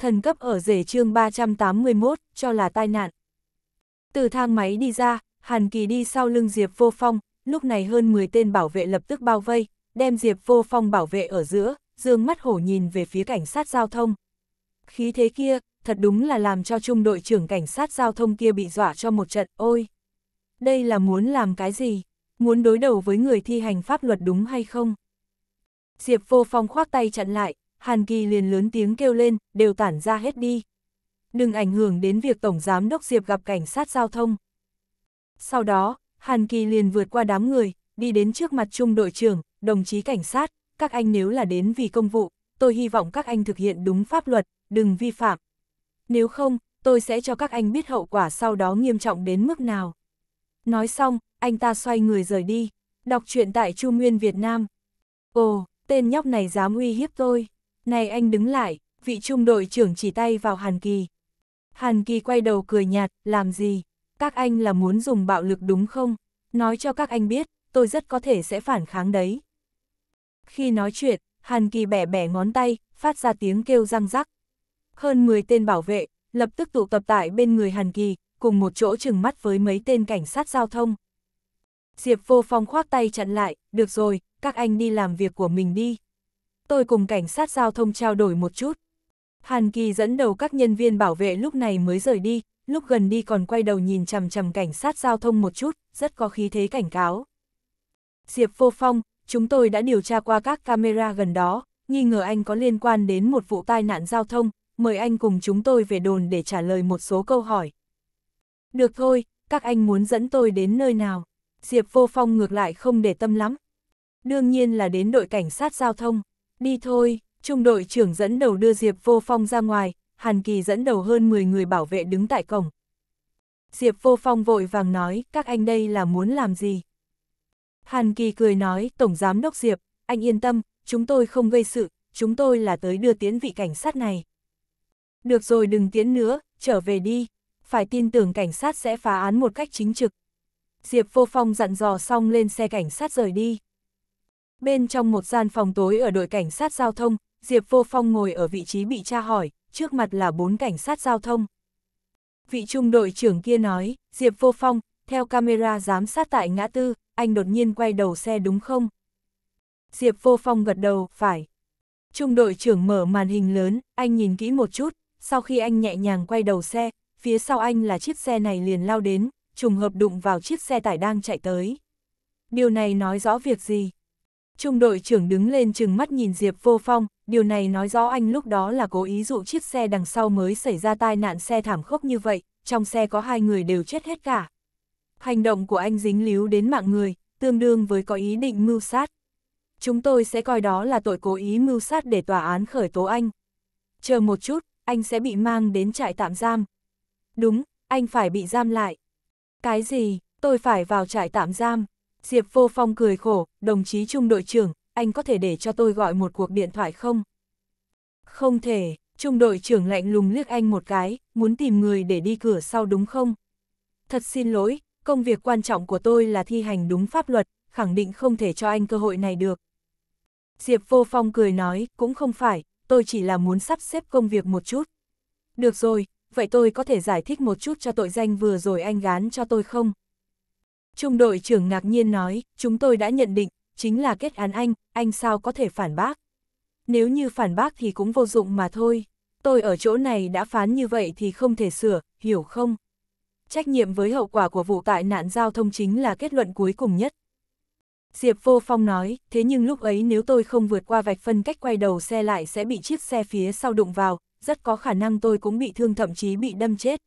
thần cấp ở rể chương 381, cho là tai nạn. Từ thang máy đi ra, Hàn Kỳ đi sau lưng Diệp Vô Phong, lúc này hơn 10 tên bảo vệ lập tức bao vây, đem Diệp Vô Phong bảo vệ ở giữa, dương mắt hổ nhìn về phía cảnh sát giao thông. Khí thế kia, thật đúng là làm cho trung đội trưởng cảnh sát giao thông kia bị dọa cho một trận, ôi! Đây là muốn làm cái gì? Muốn đối đầu với người thi hành pháp luật đúng hay không? Diệp Vô Phong khoác tay chặn lại, Hàn Kỳ liền lớn tiếng kêu lên, đều tản ra hết đi. Đừng ảnh hưởng đến việc Tổng Giám Đốc Diệp gặp cảnh sát giao thông. Sau đó, Hàn Kỳ liền vượt qua đám người, đi đến trước mặt trung đội trưởng, đồng chí cảnh sát, các anh nếu là đến vì công vụ, tôi hy vọng các anh thực hiện đúng pháp luật, đừng vi phạm. Nếu không, tôi sẽ cho các anh biết hậu quả sau đó nghiêm trọng đến mức nào. Nói xong, anh ta xoay người rời đi, đọc truyện tại Trung Nguyên Việt Nam. Ồ, tên nhóc này dám uy hiếp tôi. Này anh đứng lại, vị trung đội trưởng chỉ tay vào Hàn Kỳ. Hàn Kỳ quay đầu cười nhạt, làm gì? Các anh là muốn dùng bạo lực đúng không? Nói cho các anh biết, tôi rất có thể sẽ phản kháng đấy. Khi nói chuyện, Hàn Kỳ bẻ bẻ ngón tay, phát ra tiếng kêu răng rắc. Hơn 10 tên bảo vệ, lập tức tụ tập tại bên người Hàn Kỳ, cùng một chỗ chừng mắt với mấy tên cảnh sát giao thông. Diệp vô phong khoác tay chặn lại, được rồi, các anh đi làm việc của mình đi tôi cùng cảnh sát giao thông trao đổi một chút. Hàn Kỳ dẫn đầu các nhân viên bảo vệ lúc này mới rời đi, lúc gần đi còn quay đầu nhìn chằm chằm cảnh sát giao thông một chút, rất có khí thế cảnh cáo. Diệp Vô Phong, chúng tôi đã điều tra qua các camera gần đó, nghi ngờ anh có liên quan đến một vụ tai nạn giao thông, mời anh cùng chúng tôi về đồn để trả lời một số câu hỏi. Được thôi, các anh muốn dẫn tôi đến nơi nào? Diệp Vô Phong ngược lại không để tâm lắm. Đương nhiên là đến đội cảnh sát giao thông. Đi thôi, trung đội trưởng dẫn đầu đưa Diệp Vô Phong ra ngoài, Hàn Kỳ dẫn đầu hơn 10 người bảo vệ đứng tại cổng. Diệp Vô Phong vội vàng nói, các anh đây là muốn làm gì? Hàn Kỳ cười nói, Tổng Giám Đốc Diệp, anh yên tâm, chúng tôi không gây sự, chúng tôi là tới đưa tiến vị cảnh sát này. Được rồi đừng tiến nữa, trở về đi, phải tin tưởng cảnh sát sẽ phá án một cách chính trực. Diệp Vô Phong dặn dò xong lên xe cảnh sát rời đi. Bên trong một gian phòng tối ở đội cảnh sát giao thông, Diệp Vô Phong ngồi ở vị trí bị tra hỏi, trước mặt là bốn cảnh sát giao thông. Vị trung đội trưởng kia nói, Diệp Vô Phong, theo camera giám sát tại ngã tư, anh đột nhiên quay đầu xe đúng không? Diệp Vô Phong gật đầu, phải. Trung đội trưởng mở màn hình lớn, anh nhìn kỹ một chút, sau khi anh nhẹ nhàng quay đầu xe, phía sau anh là chiếc xe này liền lao đến, trùng hợp đụng vào chiếc xe tải đang chạy tới. Điều này nói rõ việc gì? Trung đội trưởng đứng lên chừng mắt nhìn Diệp Vô Phong, điều này nói rõ anh lúc đó là cố ý dụ chiếc xe đằng sau mới xảy ra tai nạn xe thảm khốc như vậy, trong xe có hai người đều chết hết cả. Hành động của anh dính líu đến mạng người, tương đương với có ý định mưu sát. Chúng tôi sẽ coi đó là tội cố ý mưu sát để tòa án khởi tố anh. Chờ một chút, anh sẽ bị mang đến trại tạm giam. Đúng, anh phải bị giam lại. Cái gì, tôi phải vào trại tạm giam. Diệp Vô Phong cười khổ, đồng chí trung đội trưởng, anh có thể để cho tôi gọi một cuộc điện thoại không? Không thể, trung đội trưởng lạnh lùng liếc anh một cái, muốn tìm người để đi cửa sau đúng không? Thật xin lỗi, công việc quan trọng của tôi là thi hành đúng pháp luật, khẳng định không thể cho anh cơ hội này được. Diệp Vô Phong cười nói, cũng không phải, tôi chỉ là muốn sắp xếp công việc một chút. Được rồi, vậy tôi có thể giải thích một chút cho tội danh vừa rồi anh gán cho tôi không? Trung đội trưởng ngạc nhiên nói, chúng tôi đã nhận định, chính là kết án anh, anh sao có thể phản bác. Nếu như phản bác thì cũng vô dụng mà thôi, tôi ở chỗ này đã phán như vậy thì không thể sửa, hiểu không? Trách nhiệm với hậu quả của vụ tai nạn giao thông chính là kết luận cuối cùng nhất. Diệp Vô Phong nói, thế nhưng lúc ấy nếu tôi không vượt qua vạch phân cách quay đầu xe lại sẽ bị chiếc xe phía sau đụng vào, rất có khả năng tôi cũng bị thương thậm chí bị đâm chết.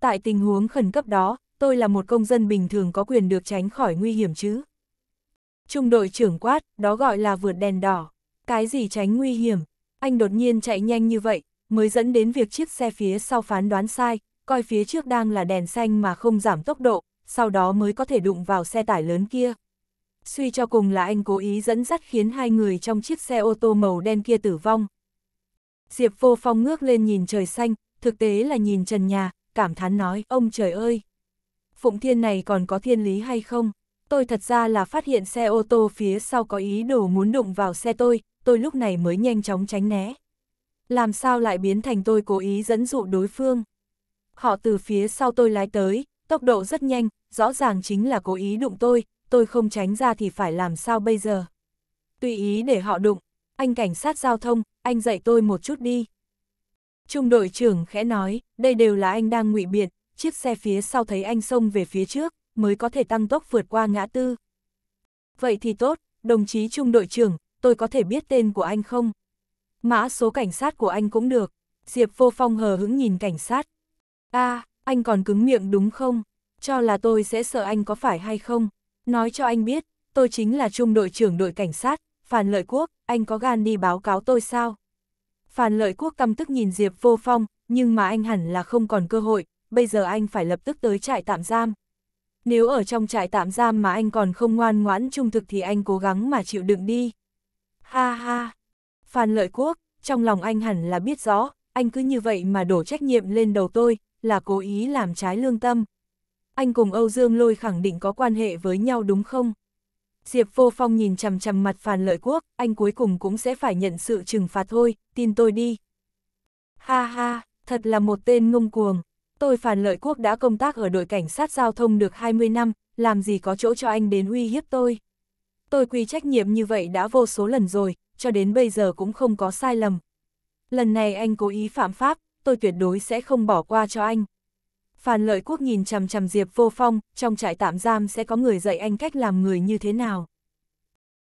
Tại tình huống khẩn cấp đó, tôi là một công dân bình thường có quyền được tránh khỏi nguy hiểm chứ. Trung đội trưởng quát, đó gọi là vượt đèn đỏ. Cái gì tránh nguy hiểm? Anh đột nhiên chạy nhanh như vậy, mới dẫn đến việc chiếc xe phía sau phán đoán sai, coi phía trước đang là đèn xanh mà không giảm tốc độ, sau đó mới có thể đụng vào xe tải lớn kia. Suy cho cùng là anh cố ý dẫn dắt khiến hai người trong chiếc xe ô tô màu đen kia tử vong. Diệp vô phong ngước lên nhìn trời xanh, thực tế là nhìn trần nhà, cảm thán nói, ông trời ơi, Phụng Thiên này còn có thiên lý hay không? Tôi thật ra là phát hiện xe ô tô phía sau có ý đồ muốn đụng vào xe tôi, tôi lúc này mới nhanh chóng tránh né. Làm sao lại biến thành tôi cố ý dẫn dụ đối phương? Họ từ phía sau tôi lái tới, tốc độ rất nhanh, rõ ràng chính là cố ý đụng tôi, tôi không tránh ra thì phải làm sao bây giờ? Tùy ý để họ đụng, anh cảnh sát giao thông, anh dạy tôi một chút đi. Trung đội trưởng khẽ nói, đây đều là anh đang ngụy biện, chiếc xe phía sau thấy anh xông về phía trước, mới có thể tăng tốc vượt qua ngã tư. Vậy thì tốt, đồng chí trung đội trưởng, tôi có thể biết tên của anh không? Mã số cảnh sát của anh cũng được. Diệp vô phong hờ hững nhìn cảnh sát. a à, anh còn cứng miệng đúng không? Cho là tôi sẽ sợ anh có phải hay không? Nói cho anh biết, tôi chính là trung đội trưởng đội cảnh sát, Phản Lợi Quốc, anh có gan đi báo cáo tôi sao? Phản Lợi Quốc căm tức nhìn Diệp Vô Phong, nhưng mà anh hẳn là không còn cơ hội, bây giờ anh phải lập tức tới trại tạm giam. Nếu ở trong trại tạm giam mà anh còn không ngoan ngoãn trung thực thì anh cố gắng mà chịu đựng đi. Ha ha! Phan Lợi Quốc, trong lòng anh hẳn là biết rõ, anh cứ như vậy mà đổ trách nhiệm lên đầu tôi, là cố ý làm trái lương tâm. Anh cùng Âu Dương Lôi khẳng định có quan hệ với nhau đúng không? Diệp Vô Phong nhìn chằm chằm mặt Phan Lợi Quốc, anh cuối cùng cũng sẽ phải nhận sự trừng phạt thôi, tin tôi đi. Ha ha, thật là một tên ngông cuồng tôi Phản Lợi Quốc đã công tác ở đội cảnh sát giao thông được 20 năm, làm gì có chỗ cho anh đến uy hiếp tôi. Tôi quy trách nhiệm như vậy đã vô số lần rồi, cho đến bây giờ cũng không có sai lầm. Lần này anh cố ý phạm pháp, tôi tuyệt đối sẽ không bỏ qua cho anh. Phản Lợi Quốc nhìn chằm chằm Diệp Vô Phong, trong trại tạm giam sẽ có người dạy anh cách làm người như thế nào.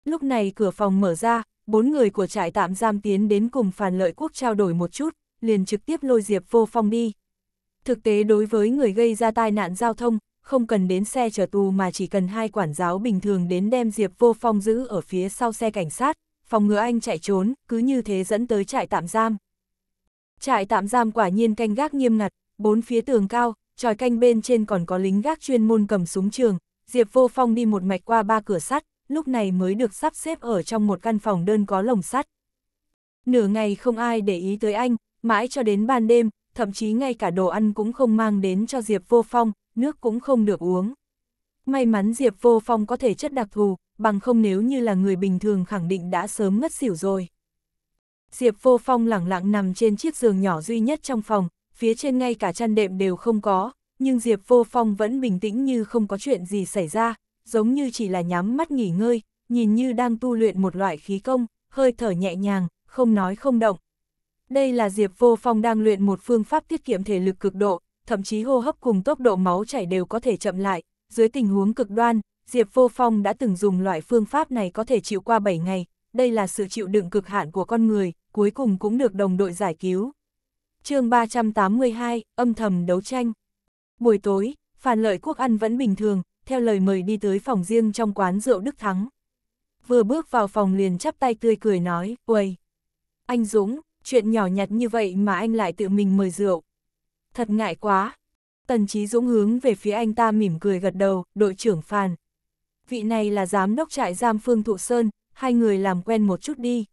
Lúc này cửa phòng mở ra, bốn người của trại tạm giam tiến đến cùng Phản Lợi Quốc trao đổi một chút, liền trực tiếp lôi Diệp Vô Phong đi. Thực tế đối với người gây ra tai nạn giao thông, không cần đến xe chở tù mà chỉ cần hai quản giáo bình thường đến đem Diệp Vô Phong giữ ở phía sau xe cảnh sát, phòng ngừa anh chạy trốn, cứ như thế dẫn tới trại tạm giam. Trại tạm giam quả nhiên canh gác nghiêm ngặt, bốn phía tường cao, tròi canh bên trên còn có lính gác chuyên môn cầm súng trường, Diệp Vô Phong đi một mạch qua ba cửa sắt, lúc này mới được sắp xếp ở trong một căn phòng đơn có lồng sắt. Nửa ngày không ai để ý tới anh, mãi cho đến ban đêm, thậm chí ngay cả đồ ăn cũng không mang đến cho Diệp Vô Phong, nước cũng không được uống. May mắn Diệp Vô Phong có thể chất đặc thù, bằng không nếu như là người bình thường khẳng định đã sớm ngất xỉu rồi. Diệp Vô Phong lẳng lặng nằm trên chiếc giường nhỏ duy nhất trong phòng, phía trên ngay cả chăn đệm đều không có, nhưng Diệp Vô Phong vẫn bình tĩnh như không có chuyện gì xảy ra, giống như chỉ là nhắm mắt nghỉ ngơi, nhìn như đang tu luyện một loại khí công, hơi thở nhẹ nhàng, không nói không động, đây là Diệp Vô Phong đang luyện một phương pháp tiết kiệm thể lực cực độ, thậm chí hô hấp cùng tốc độ máu chảy đều có thể chậm lại. Dưới tình huống cực đoan, Diệp Vô Phong đã từng dùng loại phương pháp này có thể chịu qua 7 ngày. Đây là sự chịu đựng cực hạn của con người, cuối cùng cũng được đồng đội giải cứu. chương 382, âm thầm đấu tranh. Buổi tối, Phan Lợi Quốc ăn vẫn bình thường, theo lời mời đi tới phòng riêng trong quán rượu Đức Thắng. Vừa bước vào phòng liền chắp tay tươi cười nói, Uầy! Anh Dũng, chuyện nhỏ nhặt như vậy mà anh lại tự mình mời rượu. Thật ngại quá. Tần Chí Dũng hướng về phía anh ta mỉm cười gật đầu, đội trưởng Phan. Vị này là giám đốc trại giam Phương Thụ Sơn, hai người làm quen một chút đi.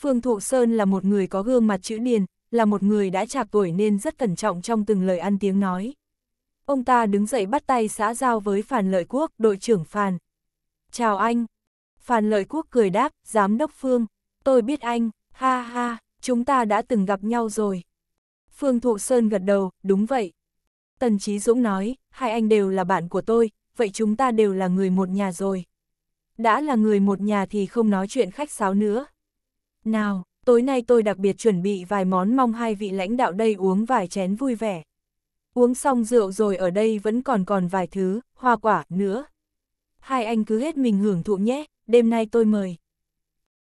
Phương Thụ Sơn là một người có gương mặt chữ điền, là một người đã trạc tuổi nên rất cẩn trọng trong từng lời ăn tiếng nói. Ông ta đứng dậy bắt tay xã giao với Phan Lợi Quốc, đội trưởng Phan. Chào anh. Phan Lợi Quốc cười đáp, giám đốc Phương, tôi biết anh. Ha ha, chúng ta đã từng gặp nhau rồi. Phương Thụ Sơn gật đầu, đúng vậy. Tần Chí Dũng nói, hai anh đều là bạn của tôi, vậy chúng ta đều là người một nhà rồi. Đã là người một nhà thì không nói chuyện khách sáo nữa. Nào, tối nay tôi đặc biệt chuẩn bị vài món mong hai vị lãnh đạo đây uống vài chén vui vẻ. Uống xong rượu rồi ở đây vẫn còn còn vài thứ, hoa quả nữa. Hai anh cứ hết mình hưởng thụ nhé, đêm nay tôi mời.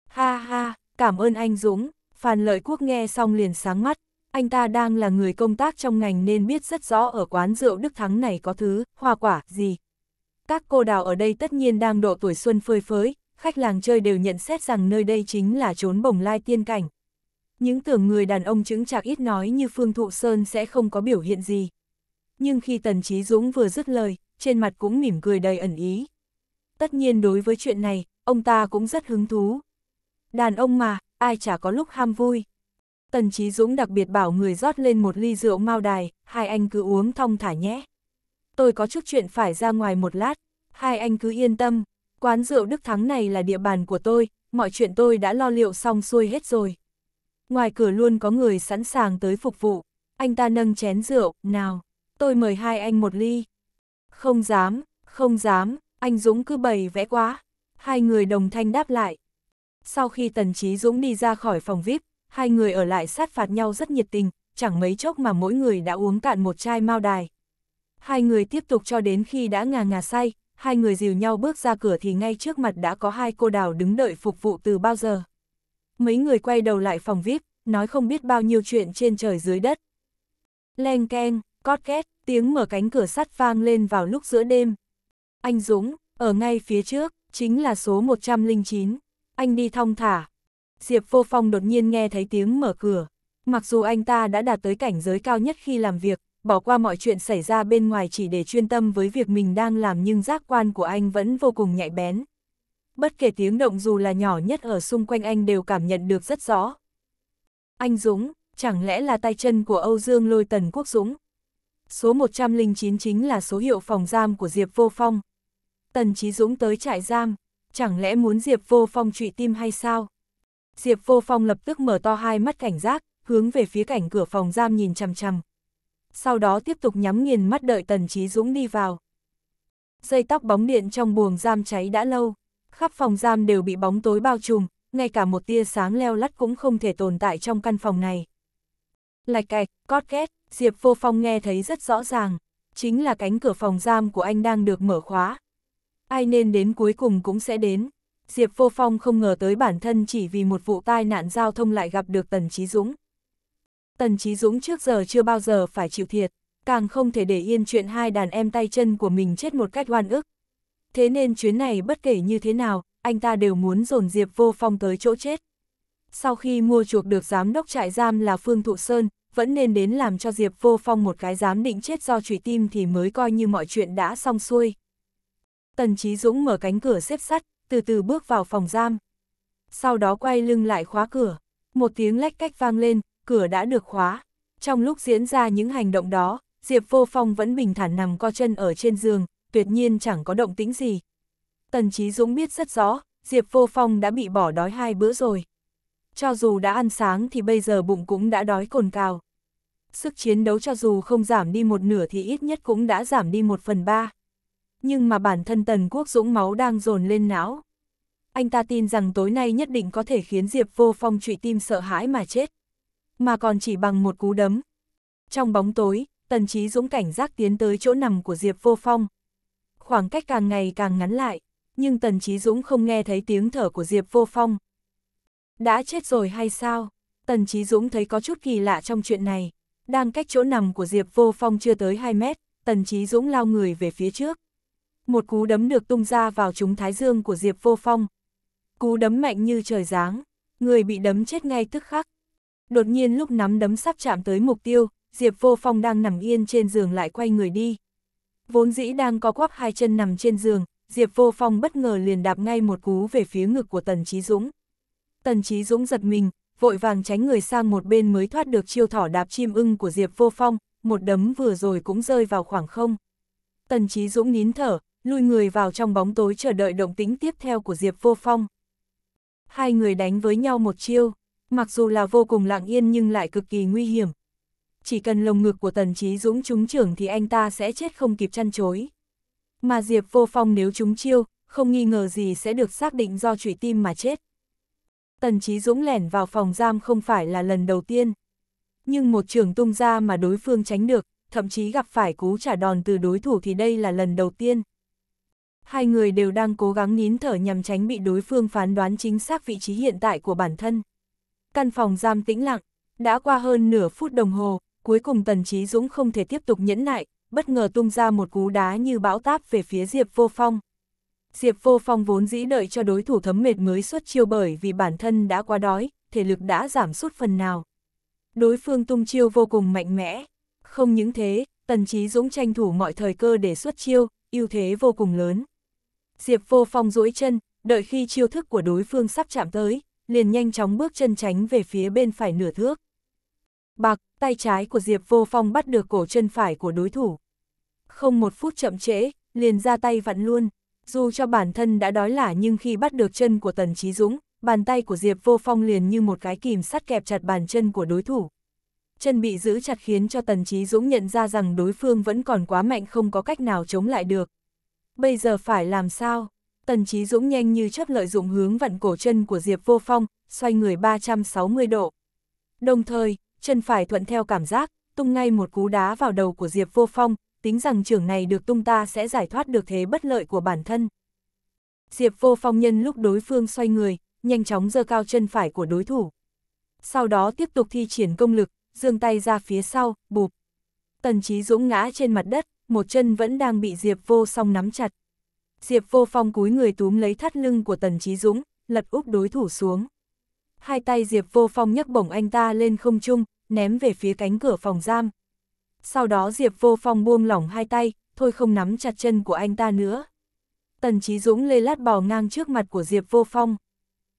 Ha ha, cảm ơn anh Dũng, Phan Lợi Quốc nghe xong liền sáng mắt, anh ta đang là người công tác trong ngành nên biết rất rõ ở quán rượu Đức Thắng này có thứ, hoa quả, gì. Các cô đào ở đây tất nhiên đang độ tuổi xuân phơi phới, khách làng chơi đều nhận xét rằng nơi đây chính là trốn bồng lai tiên cảnh. Những tưởng người đàn ông chứng chạc ít nói như Phương Thụ Sơn sẽ không có biểu hiện gì. Nhưng khi Tần Trí Dũng vừa dứt lời, trên mặt cũng mỉm cười đầy ẩn ý. Tất nhiên đối với chuyện này, ông ta cũng rất hứng thú, Đàn ông mà, ai chả có lúc ham vui. Tần Chí Dũng đặc biệt bảo người rót lên một ly rượu mao đài, hai anh cứ uống thong thả nhé. Tôi có chút chuyện phải ra ngoài một lát, hai anh cứ yên tâm. Quán rượu Đức Thắng này là địa bàn của tôi, mọi chuyện tôi đã lo liệu xong xuôi hết rồi. Ngoài cửa luôn có người sẵn sàng tới phục vụ. Anh ta nâng chén rượu, nào, tôi mời hai anh một ly. Không dám, không dám, anh Dũng cứ bày vẽ quá. Hai người đồng thanh đáp lại sau khi Tần Trí Dũng đi ra khỏi phòng VIP, hai người ở lại sát phạt nhau rất nhiệt tình, chẳng mấy chốc mà mỗi người đã uống cạn một chai mao đài. Hai người tiếp tục cho đến khi đã ngà ngà say, hai người dìu nhau bước ra cửa thì ngay trước mặt đã có hai cô đào đứng đợi phục vụ từ bao giờ. Mấy người quay đầu lại phòng VIP, nói không biết bao nhiêu chuyện trên trời dưới đất. Leng keng, cót két, tiếng mở cánh cửa sắt vang lên vào lúc giữa đêm. Anh Dũng, ở ngay phía trước, chính là số 109 anh đi thong thả. Diệp Vô Phong đột nhiên nghe thấy tiếng mở cửa. Mặc dù anh ta đã đạt tới cảnh giới cao nhất khi làm việc, bỏ qua mọi chuyện xảy ra bên ngoài chỉ để chuyên tâm với việc mình đang làm nhưng giác quan của anh vẫn vô cùng nhạy bén. Bất kể tiếng động dù là nhỏ nhất ở xung quanh anh đều cảm nhận được rất rõ. Anh Dũng, chẳng lẽ là tay chân của Âu Dương lôi tần quốc Dũng? Số 109 chính là số hiệu phòng giam của Diệp Vô Phong. Tần Chí Dũng tới trại giam, chẳng lẽ muốn Diệp Vô Phong trụy tim hay sao? Diệp Vô Phong lập tức mở to hai mắt cảnh giác, hướng về phía cảnh cửa phòng giam nhìn chằm chằm. Sau đó tiếp tục nhắm nghiền mắt đợi Tần Trí Dũng đi vào. Dây tóc bóng điện trong buồng giam cháy đã lâu, khắp phòng giam đều bị bóng tối bao trùm, ngay cả một tia sáng leo lắt cũng không thể tồn tại trong căn phòng này. Lạch cạch, cót két, Diệp Vô Phong nghe thấy rất rõ ràng, chính là cánh cửa phòng giam của anh đang được mở khóa, ai nên đến cuối cùng cũng sẽ đến. Diệp Vô Phong không ngờ tới bản thân chỉ vì một vụ tai nạn giao thông lại gặp được Tần Chí Dũng. Tần Chí Dũng trước giờ chưa bao giờ phải chịu thiệt, càng không thể để yên chuyện hai đàn em tay chân của mình chết một cách oan ức. Thế nên chuyến này bất kể như thế nào, anh ta đều muốn dồn Diệp Vô Phong tới chỗ chết. Sau khi mua chuộc được giám đốc trại giam là Phương Thụ Sơn, vẫn nên đến làm cho Diệp Vô Phong một cái giám định chết do trụy tim thì mới coi như mọi chuyện đã xong xuôi. Tần Chí Dũng mở cánh cửa xếp sắt, từ từ bước vào phòng giam. Sau đó quay lưng lại khóa cửa, một tiếng lách cách vang lên, cửa đã được khóa. Trong lúc diễn ra những hành động đó, Diệp Vô Phong vẫn bình thản nằm co chân ở trên giường, tuyệt nhiên chẳng có động tĩnh gì. Tần Chí Dũng biết rất rõ, Diệp Vô Phong đã bị bỏ đói hai bữa rồi. Cho dù đã ăn sáng thì bây giờ bụng cũng đã đói cồn cào. Sức chiến đấu cho dù không giảm đi một nửa thì ít nhất cũng đã giảm đi một phần ba nhưng mà bản thân Tần Quốc Dũng máu đang dồn lên não. Anh ta tin rằng tối nay nhất định có thể khiến Diệp Vô Phong trụy tim sợ hãi mà chết, mà còn chỉ bằng một cú đấm. Trong bóng tối, Tần Chí Dũng cảnh giác tiến tới chỗ nằm của Diệp Vô Phong. Khoảng cách càng ngày càng ngắn lại, nhưng Tần Chí Dũng không nghe thấy tiếng thở của Diệp Vô Phong. Đã chết rồi hay sao? Tần Chí Dũng thấy có chút kỳ lạ trong chuyện này. Đang cách chỗ nằm của Diệp Vô Phong chưa tới 2 mét, Tần Chí Dũng lao người về phía trước một cú đấm được tung ra vào trúng thái dương của Diệp Vô Phong. Cú đấm mạnh như trời giáng, người bị đấm chết ngay tức khắc. Đột nhiên lúc nắm đấm sắp chạm tới mục tiêu, Diệp Vô Phong đang nằm yên trên giường lại quay người đi. Vốn dĩ đang có quắp hai chân nằm trên giường, Diệp Vô Phong bất ngờ liền đạp ngay một cú về phía ngực của Tần Chí Dũng. Tần Chí Dũng giật mình, vội vàng tránh người sang một bên mới thoát được chiêu thỏ đạp chim ưng của Diệp Vô Phong, một đấm vừa rồi cũng rơi vào khoảng không. Tần Chí Dũng nín thở, lui người vào trong bóng tối chờ đợi động tính tiếp theo của Diệp Vô Phong. Hai người đánh với nhau một chiêu, mặc dù là vô cùng lặng yên nhưng lại cực kỳ nguy hiểm. Chỉ cần lồng ngực của Tần Trí Dũng trúng trưởng thì anh ta sẽ chết không kịp chăn chối. Mà Diệp Vô Phong nếu trúng chiêu, không nghi ngờ gì sẽ được xác định do trụy tim mà chết. Tần Trí Dũng lẻn vào phòng giam không phải là lần đầu tiên. Nhưng một trường tung ra mà đối phương tránh được, thậm chí gặp phải cú trả đòn từ đối thủ thì đây là lần đầu tiên hai người đều đang cố gắng nín thở nhằm tránh bị đối phương phán đoán chính xác vị trí hiện tại của bản thân. Căn phòng giam tĩnh lặng, đã qua hơn nửa phút đồng hồ, cuối cùng Tần Trí Dũng không thể tiếp tục nhẫn nại, bất ngờ tung ra một cú đá như bão táp về phía Diệp Vô Phong. Diệp Vô Phong vốn dĩ đợi cho đối thủ thấm mệt mới xuất chiêu bởi vì bản thân đã quá đói, thể lực đã giảm sút phần nào. Đối phương tung chiêu vô cùng mạnh mẽ. Không những thế, Tần Trí Dũng tranh thủ mọi thời cơ để xuất chiêu, ưu thế vô cùng lớn. Diệp Vô Phong duỗi chân, đợi khi chiêu thức của đối phương sắp chạm tới, liền nhanh chóng bước chân tránh về phía bên phải nửa thước. Bạc, tay trái của Diệp Vô Phong bắt được cổ chân phải của đối thủ. Không một phút chậm trễ, liền ra tay vặn luôn. Dù cho bản thân đã đói lả nhưng khi bắt được chân của Tần Trí Dũng, bàn tay của Diệp Vô Phong liền như một cái kìm sắt kẹp chặt bàn chân của đối thủ. Chân bị giữ chặt khiến cho Tần Trí Dũng nhận ra rằng đối phương vẫn còn quá mạnh không có cách nào chống lại được, bây giờ phải làm sao? Tần Chí Dũng nhanh như chớp lợi dụng hướng vặn cổ chân của Diệp Vô Phong, xoay người 360 độ. Đồng thời, chân phải thuận theo cảm giác, tung ngay một cú đá vào đầu của Diệp Vô Phong, tính rằng trưởng này được tung ta sẽ giải thoát được thế bất lợi của bản thân. Diệp Vô Phong nhân lúc đối phương xoay người, nhanh chóng giơ cao chân phải của đối thủ. Sau đó tiếp tục thi triển công lực, dương tay ra phía sau, bụp. Tần Chí Dũng ngã trên mặt đất, một chân vẫn đang bị Diệp Vô Song nắm chặt. Diệp Vô Phong cúi người túm lấy thắt lưng của Tần Chí Dũng, lật úp đối thủ xuống. Hai tay Diệp Vô Phong nhấc bổng anh ta lên không trung, ném về phía cánh cửa phòng giam. Sau đó Diệp Vô Phong buông lỏng hai tay, thôi không nắm chặt chân của anh ta nữa. Tần Chí Dũng lê lát bò ngang trước mặt của Diệp Vô Phong.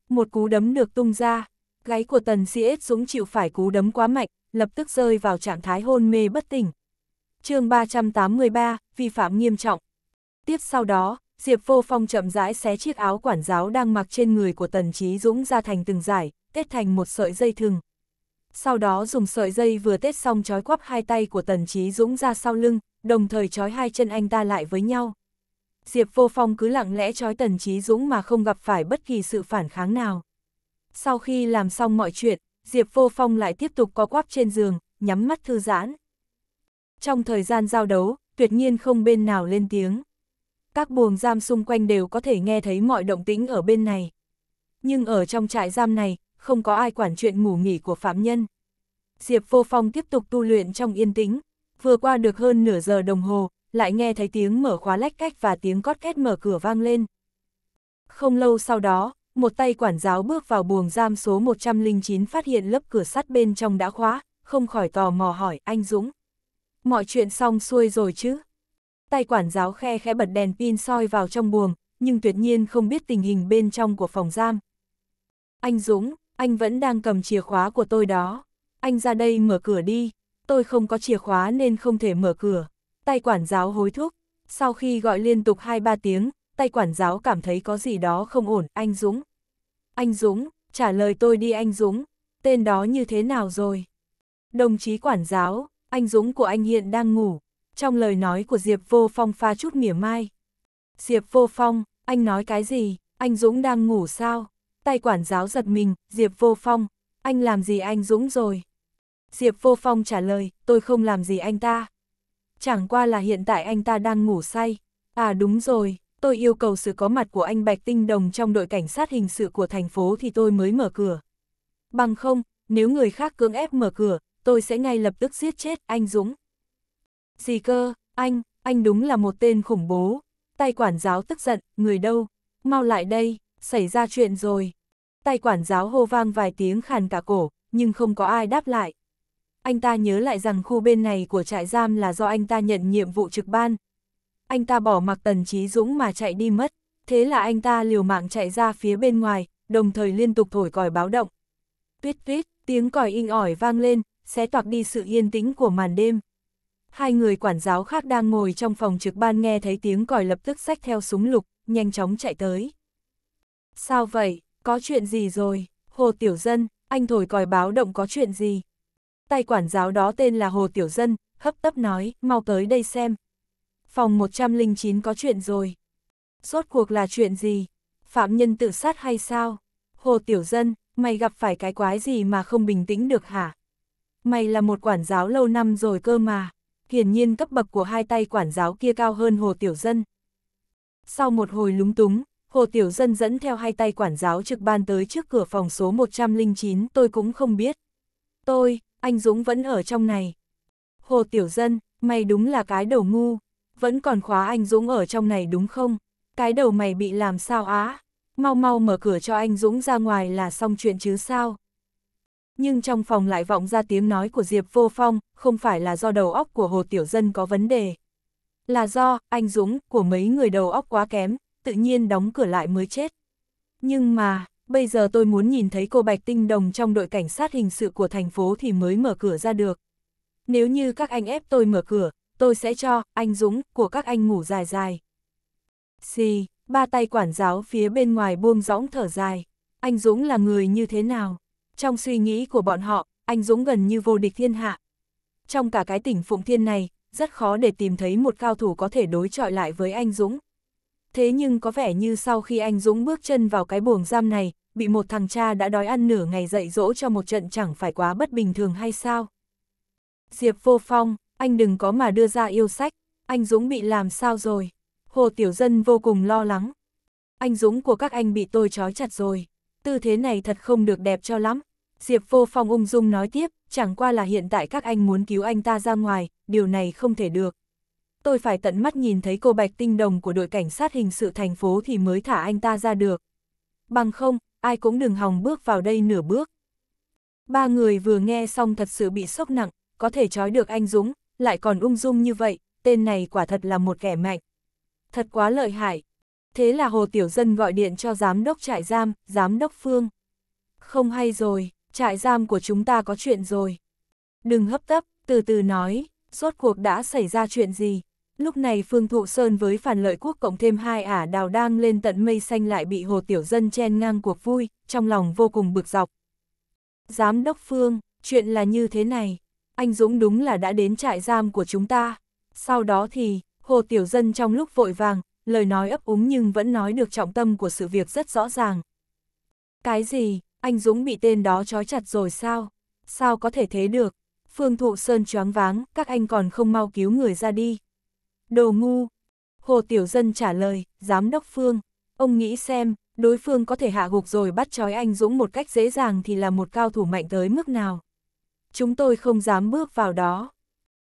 Một cú đấm được tung ra, gáy của Tần Sĩ Dũng chịu phải cú đấm quá mạnh, lập tức rơi vào trạng thái hôn mê bất tỉnh chương 383, vi phạm nghiêm trọng. Tiếp sau đó, Diệp Vô Phong chậm rãi xé chiếc áo quản giáo đang mặc trên người của Tần Trí Dũng ra thành từng giải, tết thành một sợi dây thừng. Sau đó dùng sợi dây vừa tết xong trói quắp hai tay của Tần Trí Dũng ra sau lưng, đồng thời trói hai chân anh ta lại với nhau. Diệp Vô Phong cứ lặng lẽ trói Tần Trí Dũng mà không gặp phải bất kỳ sự phản kháng nào. Sau khi làm xong mọi chuyện, Diệp Vô Phong lại tiếp tục co quắp trên giường, nhắm mắt thư giãn. Trong thời gian giao đấu, tuyệt nhiên không bên nào lên tiếng. Các buồng giam xung quanh đều có thể nghe thấy mọi động tĩnh ở bên này. Nhưng ở trong trại giam này, không có ai quản chuyện ngủ nghỉ của phạm nhân. Diệp Vô Phong tiếp tục tu luyện trong yên tĩnh, vừa qua được hơn nửa giờ đồng hồ, lại nghe thấy tiếng mở khóa lách cách và tiếng cót két mở cửa vang lên. Không lâu sau đó, một tay quản giáo bước vào buồng giam số 109 phát hiện lớp cửa sắt bên trong đã khóa, không khỏi tò mò hỏi anh Dũng, mọi chuyện xong xuôi rồi chứ. Tay quản giáo khe khẽ bật đèn pin soi vào trong buồng, nhưng tuyệt nhiên không biết tình hình bên trong của phòng giam. Anh Dũng, anh vẫn đang cầm chìa khóa của tôi đó. Anh ra đây mở cửa đi, tôi không có chìa khóa nên không thể mở cửa. Tay quản giáo hối thúc, sau khi gọi liên tục 2-3 tiếng, tay quản giáo cảm thấy có gì đó không ổn, anh Dũng. Anh Dũng, trả lời tôi đi anh Dũng, tên đó như thế nào rồi? Đồng chí quản giáo, anh Dũng của anh hiện đang ngủ. Trong lời nói của Diệp Vô Phong pha chút mỉa mai. Diệp Vô Phong, anh nói cái gì, anh Dũng đang ngủ sao? Tay quản giáo giật mình, Diệp Vô Phong, anh làm gì anh Dũng rồi? Diệp Vô Phong trả lời, tôi không làm gì anh ta. Chẳng qua là hiện tại anh ta đang ngủ say. À đúng rồi, tôi yêu cầu sự có mặt của anh Bạch Tinh Đồng trong đội cảnh sát hình sự của thành phố thì tôi mới mở cửa. Bằng không, nếu người khác cưỡng ép mở cửa, tôi sẽ ngay lập tức giết chết anh Dũng. Gì cơ, anh, anh đúng là một tên khủng bố. Tay quản giáo tức giận, người đâu, mau lại đây, xảy ra chuyện rồi. Tay quản giáo hô vang vài tiếng khàn cả cổ, nhưng không có ai đáp lại. Anh ta nhớ lại rằng khu bên này của trại giam là do anh ta nhận nhiệm vụ trực ban. Anh ta bỏ mặc tần trí dũng mà chạy đi mất, thế là anh ta liều mạng chạy ra phía bên ngoài, đồng thời liên tục thổi còi báo động. Tuyết tuyết, tiếng còi inh ỏi vang lên, sẽ toạc đi sự yên tĩnh của màn đêm. Hai người quản giáo khác đang ngồi trong phòng trực ban nghe thấy tiếng còi lập tức xách theo súng lục, nhanh chóng chạy tới. Sao vậy, có chuyện gì rồi, Hồ Tiểu Dân, anh thổi còi báo động có chuyện gì? Tay quản giáo đó tên là Hồ Tiểu Dân, hấp tấp nói, mau tới đây xem. Phòng 109 có chuyện rồi. Rốt cuộc là chuyện gì? Phạm nhân tự sát hay sao? Hồ Tiểu Dân, mày gặp phải cái quái gì mà không bình tĩnh được hả? Mày là một quản giáo lâu năm rồi cơ mà. Hiển nhiên cấp bậc của hai tay quản giáo kia cao hơn Hồ Tiểu Dân. Sau một hồi lúng túng, Hồ Tiểu Dân dẫn theo hai tay quản giáo trực ban tới trước cửa phòng số 109 tôi cũng không biết. Tôi, anh Dũng vẫn ở trong này. Hồ Tiểu Dân, mày đúng là cái đầu ngu, vẫn còn khóa anh Dũng ở trong này đúng không? Cái đầu mày bị làm sao á? Mau mau mở cửa cho anh Dũng ra ngoài là xong chuyện chứ sao? nhưng trong phòng lại vọng ra tiếng nói của Diệp Vô Phong, không phải là do đầu óc của Hồ Tiểu Dân có vấn đề. Là do, anh Dũng, của mấy người đầu óc quá kém, tự nhiên đóng cửa lại mới chết. Nhưng mà, bây giờ tôi muốn nhìn thấy cô Bạch Tinh Đồng trong đội cảnh sát hình sự của thành phố thì mới mở cửa ra được. Nếu như các anh ép tôi mở cửa, tôi sẽ cho, anh Dũng, của các anh ngủ dài dài. Xì, ba tay quản giáo phía bên ngoài buông rõng thở dài. Anh Dũng là người như thế nào? Trong suy nghĩ của bọn họ, anh Dũng gần như vô địch thiên hạ. Trong cả cái tỉnh Phụng Thiên này, rất khó để tìm thấy một cao thủ có thể đối chọi lại với anh Dũng. Thế nhưng có vẻ như sau khi anh Dũng bước chân vào cái buồng giam này, bị một thằng cha đã đói ăn nửa ngày dạy dỗ cho một trận chẳng phải quá bất bình thường hay sao? Diệp vô phong, anh đừng có mà đưa ra yêu sách, anh Dũng bị làm sao rồi? Hồ Tiểu Dân vô cùng lo lắng. Anh Dũng của các anh bị tôi trói chặt rồi tư thế này thật không được đẹp cho lắm. Diệp Vô Phong ung dung nói tiếp, chẳng qua là hiện tại các anh muốn cứu anh ta ra ngoài, điều này không thể được. Tôi phải tận mắt nhìn thấy cô Bạch Tinh Đồng của đội cảnh sát hình sự thành phố thì mới thả anh ta ra được. Bằng không, ai cũng đừng hòng bước vào đây nửa bước. Ba người vừa nghe xong thật sự bị sốc nặng, có thể trói được anh Dũng, lại còn ung dung như vậy, tên này quả thật là một kẻ mạnh. Thật quá lợi hại, Thế là Hồ Tiểu Dân gọi điện cho giám đốc trại giam, giám đốc Phương. Không hay rồi, trại giam của chúng ta có chuyện rồi. Đừng hấp tấp, từ từ nói, rốt cuộc đã xảy ra chuyện gì. Lúc này Phương Thụ Sơn với phản lợi quốc cộng thêm hai ả đào đang lên tận mây xanh lại bị Hồ Tiểu Dân chen ngang cuộc vui, trong lòng vô cùng bực dọc. Giám đốc Phương, chuyện là như thế này, anh Dũng đúng là đã đến trại giam của chúng ta. Sau đó thì, Hồ Tiểu Dân trong lúc vội vàng, lời nói ấp úng nhưng vẫn nói được trọng tâm của sự việc rất rõ ràng. Cái gì, anh Dũng bị tên đó trói chặt rồi sao? Sao có thể thế được? Phương Thụ Sơn choáng váng, các anh còn không mau cứu người ra đi. Đồ ngu! Hồ Tiểu Dân trả lời, Giám đốc Phương, ông nghĩ xem, đối phương có thể hạ gục rồi bắt trói anh Dũng một cách dễ dàng thì là một cao thủ mạnh tới mức nào. Chúng tôi không dám bước vào đó.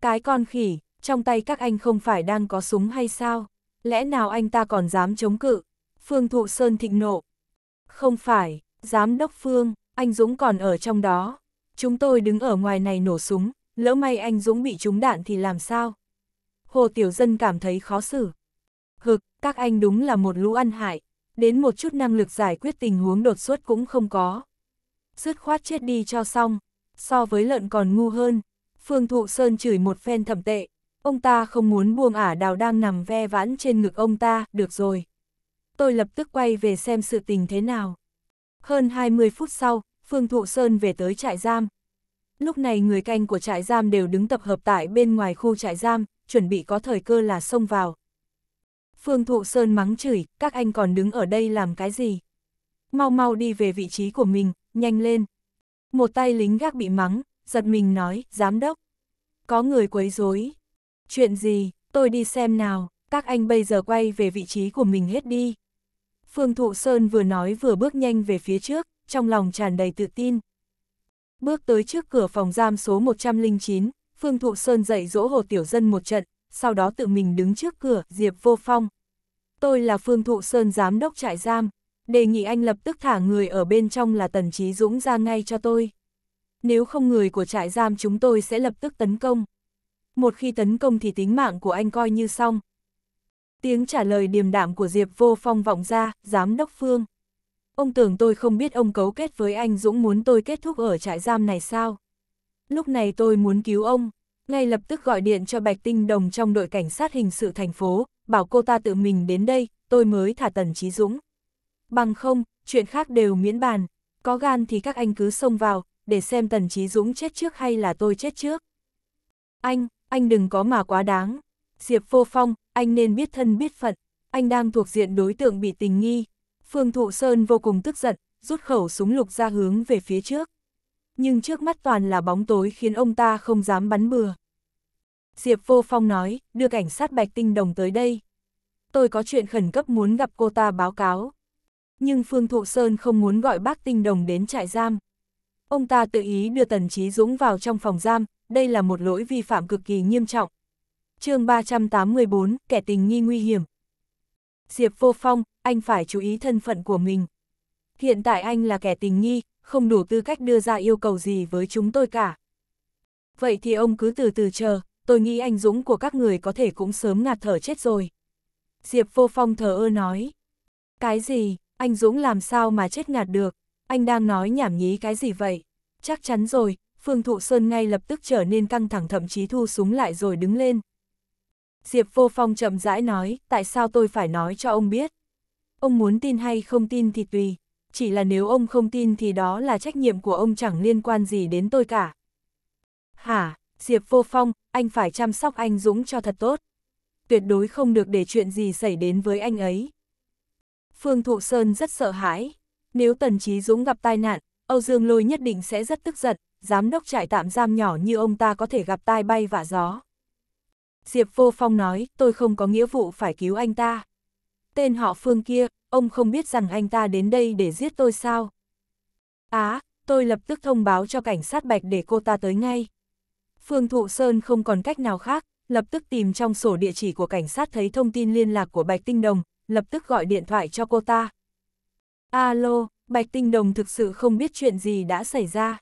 Cái con khỉ, trong tay các anh không phải đang có súng hay sao? lẽ nào anh ta còn dám chống cự? Phương Thụ Sơn thịnh nộ. Không phải, giám đốc Phương, anh Dũng còn ở trong đó. Chúng tôi đứng ở ngoài này nổ súng, lỡ may anh Dũng bị trúng đạn thì làm sao? Hồ Tiểu Dân cảm thấy khó xử. Hực, các anh đúng là một lũ ăn hại, đến một chút năng lực giải quyết tình huống đột xuất cũng không có. Dứt khoát chết đi cho xong, so với lợn còn ngu hơn. Phương Thụ Sơn chửi một phen thầm tệ, Ông ta không muốn buông ả đào đang nằm ve vãn trên ngực ông ta, được rồi. Tôi lập tức quay về xem sự tình thế nào. Hơn 20 phút sau, Phương Thụ Sơn về tới trại giam. Lúc này người canh của trại giam đều đứng tập hợp tại bên ngoài khu trại giam, chuẩn bị có thời cơ là xông vào. Phương Thụ Sơn mắng chửi, các anh còn đứng ở đây làm cái gì? Mau mau đi về vị trí của mình, nhanh lên. Một tay lính gác bị mắng, giật mình nói, giám đốc. Có người quấy rối Chuyện gì, tôi đi xem nào, các anh bây giờ quay về vị trí của mình hết đi. Phương Thụ Sơn vừa nói vừa bước nhanh về phía trước, trong lòng tràn đầy tự tin. Bước tới trước cửa phòng giam số 109, Phương Thụ Sơn dạy dỗ Hồ Tiểu Dân một trận, sau đó tự mình đứng trước cửa, Diệp Vô Phong. Tôi là Phương Thụ Sơn giám đốc trại giam, đề nghị anh lập tức thả người ở bên trong là Tần Trí Dũng ra ngay cho tôi. Nếu không người của trại giam chúng tôi sẽ lập tức tấn công một khi tấn công thì tính mạng của anh coi như xong. Tiếng trả lời điềm đạm của Diệp Vô Phong vọng ra, giám đốc Phương. Ông tưởng tôi không biết ông cấu kết với anh Dũng muốn tôi kết thúc ở trại giam này sao? Lúc này tôi muốn cứu ông, ngay lập tức gọi điện cho Bạch Tinh Đồng trong đội cảnh sát hình sự thành phố, bảo cô ta tự mình đến đây, tôi mới thả Tần Trí Dũng. Bằng không, chuyện khác đều miễn bàn, có gan thì các anh cứ xông vào, để xem Tần Trí Dũng chết trước hay là tôi chết trước. Anh, anh đừng có mà quá đáng. Diệp Vô Phong, anh nên biết thân biết phận, anh đang thuộc diện đối tượng bị tình nghi. Phương Thụ Sơn vô cùng tức giận, rút khẩu súng lục ra hướng về phía trước. Nhưng trước mắt toàn là bóng tối khiến ông ta không dám bắn bừa. Diệp Vô Phong nói, đưa cảnh sát Bạch Tinh Đồng tới đây. Tôi có chuyện khẩn cấp muốn gặp cô ta báo cáo. Nhưng Phương Thụ Sơn không muốn gọi bác Tinh Đồng đến trại giam. Ông ta tự ý đưa Tần Trí Dũng vào trong phòng giam, đây là một lỗi vi phạm cực kỳ nghiêm trọng. chương 384, kẻ tình nghi nguy hiểm. Diệp Vô Phong, anh phải chú ý thân phận của mình. Hiện tại anh là kẻ tình nghi, không đủ tư cách đưa ra yêu cầu gì với chúng tôi cả. Vậy thì ông cứ từ từ chờ, tôi nghĩ anh Dũng của các người có thể cũng sớm ngạt thở chết rồi. Diệp Vô Phong thờ ơ nói. Cái gì, anh Dũng làm sao mà chết ngạt được, anh đang nói nhảm nhí cái gì vậy? Chắc chắn rồi, Phương Thụ Sơn ngay lập tức trở nên căng thẳng thậm chí thu súng lại rồi đứng lên. Diệp Vô Phong chậm rãi nói, tại sao tôi phải nói cho ông biết? Ông muốn tin hay không tin thì tùy, chỉ là nếu ông không tin thì đó là trách nhiệm của ông chẳng liên quan gì đến tôi cả. Hả, Diệp Vô Phong, anh phải chăm sóc anh Dũng cho thật tốt. Tuyệt đối không được để chuyện gì xảy đến với anh ấy. Phương Thụ Sơn rất sợ hãi. Nếu Tần Chí Dũng gặp tai nạn, Âu Dương Lôi nhất định sẽ rất tức giận, giám đốc trại tạm giam nhỏ như ông ta có thể gặp tai bay vạ gió. Diệp Vô Phong nói, tôi không có nghĩa vụ phải cứu anh ta. Tên họ Phương kia, ông không biết rằng anh ta đến đây để giết tôi sao? Á, à, tôi lập tức thông báo cho cảnh sát Bạch để cô ta tới ngay. Phương Thụ Sơn không còn cách nào khác, lập tức tìm trong sổ địa chỉ của cảnh sát thấy thông tin liên lạc của Bạch Tinh Đồng, lập tức gọi điện thoại cho cô ta. Alo, Bạch Tinh Đồng thực sự không biết chuyện gì đã xảy ra.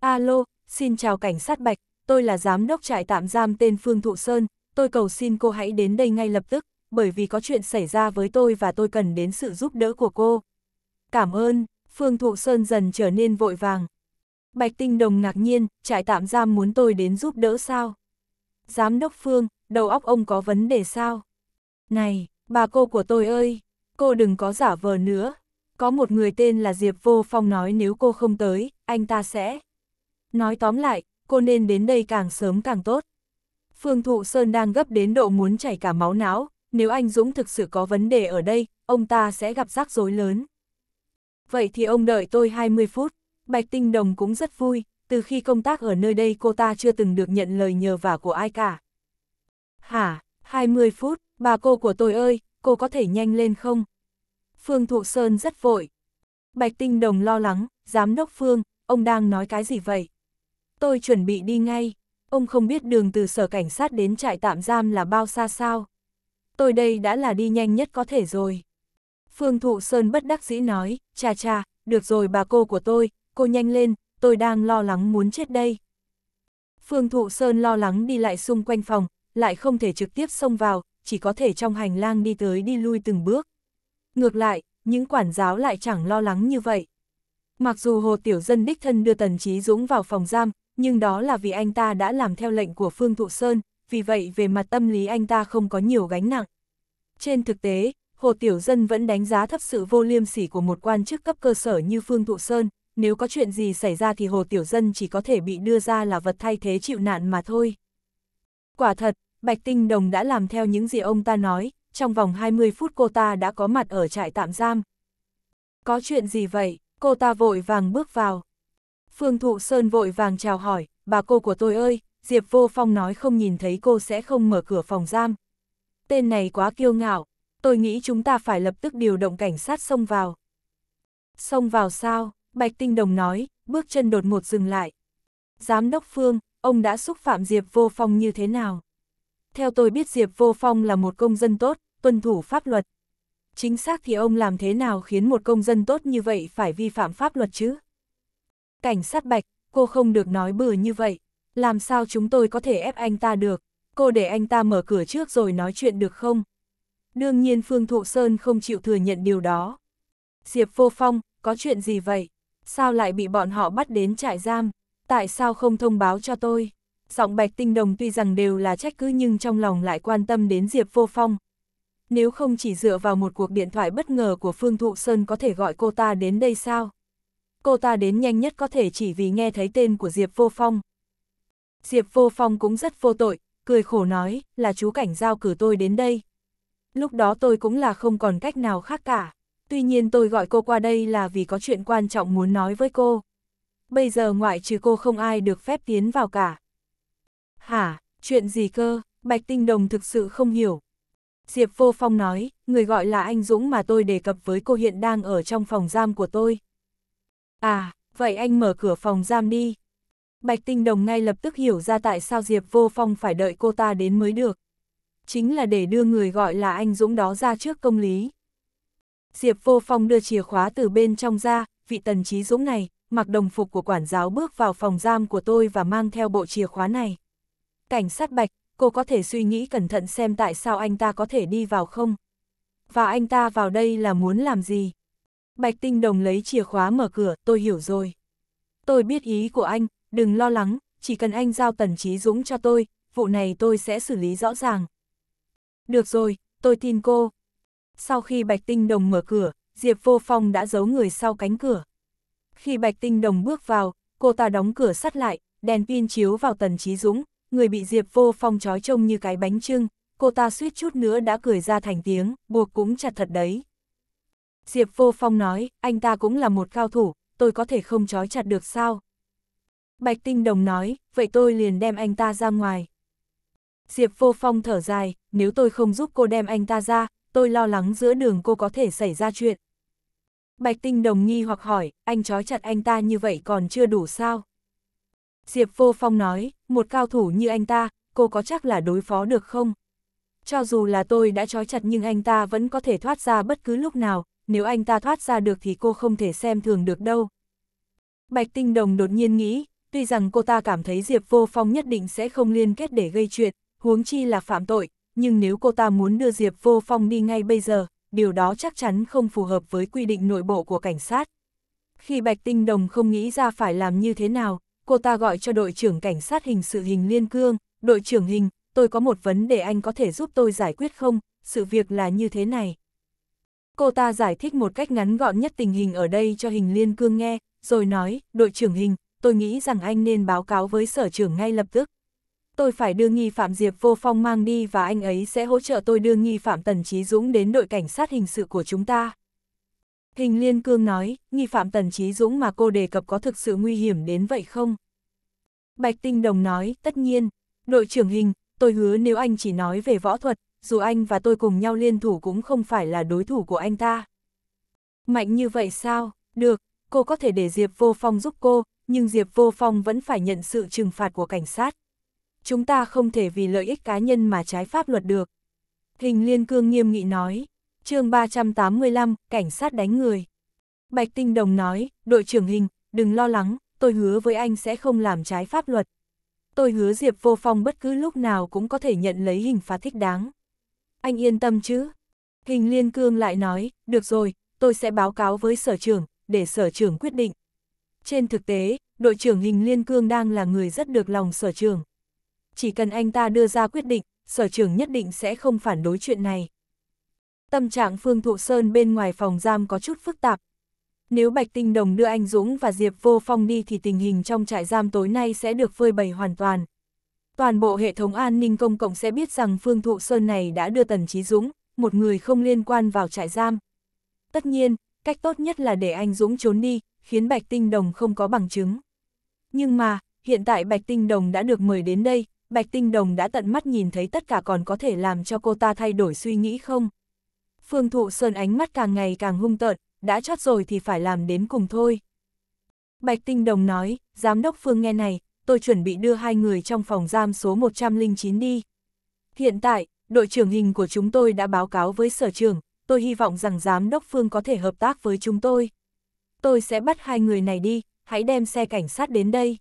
Alo, xin chào cảnh sát Bạch, tôi là giám đốc trại tạm giam tên Phương Thụ Sơn, tôi cầu xin cô hãy đến đây ngay lập tức, bởi vì có chuyện xảy ra với tôi và tôi cần đến sự giúp đỡ của cô. Cảm ơn, Phương Thụ Sơn dần trở nên vội vàng. Bạch Tinh Đồng ngạc nhiên, trại tạm giam muốn tôi đến giúp đỡ sao? Giám đốc Phương, đầu óc ông có vấn đề sao? Này, bà cô của tôi ơi, cô đừng có giả vờ nữa. Có một người tên là Diệp Vô Phong nói nếu cô không tới, anh ta sẽ... Nói tóm lại, cô nên đến đây càng sớm càng tốt. Phương Thụ Sơn đang gấp đến độ muốn chảy cả máu não, nếu anh Dũng thực sự có vấn đề ở đây, ông ta sẽ gặp rắc rối lớn. Vậy thì ông đợi tôi 20 phút, Bạch Tinh Đồng cũng rất vui, từ khi công tác ở nơi đây cô ta chưa từng được nhận lời nhờ vả của ai cả. Hả, 20 phút, bà cô của tôi ơi, cô có thể nhanh lên không? Phương Thụ Sơn rất vội. Bạch Tinh Đồng lo lắng, giám đốc Phương, ông đang nói cái gì vậy? tôi chuẩn bị đi ngay. Ông không biết đường từ sở cảnh sát đến trại tạm giam là bao xa sao. Tôi đây đã là đi nhanh nhất có thể rồi. Phương Thụ Sơn bất đắc dĩ nói, cha cha, được rồi bà cô của tôi, cô nhanh lên, tôi đang lo lắng muốn chết đây. Phương Thụ Sơn lo lắng đi lại xung quanh phòng, lại không thể trực tiếp xông vào, chỉ có thể trong hành lang đi tới đi lui từng bước. Ngược lại, những quản giáo lại chẳng lo lắng như vậy. Mặc dù Hồ Tiểu Dân đích thân đưa Tần Trí Dũng vào phòng giam, nhưng đó là vì anh ta đã làm theo lệnh của Phương Thụ Sơn, vì vậy về mặt tâm lý anh ta không có nhiều gánh nặng. Trên thực tế, Hồ Tiểu Dân vẫn đánh giá thấp sự vô liêm sỉ của một quan chức cấp cơ sở như Phương Thụ Sơn, nếu có chuyện gì xảy ra thì Hồ Tiểu Dân chỉ có thể bị đưa ra là vật thay thế chịu nạn mà thôi. Quả thật, Bạch Tinh Đồng đã làm theo những gì ông ta nói, trong vòng 20 phút cô ta đã có mặt ở trại tạm giam. Có chuyện gì vậy? Cô ta vội vàng bước vào, Phương Thụ Sơn vội vàng chào hỏi, bà cô của tôi ơi, Diệp Vô Phong nói không nhìn thấy cô sẽ không mở cửa phòng giam. Tên này quá kiêu ngạo, tôi nghĩ chúng ta phải lập tức điều động cảnh sát xông vào. Xông vào sao? Bạch Tinh Đồng nói, bước chân đột ngột dừng lại. Giám đốc Phương, ông đã xúc phạm Diệp Vô Phong như thế nào? Theo tôi biết Diệp Vô Phong là một công dân tốt, tuân thủ pháp luật. Chính xác thì ông làm thế nào khiến một công dân tốt như vậy phải vi phạm pháp luật chứ? Cảnh sát bạch, cô không được nói bừa như vậy. Làm sao chúng tôi có thể ép anh ta được? Cô để anh ta mở cửa trước rồi nói chuyện được không? Đương nhiên Phương Thụ Sơn không chịu thừa nhận điều đó. Diệp Vô Phong, có chuyện gì vậy? Sao lại bị bọn họ bắt đến trại giam? Tại sao không thông báo cho tôi? Giọng Bạch Tinh Đồng tuy rằng đều là trách cứ nhưng trong lòng lại quan tâm đến Diệp Vô Phong. Nếu không chỉ dựa vào một cuộc điện thoại bất ngờ của Phương Thụ Sơn có thể gọi cô ta đến đây sao? cô ta đến nhanh nhất có thể chỉ vì nghe thấy tên của Diệp Vô Phong. Diệp Vô Phong cũng rất vô tội, cười khổ nói, là chú Cảnh Giao cử tôi đến đây. Lúc đó tôi cũng là không còn cách nào khác cả, tuy nhiên tôi gọi cô qua đây là vì có chuyện quan trọng muốn nói với cô. Bây giờ ngoại trừ cô không ai được phép tiến vào cả. Hả, chuyện gì cơ, Bạch Tinh Đồng thực sự không hiểu. Diệp Vô Phong nói, người gọi là anh Dũng mà tôi đề cập với cô hiện đang ở trong phòng giam của tôi. À, vậy anh mở cửa phòng giam đi. Bạch Tinh Đồng ngay lập tức hiểu ra tại sao Diệp Vô Phong phải đợi cô ta đến mới được. Chính là để đưa người gọi là anh Dũng đó ra trước công lý. Diệp Vô Phong đưa chìa khóa từ bên trong ra, vị tần trí Dũng này, mặc đồng phục của quản giáo bước vào phòng giam của tôi và mang theo bộ chìa khóa này. Cảnh sát Bạch, cô có thể suy nghĩ cẩn thận xem tại sao anh ta có thể đi vào không? Và anh ta vào đây là muốn làm gì? Bạch Tinh Đồng lấy chìa khóa mở cửa, tôi hiểu rồi. Tôi biết ý của anh, đừng lo lắng, chỉ cần anh giao Tần Trí Dũng cho tôi, vụ này tôi sẽ xử lý rõ ràng. Được rồi, tôi tin cô. Sau khi Bạch Tinh Đồng mở cửa, Diệp Vô Phong đã giấu người sau cánh cửa. Khi Bạch Tinh Đồng bước vào, cô ta đóng cửa sắt lại, đèn pin chiếu vào Tần Trí Dũng, người bị Diệp Vô Phong trói trông như cái bánh trưng, cô ta suýt chút nữa đã cười ra thành tiếng, buộc cũng chặt thật đấy. Diệp Vô Phong nói, anh ta cũng là một cao thủ, tôi có thể không trói chặt được sao? Bạch Tinh Đồng nói, vậy tôi liền đem anh ta ra ngoài. Diệp Vô Phong thở dài, nếu tôi không giúp cô đem anh ta ra, tôi lo lắng giữa đường cô có thể xảy ra chuyện. Bạch Tinh Đồng nghi hoặc hỏi, anh trói chặt anh ta như vậy còn chưa đủ sao? Diệp Vô Phong nói, một cao thủ như anh ta, cô có chắc là đối phó được không? Cho dù là tôi đã trói chặt nhưng anh ta vẫn có thể thoát ra bất cứ lúc nào, nếu anh ta thoát ra được thì cô không thể xem thường được đâu. Bạch Tinh Đồng đột nhiên nghĩ, tuy rằng cô ta cảm thấy Diệp Vô Phong nhất định sẽ không liên kết để gây chuyện, huống chi là phạm tội, nhưng nếu cô ta muốn đưa Diệp Vô Phong đi ngay bây giờ, điều đó chắc chắn không phù hợp với quy định nội bộ của cảnh sát. Khi Bạch Tinh Đồng không nghĩ ra phải làm như thế nào, cô ta gọi cho đội trưởng cảnh sát hình sự hình Liên Cương, đội trưởng hình, tôi có một vấn đề anh có thể giúp tôi giải quyết không, sự việc là như thế này. Cô ta giải thích một cách ngắn gọn nhất tình hình ở đây cho hình liên cương nghe, rồi nói, đội trưởng hình, tôi nghĩ rằng anh nên báo cáo với sở trưởng ngay lập tức. Tôi phải đưa nghi phạm Diệp Vô Phong mang đi và anh ấy sẽ hỗ trợ tôi đưa nghi phạm Tần Trí Dũng đến đội cảnh sát hình sự của chúng ta. Hình Liên Cương nói, nghi phạm Tần Trí Dũng mà cô đề cập có thực sự nguy hiểm đến vậy không? Bạch Tinh Đồng nói, tất nhiên, đội trưởng hình, tôi hứa nếu anh chỉ nói về võ thuật, dù anh và tôi cùng nhau liên thủ cũng không phải là đối thủ của anh ta. Mạnh như vậy sao, được, cô có thể để Diệp Vô Phong giúp cô, nhưng Diệp Vô Phong vẫn phải nhận sự trừng phạt của cảnh sát. Chúng ta không thể vì lợi ích cá nhân mà trái pháp luật được. Hình Liên Cương nghiêm nghị nói, chương 385, cảnh sát đánh người. Bạch Tinh Đồng nói, đội trưởng Hình, đừng lo lắng, tôi hứa với anh sẽ không làm trái pháp luật. Tôi hứa Diệp Vô Phong bất cứ lúc nào cũng có thể nhận lấy hình phạt thích đáng anh yên tâm chứ. Hình liên cương lại nói, được rồi, tôi sẽ báo cáo với sở trưởng, để sở trưởng quyết định. Trên thực tế, đội trưởng hình liên cương đang là người rất được lòng sở trưởng. Chỉ cần anh ta đưa ra quyết định, sở trưởng nhất định sẽ không phản đối chuyện này. Tâm trạng Phương Thụ Sơn bên ngoài phòng giam có chút phức tạp. Nếu Bạch Tinh Đồng đưa anh Dũng và Diệp Vô Phong đi thì tình hình trong trại giam tối nay sẽ được phơi bày hoàn toàn, Toàn bộ hệ thống an ninh công cộng sẽ biết rằng Phương Thụ Sơn này đã đưa Tần Trí Dũng, một người không liên quan vào trại giam. Tất nhiên, cách tốt nhất là để anh Dũng trốn đi, khiến Bạch Tinh Đồng không có bằng chứng. Nhưng mà, hiện tại Bạch Tinh Đồng đã được mời đến đây, Bạch Tinh Đồng đã tận mắt nhìn thấy tất cả còn có thể làm cho cô ta thay đổi suy nghĩ không? Phương Thụ Sơn ánh mắt càng ngày càng hung tợn, đã chót rồi thì phải làm đến cùng thôi. Bạch Tinh Đồng nói, Giám đốc Phương nghe này, tôi chuẩn bị đưa hai người trong phòng giam số 109 đi. Hiện tại, đội trưởng hình của chúng tôi đã báo cáo với sở trưởng, tôi hy vọng rằng giám đốc Phương có thể hợp tác với chúng tôi. Tôi sẽ bắt hai người này đi, hãy đem xe cảnh sát đến đây.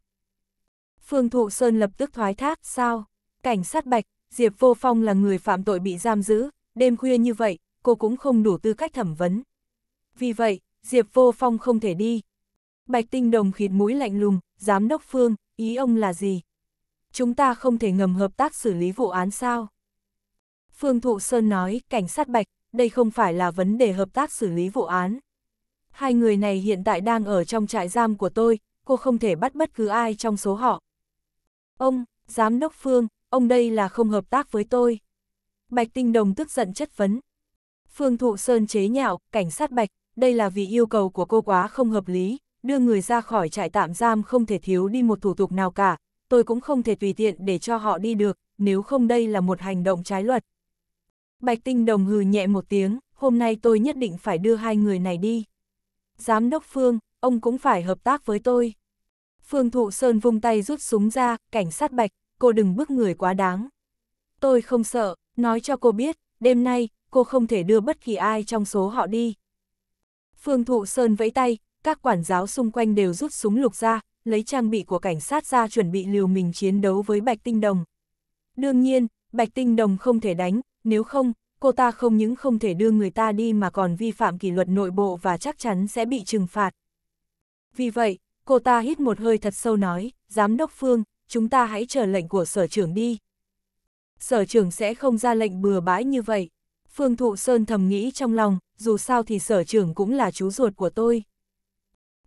Phương Thụ Sơn lập tức thoái thác, sao? Cảnh sát Bạch, Diệp Vô Phong là người phạm tội bị giam giữ, đêm khuya như vậy, cô cũng không đủ tư cách thẩm vấn. Vì vậy, Diệp Vô Phong không thể đi. Bạch Tinh Đồng khịt mũi lạnh lùng, giám đốc Phương, Ý ông là gì? Chúng ta không thể ngầm hợp tác xử lý vụ án sao? Phương Thụ Sơn nói, cảnh sát Bạch, đây không phải là vấn đề hợp tác xử lý vụ án. Hai người này hiện tại đang ở trong trại giam của tôi, cô không thể bắt bất cứ ai trong số họ. Ông, Giám đốc Phương, ông đây là không hợp tác với tôi. Bạch Tinh Đồng tức giận chất vấn. Phương Thụ Sơn chế nhạo, cảnh sát Bạch, đây là vì yêu cầu của cô quá không hợp lý, đưa người ra khỏi trại tạm giam không thể thiếu đi một thủ tục nào cả, tôi cũng không thể tùy tiện để cho họ đi được, nếu không đây là một hành động trái luật. Bạch Tinh Đồng hừ nhẹ một tiếng, hôm nay tôi nhất định phải đưa hai người này đi. Giám đốc Phương, ông cũng phải hợp tác với tôi. Phương Thụ Sơn vung tay rút súng ra, cảnh sát Bạch, cô đừng bước người quá đáng. Tôi không sợ, nói cho cô biết, đêm nay, cô không thể đưa bất kỳ ai trong số họ đi. Phương Thụ Sơn vẫy tay, các quản giáo xung quanh đều rút súng lục ra, lấy trang bị của cảnh sát ra chuẩn bị liều mình chiến đấu với Bạch Tinh Đồng. Đương nhiên, Bạch Tinh Đồng không thể đánh, nếu không, cô ta không những không thể đưa người ta đi mà còn vi phạm kỷ luật nội bộ và chắc chắn sẽ bị trừng phạt. Vì vậy, cô ta hít một hơi thật sâu nói, Giám đốc Phương, chúng ta hãy chờ lệnh của sở trưởng đi. Sở trưởng sẽ không ra lệnh bừa bãi như vậy. Phương Thụ Sơn thầm nghĩ trong lòng, dù sao thì sở trưởng cũng là chú ruột của tôi.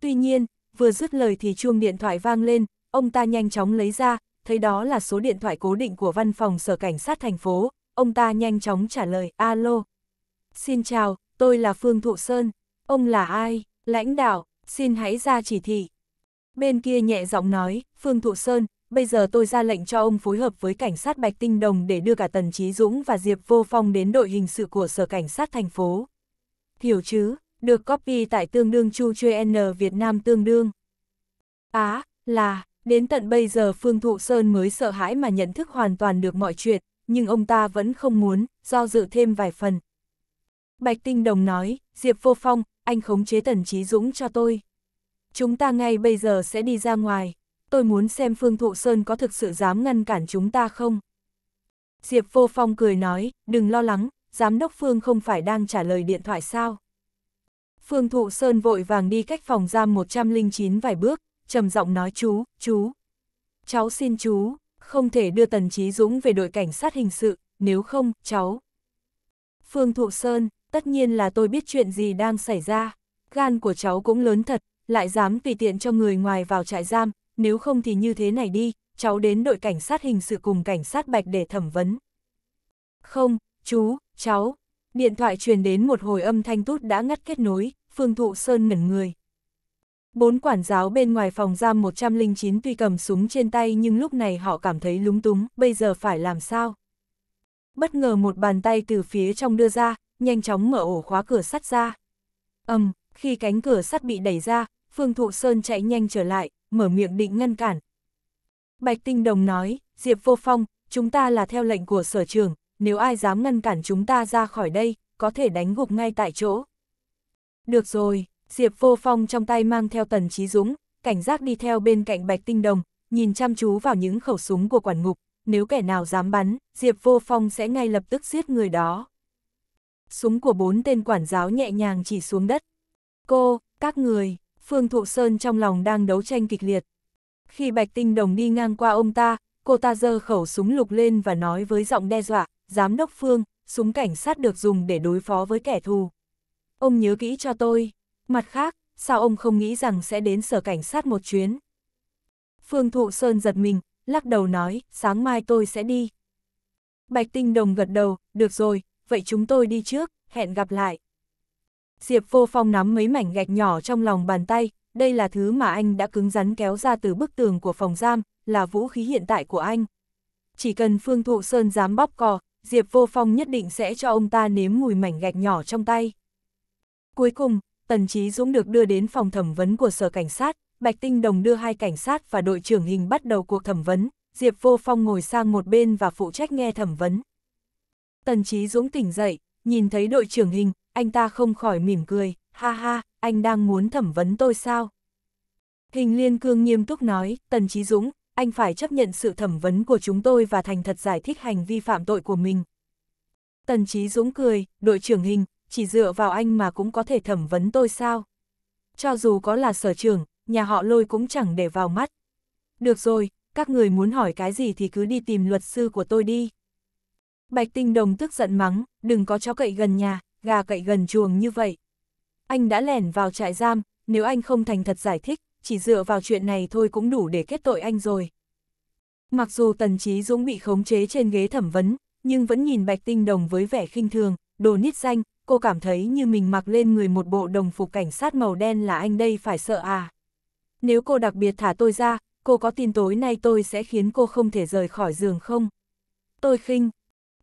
Tuy nhiên, vừa dứt lời thì chuông điện thoại vang lên, ông ta nhanh chóng lấy ra, thấy đó là số điện thoại cố định của văn phòng sở cảnh sát thành phố, ông ta nhanh chóng trả lời, alo. Xin chào, tôi là Phương Thụ Sơn, ông là ai, lãnh đạo, xin hãy ra chỉ thị. Bên kia nhẹ giọng nói, Phương Thụ Sơn, bây giờ tôi ra lệnh cho ông phối hợp với cảnh sát Bạch Tinh Đồng để đưa cả Tần Trí Dũng và Diệp Vô Phong đến đội hình sự của Sở Cảnh sát thành phố. Hiểu chứ? được copy tại tương đương chu chuê N Việt Nam tương đương. Á, là, đến tận bây giờ Phương Thụ Sơn mới sợ hãi mà nhận thức hoàn toàn được mọi chuyện, nhưng ông ta vẫn không muốn, do dự thêm vài phần. Bạch Tinh Đồng nói, Diệp Vô Phong, anh khống chế Tần Trí Dũng cho tôi. Chúng ta ngay bây giờ sẽ đi ra ngoài, tôi muốn xem Phương Thụ Sơn có thực sự dám ngăn cản chúng ta không. Diệp Vô Phong cười nói, đừng lo lắng, Giám đốc Phương không phải đang trả lời điện thoại sao. Phương Thụ Sơn vội vàng đi cách phòng giam 109 vài bước, trầm giọng nói chú, chú. Cháu xin chú, không thể đưa Tần Trí Dũng về đội cảnh sát hình sự, nếu không, cháu. Phương Thụ Sơn, tất nhiên là tôi biết chuyện gì đang xảy ra. Gan của cháu cũng lớn thật, lại dám tùy tiện cho người ngoài vào trại giam, nếu không thì như thế này đi, cháu đến đội cảnh sát hình sự cùng cảnh sát bạch để thẩm vấn. Không, chú, cháu, Điện thoại truyền đến một hồi âm thanh tút đã ngắt kết nối, Phương Thụ Sơn ngẩn người. Bốn quản giáo bên ngoài phòng giam 109 tuy cầm súng trên tay nhưng lúc này họ cảm thấy lúng túng, bây giờ phải làm sao? Bất ngờ một bàn tay từ phía trong đưa ra, nhanh chóng mở ổ khóa cửa sắt ra. Âm, um, khi cánh cửa sắt bị đẩy ra, Phương Thụ Sơn chạy nhanh trở lại, mở miệng định ngăn cản. Bạch Tinh Đồng nói, Diệp Vô Phong, chúng ta là theo lệnh của sở trưởng nếu ai dám ngăn cản chúng ta ra khỏi đây, có thể đánh gục ngay tại chỗ. Được rồi, Diệp Vô Phong trong tay mang theo tần trí dũng, cảnh giác đi theo bên cạnh Bạch Tinh Đồng, nhìn chăm chú vào những khẩu súng của quản ngục, nếu kẻ nào dám bắn, Diệp Vô Phong sẽ ngay lập tức giết người đó. Súng của bốn tên quản giáo nhẹ nhàng chỉ xuống đất. Cô, các người, Phương Thụ Sơn trong lòng đang đấu tranh kịch liệt. Khi Bạch Tinh Đồng đi ngang qua ông ta, cô ta giơ khẩu súng lục lên và nói với giọng đe dọa, giám đốc phương, súng cảnh sát được dùng để đối phó với kẻ thù. Ông nhớ kỹ cho tôi. Mặt khác, sao ông không nghĩ rằng sẽ đến sở cảnh sát một chuyến? Phương Thụ Sơn giật mình, lắc đầu nói, sáng mai tôi sẽ đi. Bạch Tinh Đồng gật đầu, được rồi, vậy chúng tôi đi trước, hẹn gặp lại. Diệp Vô Phong nắm mấy mảnh gạch nhỏ trong lòng bàn tay, đây là thứ mà anh đã cứng rắn kéo ra từ bức tường của phòng giam, là vũ khí hiện tại của anh. Chỉ cần Phương Thụ Sơn dám bóp cò, Diệp Vô Phong nhất định sẽ cho ông ta nếm mùi mảnh gạch nhỏ trong tay. Cuối cùng, Tần Chí Dũng được đưa đến phòng thẩm vấn của Sở Cảnh sát, Bạch Tinh Đồng đưa hai cảnh sát và đội trưởng hình bắt đầu cuộc thẩm vấn, Diệp Vô Phong ngồi sang một bên và phụ trách nghe thẩm vấn. Tần Chí Dũng tỉnh dậy, nhìn thấy đội trưởng hình, anh ta không khỏi mỉm cười, ha ha, anh đang muốn thẩm vấn tôi sao? Hình Liên Cương nghiêm túc nói, Tần Chí Dũng, anh phải chấp nhận sự thẩm vấn của chúng tôi và thành thật giải thích hành vi phạm tội của mình. Tần Chí Dũng cười, đội trưởng hình, chỉ dựa vào anh mà cũng có thể thẩm vấn tôi sao? Cho dù có là sở trưởng, nhà họ lôi cũng chẳng để vào mắt. Được rồi, các người muốn hỏi cái gì thì cứ đi tìm luật sư của tôi đi. Bạch Tinh Đồng tức giận mắng, đừng có chó cậy gần nhà, gà cậy gần chuồng như vậy. Anh đã lẻn vào trại giam, nếu anh không thành thật giải thích, chỉ dựa vào chuyện này thôi cũng đủ để kết tội anh rồi. Mặc dù Tần Trí Dũng bị khống chế trên ghế thẩm vấn, nhưng vẫn nhìn Bạch Tinh Đồng với vẻ khinh thường, đồ nít danh, cô cảm thấy như mình mặc lên người một bộ đồng phục cảnh sát màu đen là anh đây phải sợ à. Nếu cô đặc biệt thả tôi ra, cô có tin tối nay tôi sẽ khiến cô không thể rời khỏi giường không? Tôi khinh.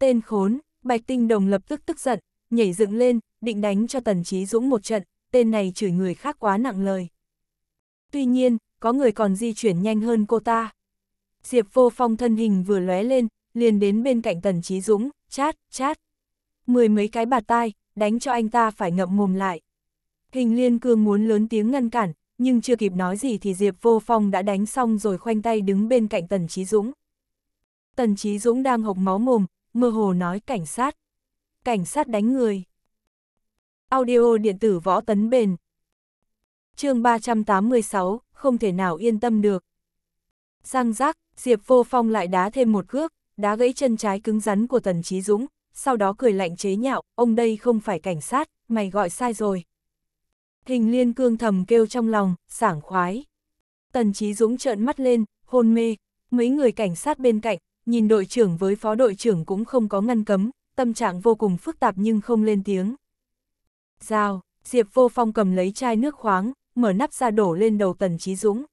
Tên khốn, Bạch Tinh Đồng lập tức tức giận, nhảy dựng lên, định đánh cho Tần Trí Dũng một trận, tên này chửi người khác quá nặng lời. Tuy nhiên, có người còn di chuyển nhanh hơn cô ta. Diệp vô phong thân hình vừa lóe lên, liền đến bên cạnh Tần Trí Dũng, chát, chát. Mười mấy cái bạt tai, đánh cho anh ta phải ngậm mồm lại. Hình liên cương muốn lớn tiếng ngăn cản, nhưng chưa kịp nói gì thì Diệp vô phong đã đánh xong rồi khoanh tay đứng bên cạnh Tần Trí Dũng. Tần Trí Dũng đang hộc máu mồm, mơ hồ nói cảnh sát. Cảnh sát đánh người. Audio điện tử võ tấn bền, chương 386, không thể nào yên tâm được. Sang rác, Diệp Vô Phong lại đá thêm một cước, đá gãy chân trái cứng rắn của Tần Trí Dũng, sau đó cười lạnh chế nhạo, ông đây không phải cảnh sát, mày gọi sai rồi. Hình liên cương thầm kêu trong lòng, sảng khoái. Tần Trí Dũng trợn mắt lên, hôn mê, mấy người cảnh sát bên cạnh, nhìn đội trưởng với phó đội trưởng cũng không có ngăn cấm, tâm trạng vô cùng phức tạp nhưng không lên tiếng. Giao, Diệp Vô Phong cầm lấy chai nước khoáng, mở nắp ra đổ lên đầu Tần Trí Dũng.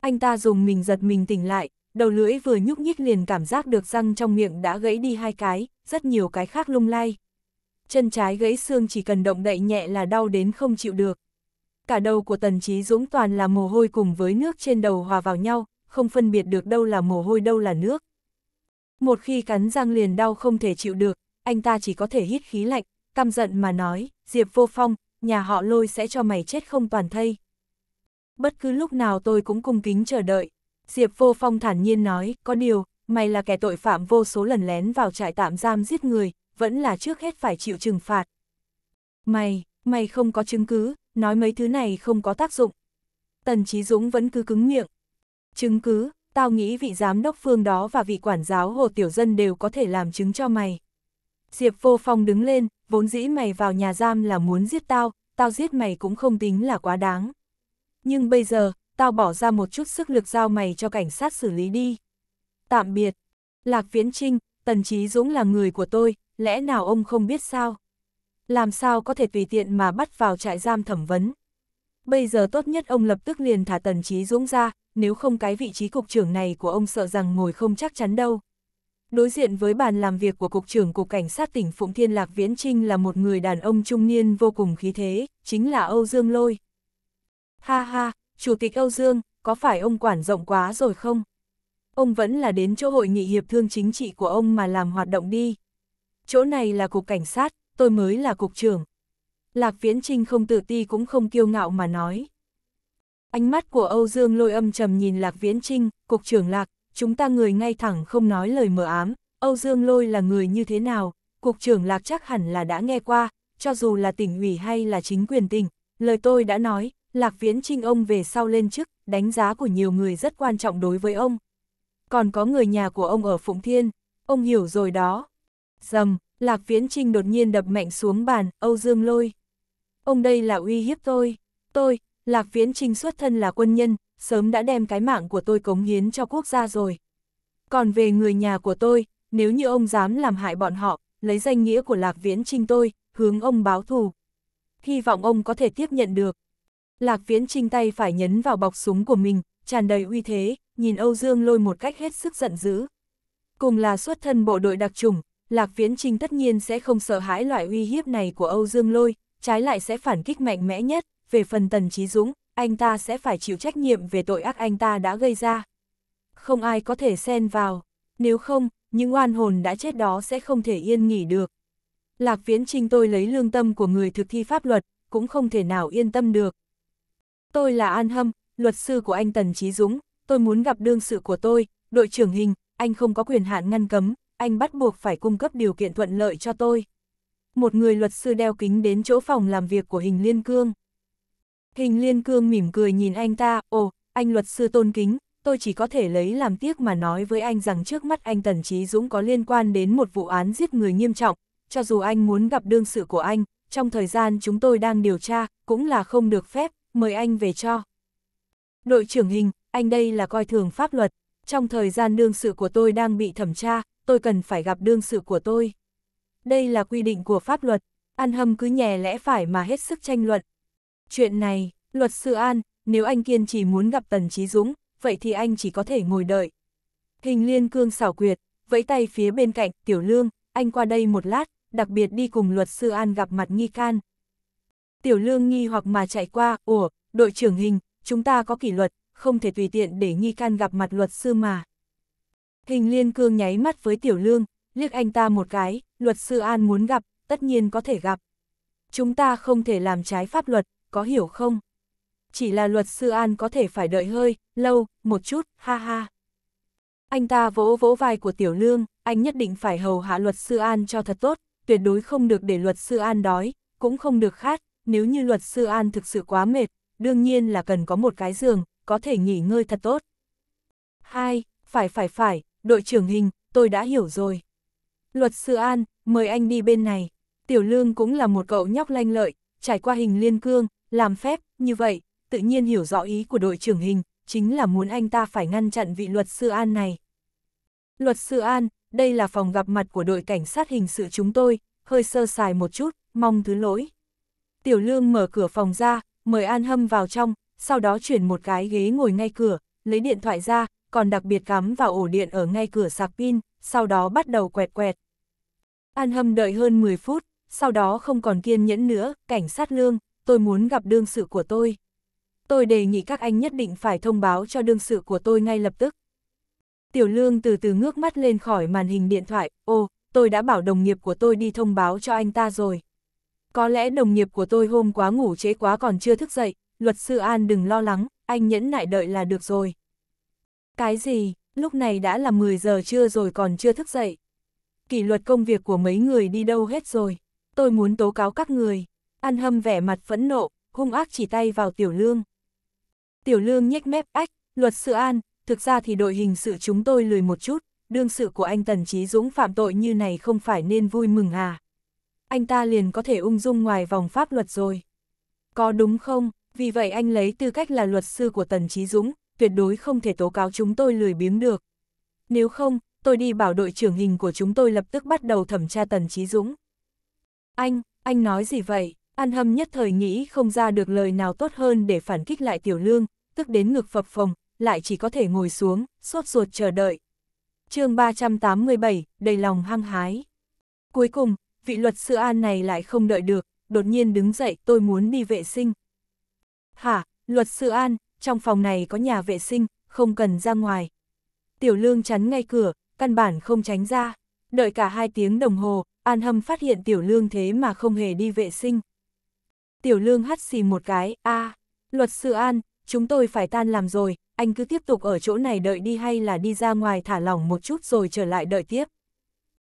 Anh ta dùng mình giật mình tỉnh lại, đầu lưỡi vừa nhúc nhích liền cảm giác được răng trong miệng đã gãy đi hai cái, rất nhiều cái khác lung lay. Chân trái gãy xương chỉ cần động đậy nhẹ là đau đến không chịu được. Cả đầu của Tần Trí Dũng toàn là mồ hôi cùng với nước trên đầu hòa vào nhau, không phân biệt được đâu là mồ hôi đâu là nước. Một khi cắn răng liền đau không thể chịu được, anh ta chỉ có thể hít khí lạnh, căm giận mà nói, Diệp Vô Phong, nhà họ lôi sẽ cho mày chết không toàn thây. Bất cứ lúc nào tôi cũng cung kính chờ đợi. Diệp Vô Phong thản nhiên nói, có điều, mày là kẻ tội phạm vô số lần lén vào trại tạm giam giết người, vẫn là trước hết phải chịu trừng phạt. Mày, mày không có chứng cứ, nói mấy thứ này không có tác dụng. Tần Chí Dũng vẫn cứ cứng miệng. Chứng cứ, tao nghĩ vị giám đốc phương đó và vị quản giáo Hồ Tiểu Dân đều có thể làm chứng cho mày. Diệp Vô Phong đứng lên, vốn dĩ mày vào nhà giam là muốn giết tao, tao giết mày cũng không tính là quá đáng. Nhưng bây giờ, tao bỏ ra một chút sức lực giao mày cho cảnh sát xử lý đi. Tạm biệt. Lạc Viễn Trinh, Tần Trí Dũng là người của tôi, lẽ nào ông không biết sao? Làm sao có thể tùy tiện mà bắt vào trại giam thẩm vấn? Bây giờ tốt nhất ông lập tức liền thả Tần Trí Dũng ra, nếu không cái vị trí cục trưởng này của ông sợ rằng ngồi không chắc chắn đâu. Đối diện với bàn làm việc của Cục trưởng Cục Cảnh sát tỉnh Phụng Thiên Lạc Viễn Trinh là một người đàn ông trung niên vô cùng khí thế, chính là Âu Dương Lôi. Ha ha, Chủ tịch Âu Dương, có phải ông quản rộng quá rồi không? Ông vẫn là đến chỗ hội nghị hiệp thương chính trị của ông mà làm hoạt động đi. Chỗ này là Cục Cảnh sát, tôi mới là Cục trưởng. Lạc Viễn Trinh không tự ti cũng không kiêu ngạo mà nói. Ánh mắt của Âu Dương lôi âm trầm nhìn Lạc Viễn Trinh, Cục trưởng Lạc, chúng ta người ngay thẳng không nói lời mờ ám, Âu Dương Lôi là người như thế nào, Cục trưởng Lạc chắc hẳn là đã nghe qua, cho dù là tỉnh ủy hay là chính quyền tỉnh, lời tôi đã nói, Lạc Viễn Trinh ông về sau lên chức, đánh giá của nhiều người rất quan trọng đối với ông. Còn có người nhà của ông ở Phụng Thiên, ông hiểu rồi đó. Dầm, Lạc Viễn Trinh đột nhiên đập mạnh xuống bàn, Âu Dương Lôi. Ông đây là uy hiếp tôi, tôi, Lạc Viễn Trinh xuất thân là quân nhân, sớm đã đem cái mạng của tôi cống hiến cho quốc gia rồi. Còn về người nhà của tôi, nếu như ông dám làm hại bọn họ, lấy danh nghĩa của Lạc Viễn Trinh tôi, hướng ông báo thù. Hy vọng ông có thể tiếp nhận được. Lạc Viễn Trinh tay phải nhấn vào bọc súng của mình, tràn đầy uy thế, nhìn Âu Dương lôi một cách hết sức giận dữ. Cùng là xuất thân bộ đội đặc trùng, Lạc Viễn Trinh tất nhiên sẽ không sợ hãi loại uy hiếp này của Âu Dương lôi, trái lại sẽ phản kích mạnh mẽ nhất, về phần Tần Trí Dũng, anh ta sẽ phải chịu trách nhiệm về tội ác anh ta đã gây ra. Không ai có thể xen vào, nếu không, những oan hồn đã chết đó sẽ không thể yên nghỉ được. Lạc Viễn Trinh tôi lấy lương tâm của người thực thi pháp luật, cũng không thể nào yên tâm được. Tôi là An Hâm, luật sư của anh Tần Trí Dũng, tôi muốn gặp đương sự của tôi, đội trưởng hình, anh không có quyền hạn ngăn cấm, anh bắt buộc phải cung cấp điều kiện thuận lợi cho tôi. Một người luật sư đeo kính đến chỗ phòng làm việc của hình liên cương. Hình liên cương mỉm cười nhìn anh ta, ồ, anh luật sư tôn kính, tôi chỉ có thể lấy làm tiếc mà nói với anh rằng trước mắt anh Tần Trí Dũng có liên quan đến một vụ án giết người nghiêm trọng, cho dù anh muốn gặp đương sự của anh, trong thời gian chúng tôi đang điều tra, cũng là không được phép, mời anh về cho. Đội trưởng hình, anh đây là coi thường pháp luật, trong thời gian đương sự của tôi đang bị thẩm tra, tôi cần phải gặp đương sự của tôi. Đây là quy định của pháp luật, An Hâm cứ nhè lẽ phải mà hết sức tranh luận, Chuyện này, luật sư An, nếu anh kiên chỉ muốn gặp Tần Trí Dũng, vậy thì anh chỉ có thể ngồi đợi. Hình liên cương xảo quyệt, vẫy tay phía bên cạnh, tiểu lương, anh qua đây một lát, đặc biệt đi cùng luật sư An gặp mặt nghi can. Tiểu lương nghi hoặc mà chạy qua, ủa, đội trưởng hình, chúng ta có kỷ luật, không thể tùy tiện để nghi can gặp mặt luật sư mà. Hình liên cương nháy mắt với tiểu lương, liếc anh ta một cái, luật sư An muốn gặp, tất nhiên có thể gặp. Chúng ta không thể làm trái pháp luật, có hiểu không? Chỉ là luật sư An có thể phải đợi hơi, lâu, một chút, ha ha. Anh ta vỗ vỗ vai của Tiểu Lương, anh nhất định phải hầu hạ luật sư An cho thật tốt, tuyệt đối không được để luật sư An đói, cũng không được khát, nếu như luật sư An thực sự quá mệt, đương nhiên là cần có một cái giường, có thể nghỉ ngơi thật tốt. Hai, phải phải phải, đội trưởng hình, tôi đã hiểu rồi. Luật sư An, mời anh đi bên này. Tiểu Lương cũng là một cậu nhóc lanh lợi, trải qua hình liên cương, làm phép, như vậy, tự nhiên hiểu rõ ý của đội trưởng hình, chính là muốn anh ta phải ngăn chặn vị luật sư An này. Luật sư An, đây là phòng gặp mặt của đội cảnh sát hình sự chúng tôi, hơi sơ sài một chút, mong thứ lỗi. Tiểu Lương mở cửa phòng ra, mời An Hâm vào trong, sau đó chuyển một cái ghế ngồi ngay cửa, lấy điện thoại ra, còn đặc biệt cắm vào ổ điện ở ngay cửa sạc pin, sau đó bắt đầu quẹt quẹt. An Hâm đợi hơn 10 phút, sau đó không còn kiên nhẫn nữa, cảnh sát Lương, tôi muốn gặp đương sự của tôi. Tôi đề nghị các anh nhất định phải thông báo cho đương sự của tôi ngay lập tức. Tiểu lương từ từ ngước mắt lên khỏi màn hình điện thoại, ô, tôi đã bảo đồng nghiệp của tôi đi thông báo cho anh ta rồi. Có lẽ đồng nghiệp của tôi hôm quá ngủ chế quá còn chưa thức dậy, luật sư An đừng lo lắng, anh nhẫn nại đợi là được rồi. Cái gì, lúc này đã là 10 giờ trưa rồi còn chưa thức dậy. Kỷ luật công việc của mấy người đi đâu hết rồi, tôi muốn tố cáo các người. An hâm vẻ mặt phẫn nộ, hung ác chỉ tay vào tiểu lương. Tiểu lương nhếch mép ách, luật sư an, thực ra thì đội hình sự chúng tôi lười một chút, đương sự của anh Tần Trí Dũng phạm tội như này không phải nên vui mừng à. Anh ta liền có thể ung dung ngoài vòng pháp luật rồi. Có đúng không, vì vậy anh lấy tư cách là luật sư của Tần Trí Dũng, tuyệt đối không thể tố cáo chúng tôi lười biếng được. Nếu không, tôi đi bảo đội trưởng hình của chúng tôi lập tức bắt đầu thẩm tra Tần Trí Dũng. Anh, anh nói gì vậy? An hâm nhất thời nghĩ không ra được lời nào tốt hơn để phản kích lại tiểu lương, tức đến ngực phập phồng, lại chỉ có thể ngồi xuống, sốt ruột chờ đợi. chương 387, đầy lòng hăng hái. Cuối cùng, vị luật sư An này lại không đợi được, đột nhiên đứng dậy tôi muốn đi vệ sinh. Hả, luật sư An, trong phòng này có nhà vệ sinh, không cần ra ngoài. Tiểu lương chắn ngay cửa, căn bản không tránh ra. Đợi cả hai tiếng đồng hồ, An Hâm phát hiện tiểu lương thế mà không hề đi vệ sinh tiểu lương hắt xì một cái, a luật sư An, chúng tôi phải tan làm rồi, anh cứ tiếp tục ở chỗ này đợi đi hay là đi ra ngoài thả lỏng một chút rồi trở lại đợi tiếp.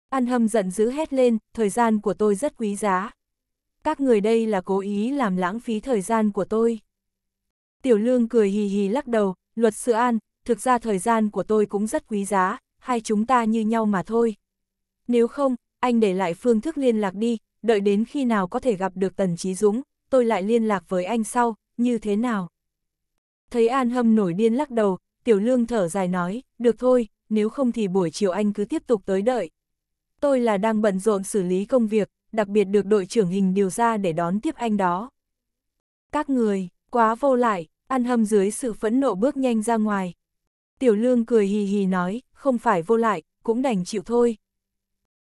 An hâm giận dữ hét lên, thời gian của tôi rất quý giá. Các người đây là cố ý làm lãng phí thời gian của tôi. Tiểu lương cười hì hì lắc đầu, luật sư An, thực ra thời gian của tôi cũng rất quý giá, hai chúng ta như nhau mà thôi. Nếu không, anh để lại phương thức liên lạc đi, đợi đến khi nào có thể gặp được Tần Trí Dũng, tôi lại liên lạc với anh sau, như thế nào? Thấy An Hâm nổi điên lắc đầu, Tiểu Lương thở dài nói, được thôi, nếu không thì buổi chiều anh cứ tiếp tục tới đợi. Tôi là đang bận rộn xử lý công việc, đặc biệt được đội trưởng hình điều ra để đón tiếp anh đó. Các người, quá vô lại, An Hâm dưới sự phẫn nộ bước nhanh ra ngoài. Tiểu Lương cười hì hì nói, không phải vô lại, cũng đành chịu thôi.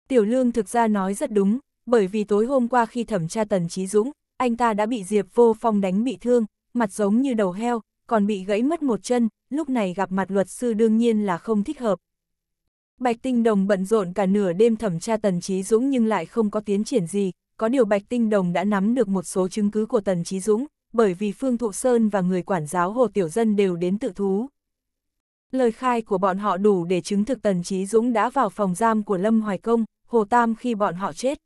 Tiểu Lương thực ra nói rất đúng, bởi vì tối hôm qua khi thẩm tra Tần Trí Dũng, anh ta đã bị Diệp Vô Phong đánh bị thương, mặt giống như đầu heo, còn bị gãy mất một chân, lúc này gặp mặt luật sư đương nhiên là không thích hợp. Bạch Tinh Đồng bận rộn cả nửa đêm thẩm tra Tần Trí Dũng nhưng lại không có tiến triển gì, có điều Bạch Tinh Đồng đã nắm được một số chứng cứ của Tần Trí Dũng, bởi vì Phương Thụ Sơn và người quản giáo Hồ Tiểu Dân đều đến tự thú. Lời khai của bọn họ đủ để chứng thực Tần Trí Dũng đã vào phòng giam của Lâm Hoài Công, Hồ Tam khi bọn họ chết.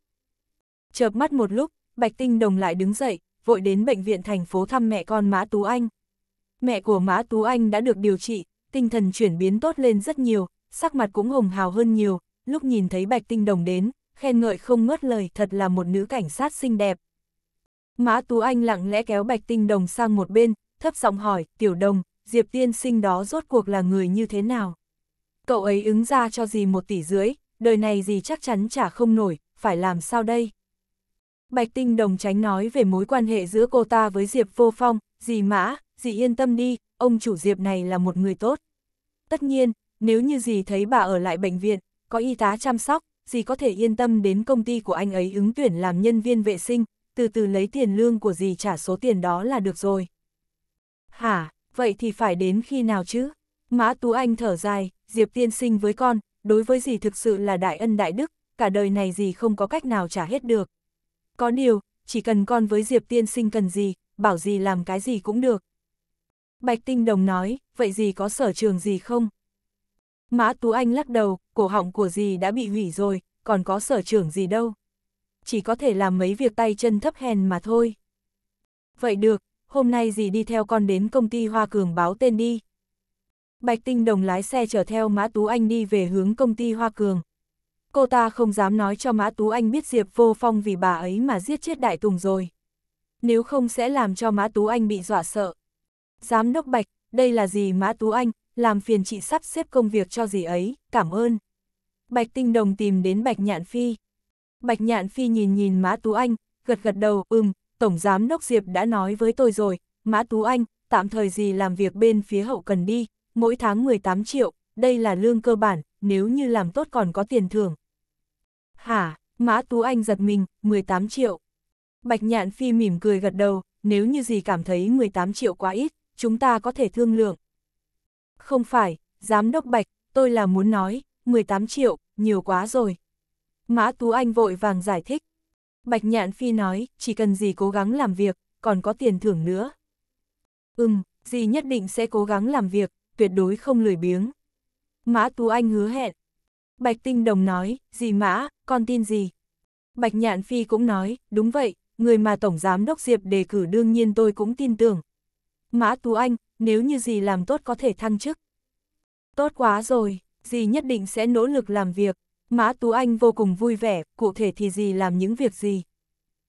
Chợp mắt một lúc, Bạch Tinh Đồng lại đứng dậy, vội đến bệnh viện thành phố thăm mẹ con Mã Tú Anh. Mẹ của Mã Tú Anh đã được điều trị, tinh thần chuyển biến tốt lên rất nhiều, sắc mặt cũng hồng hào hơn nhiều, lúc nhìn thấy Bạch Tinh Đồng đến, khen ngợi không ngớt lời thật là một nữ cảnh sát xinh đẹp. Mã Tú Anh lặng lẽ kéo Bạch Tinh Đồng sang một bên, thấp giọng hỏi, tiểu đồng, Diệp Tiên sinh đó rốt cuộc là người như thế nào? Cậu ấy ứng ra cho gì một tỷ rưỡi, đời này gì chắc chắn trả không nổi, phải làm sao đây? Bạch Tinh Đồng tránh nói về mối quan hệ giữa cô ta với Diệp Vô Phong, dì Mã, dì yên tâm đi, ông chủ Diệp này là một người tốt. Tất nhiên, nếu như dì thấy bà ở lại bệnh viện, có y tá chăm sóc, dì có thể yên tâm đến công ty của anh ấy ứng tuyển làm nhân viên vệ sinh, từ từ lấy tiền lương của dì trả số tiền đó là được rồi. Hả, vậy thì phải đến khi nào chứ? Mã Tú Anh thở dài, Diệp tiên sinh với con, đối với dì thực sự là đại ân đại đức, cả đời này dì không có cách nào trả hết được. Có điều, chỉ cần con với Diệp tiên sinh cần gì, bảo gì làm cái gì cũng được. Bạch Tinh Đồng nói, vậy gì có sở trường gì không? Mã Tú Anh lắc đầu, cổ họng của gì đã bị hủy rồi, còn có sở trường gì đâu. Chỉ có thể làm mấy việc tay chân thấp hèn mà thôi. Vậy được, hôm nay dì đi theo con đến công ty Hoa Cường báo tên đi. Bạch Tinh Đồng lái xe chở theo Mã Tú Anh đi về hướng công ty Hoa Cường cô ta không dám nói cho Mã Tú Anh biết Diệp Vô Phong vì bà ấy mà giết chết Đại Tùng rồi. Nếu không sẽ làm cho Mã Tú Anh bị dọa sợ. Giám đốc Bạch, đây là gì Mã Tú Anh, làm phiền chị sắp xếp công việc cho gì ấy, cảm ơn. Bạch Tinh Đồng tìm đến Bạch Nhạn Phi. Bạch Nhạn Phi nhìn nhìn Mã Tú Anh, gật gật đầu, ừm, Tổng Giám Đốc Diệp đã nói với tôi rồi, Mã Tú Anh, tạm thời gì làm việc bên phía hậu cần đi, mỗi tháng 18 triệu, đây là lương cơ bản, nếu như làm tốt còn có tiền thưởng. Hả, Mã Tú Anh giật mình, 18 triệu. Bạch Nhạn Phi mỉm cười gật đầu, nếu như gì cảm thấy 18 triệu quá ít, chúng ta có thể thương lượng. Không phải, giám đốc Bạch, tôi là muốn nói, 18 triệu, nhiều quá rồi. Mã Tú Anh vội vàng giải thích. Bạch Nhạn Phi nói, chỉ cần gì cố gắng làm việc, còn có tiền thưởng nữa. Ừm, gì nhất định sẽ cố gắng làm việc, tuyệt đối không lười biếng. Mã Tú Anh hứa hẹn. Bạch Tinh Đồng nói, gì mã, con tin gì? Bạch Nhạn Phi cũng nói, đúng vậy, người mà Tổng Giám Đốc Diệp đề cử đương nhiên tôi cũng tin tưởng. Mã Tú Anh, nếu như gì làm tốt có thể thăng chức. Tốt quá rồi, dì nhất định sẽ nỗ lực làm việc. Mã Tú Anh vô cùng vui vẻ, cụ thể thì dì làm những việc gì?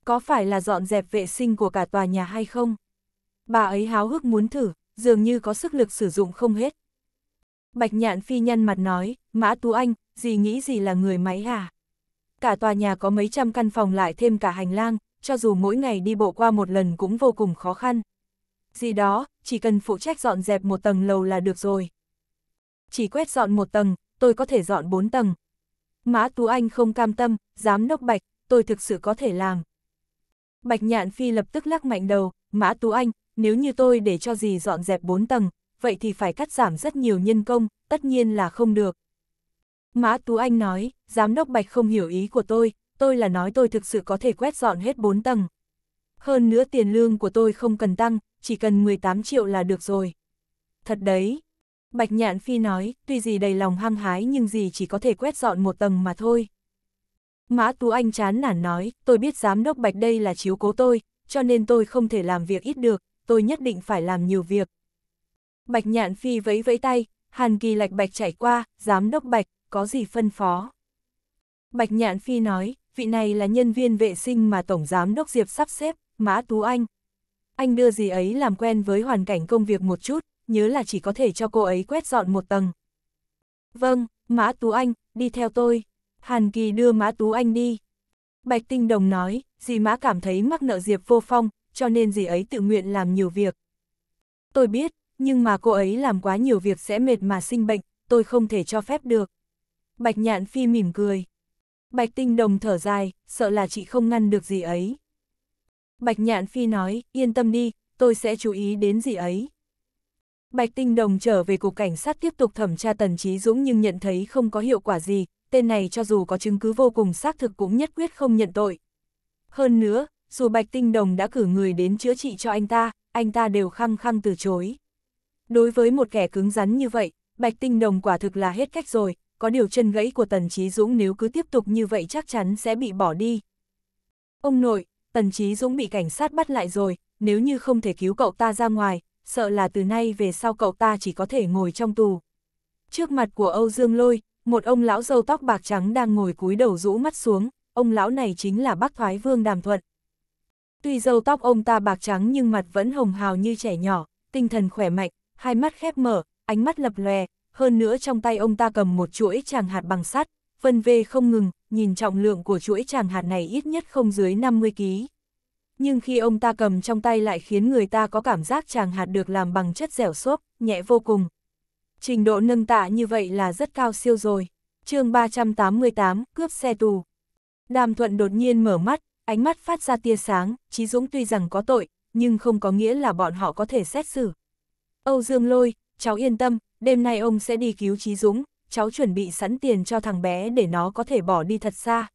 Có phải là dọn dẹp vệ sinh của cả tòa nhà hay không? Bà ấy háo hức muốn thử, dường như có sức lực sử dụng không hết. Bạch nhạn phi nhân mặt nói, Mã Tú Anh, gì nghĩ gì là người máy hả? À? Cả tòa nhà có mấy trăm căn phòng lại thêm cả hành lang, cho dù mỗi ngày đi bộ qua một lần cũng vô cùng khó khăn. Gì đó, chỉ cần phụ trách dọn dẹp một tầng lầu là được rồi. Chỉ quét dọn một tầng, tôi có thể dọn bốn tầng. Mã Tú Anh không cam tâm, dám nốc bạch, tôi thực sự có thể làm. Bạch Nhạn Phi lập tức lắc mạnh đầu, Mã Tú Anh, nếu như tôi để cho gì dọn dẹp bốn tầng, vậy thì phải cắt giảm rất nhiều nhân công, tất nhiên là không được. Mã Tú Anh nói, giám đốc Bạch không hiểu ý của tôi, tôi là nói tôi thực sự có thể quét dọn hết 4 tầng. Hơn nữa tiền lương của tôi không cần tăng, chỉ cần 18 triệu là được rồi. Thật đấy. Bạch Nhạn Phi nói, tuy gì đầy lòng hăng hái nhưng gì chỉ có thể quét dọn một tầng mà thôi. Mã Tú Anh chán nản nói, tôi biết giám đốc Bạch đây là chiếu cố tôi, cho nên tôi không thể làm việc ít được, tôi nhất định phải làm nhiều việc, Bạch nhạn phi vẫy vẫy tay, hàn kỳ lạch bạch chảy qua, giám đốc bạch, có gì phân phó. Bạch nhạn phi nói, vị này là nhân viên vệ sinh mà Tổng Giám Đốc Diệp sắp xếp, Mã Tú Anh. Anh đưa gì ấy làm quen với hoàn cảnh công việc một chút, nhớ là chỉ có thể cho cô ấy quét dọn một tầng. Vâng, Mã Tú Anh, đi theo tôi. Hàn Kỳ đưa Mã Tú Anh đi. Bạch Tinh Đồng nói, dì Mã cảm thấy mắc nợ Diệp vô phong, cho nên dì ấy tự nguyện làm nhiều việc. Tôi biết, nhưng mà cô ấy làm quá nhiều việc sẽ mệt mà sinh bệnh, tôi không thể cho phép được. Bạch nhạn phi mỉm cười. Bạch tinh đồng thở dài, sợ là chị không ngăn được gì ấy. Bạch nhạn phi nói, yên tâm đi, tôi sẽ chú ý đến gì ấy. Bạch tinh đồng trở về cục cảnh sát tiếp tục thẩm tra tần trí dũng nhưng nhận thấy không có hiệu quả gì, tên này cho dù có chứng cứ vô cùng xác thực cũng nhất quyết không nhận tội. Hơn nữa, dù Bạch Tinh Đồng đã cử người đến chữa trị cho anh ta, anh ta đều khăng khăng từ chối. Đối với một kẻ cứng rắn như vậy, Bạch Tinh Đồng quả thực là hết cách rồi, có điều chân gãy của Tần Trí Dũng nếu cứ tiếp tục như vậy chắc chắn sẽ bị bỏ đi. Ông nội, Tần Trí Dũng bị cảnh sát bắt lại rồi, nếu như không thể cứu cậu ta ra ngoài, sợ là từ nay về sau cậu ta chỉ có thể ngồi trong tù. Trước mặt của Âu Dương Lôi, một ông lão râu tóc bạc trắng đang ngồi cúi đầu rũ mắt xuống, ông lão này chính là bắc thoái vương Đàm Thuận. Tuy râu tóc ông ta bạc trắng nhưng mặt vẫn hồng hào như trẻ nhỏ, tinh thần khỏe mạnh, hai mắt khép mở, ánh mắt lập lòe, hơn nữa trong tay ông ta cầm một chuỗi tràng hạt bằng sắt, vân vê không ngừng, nhìn trọng lượng của chuỗi tràng hạt này ít nhất không dưới 50 kg. Nhưng khi ông ta cầm trong tay lại khiến người ta có cảm giác tràng hạt được làm bằng chất dẻo xốp, nhẹ vô cùng. Trình độ nâng tạ như vậy là rất cao siêu rồi. chương 388, cướp xe tù. Đàm Thuận đột nhiên mở mắt, ánh mắt phát ra tia sáng, Chí Dũng tuy rằng có tội, nhưng không có nghĩa là bọn họ có thể xét xử, Âu Dương Lôi, cháu yên tâm, đêm nay ông sẽ đi cứu Chí Dũng, cháu chuẩn bị sẵn tiền cho thằng bé để nó có thể bỏ đi thật xa.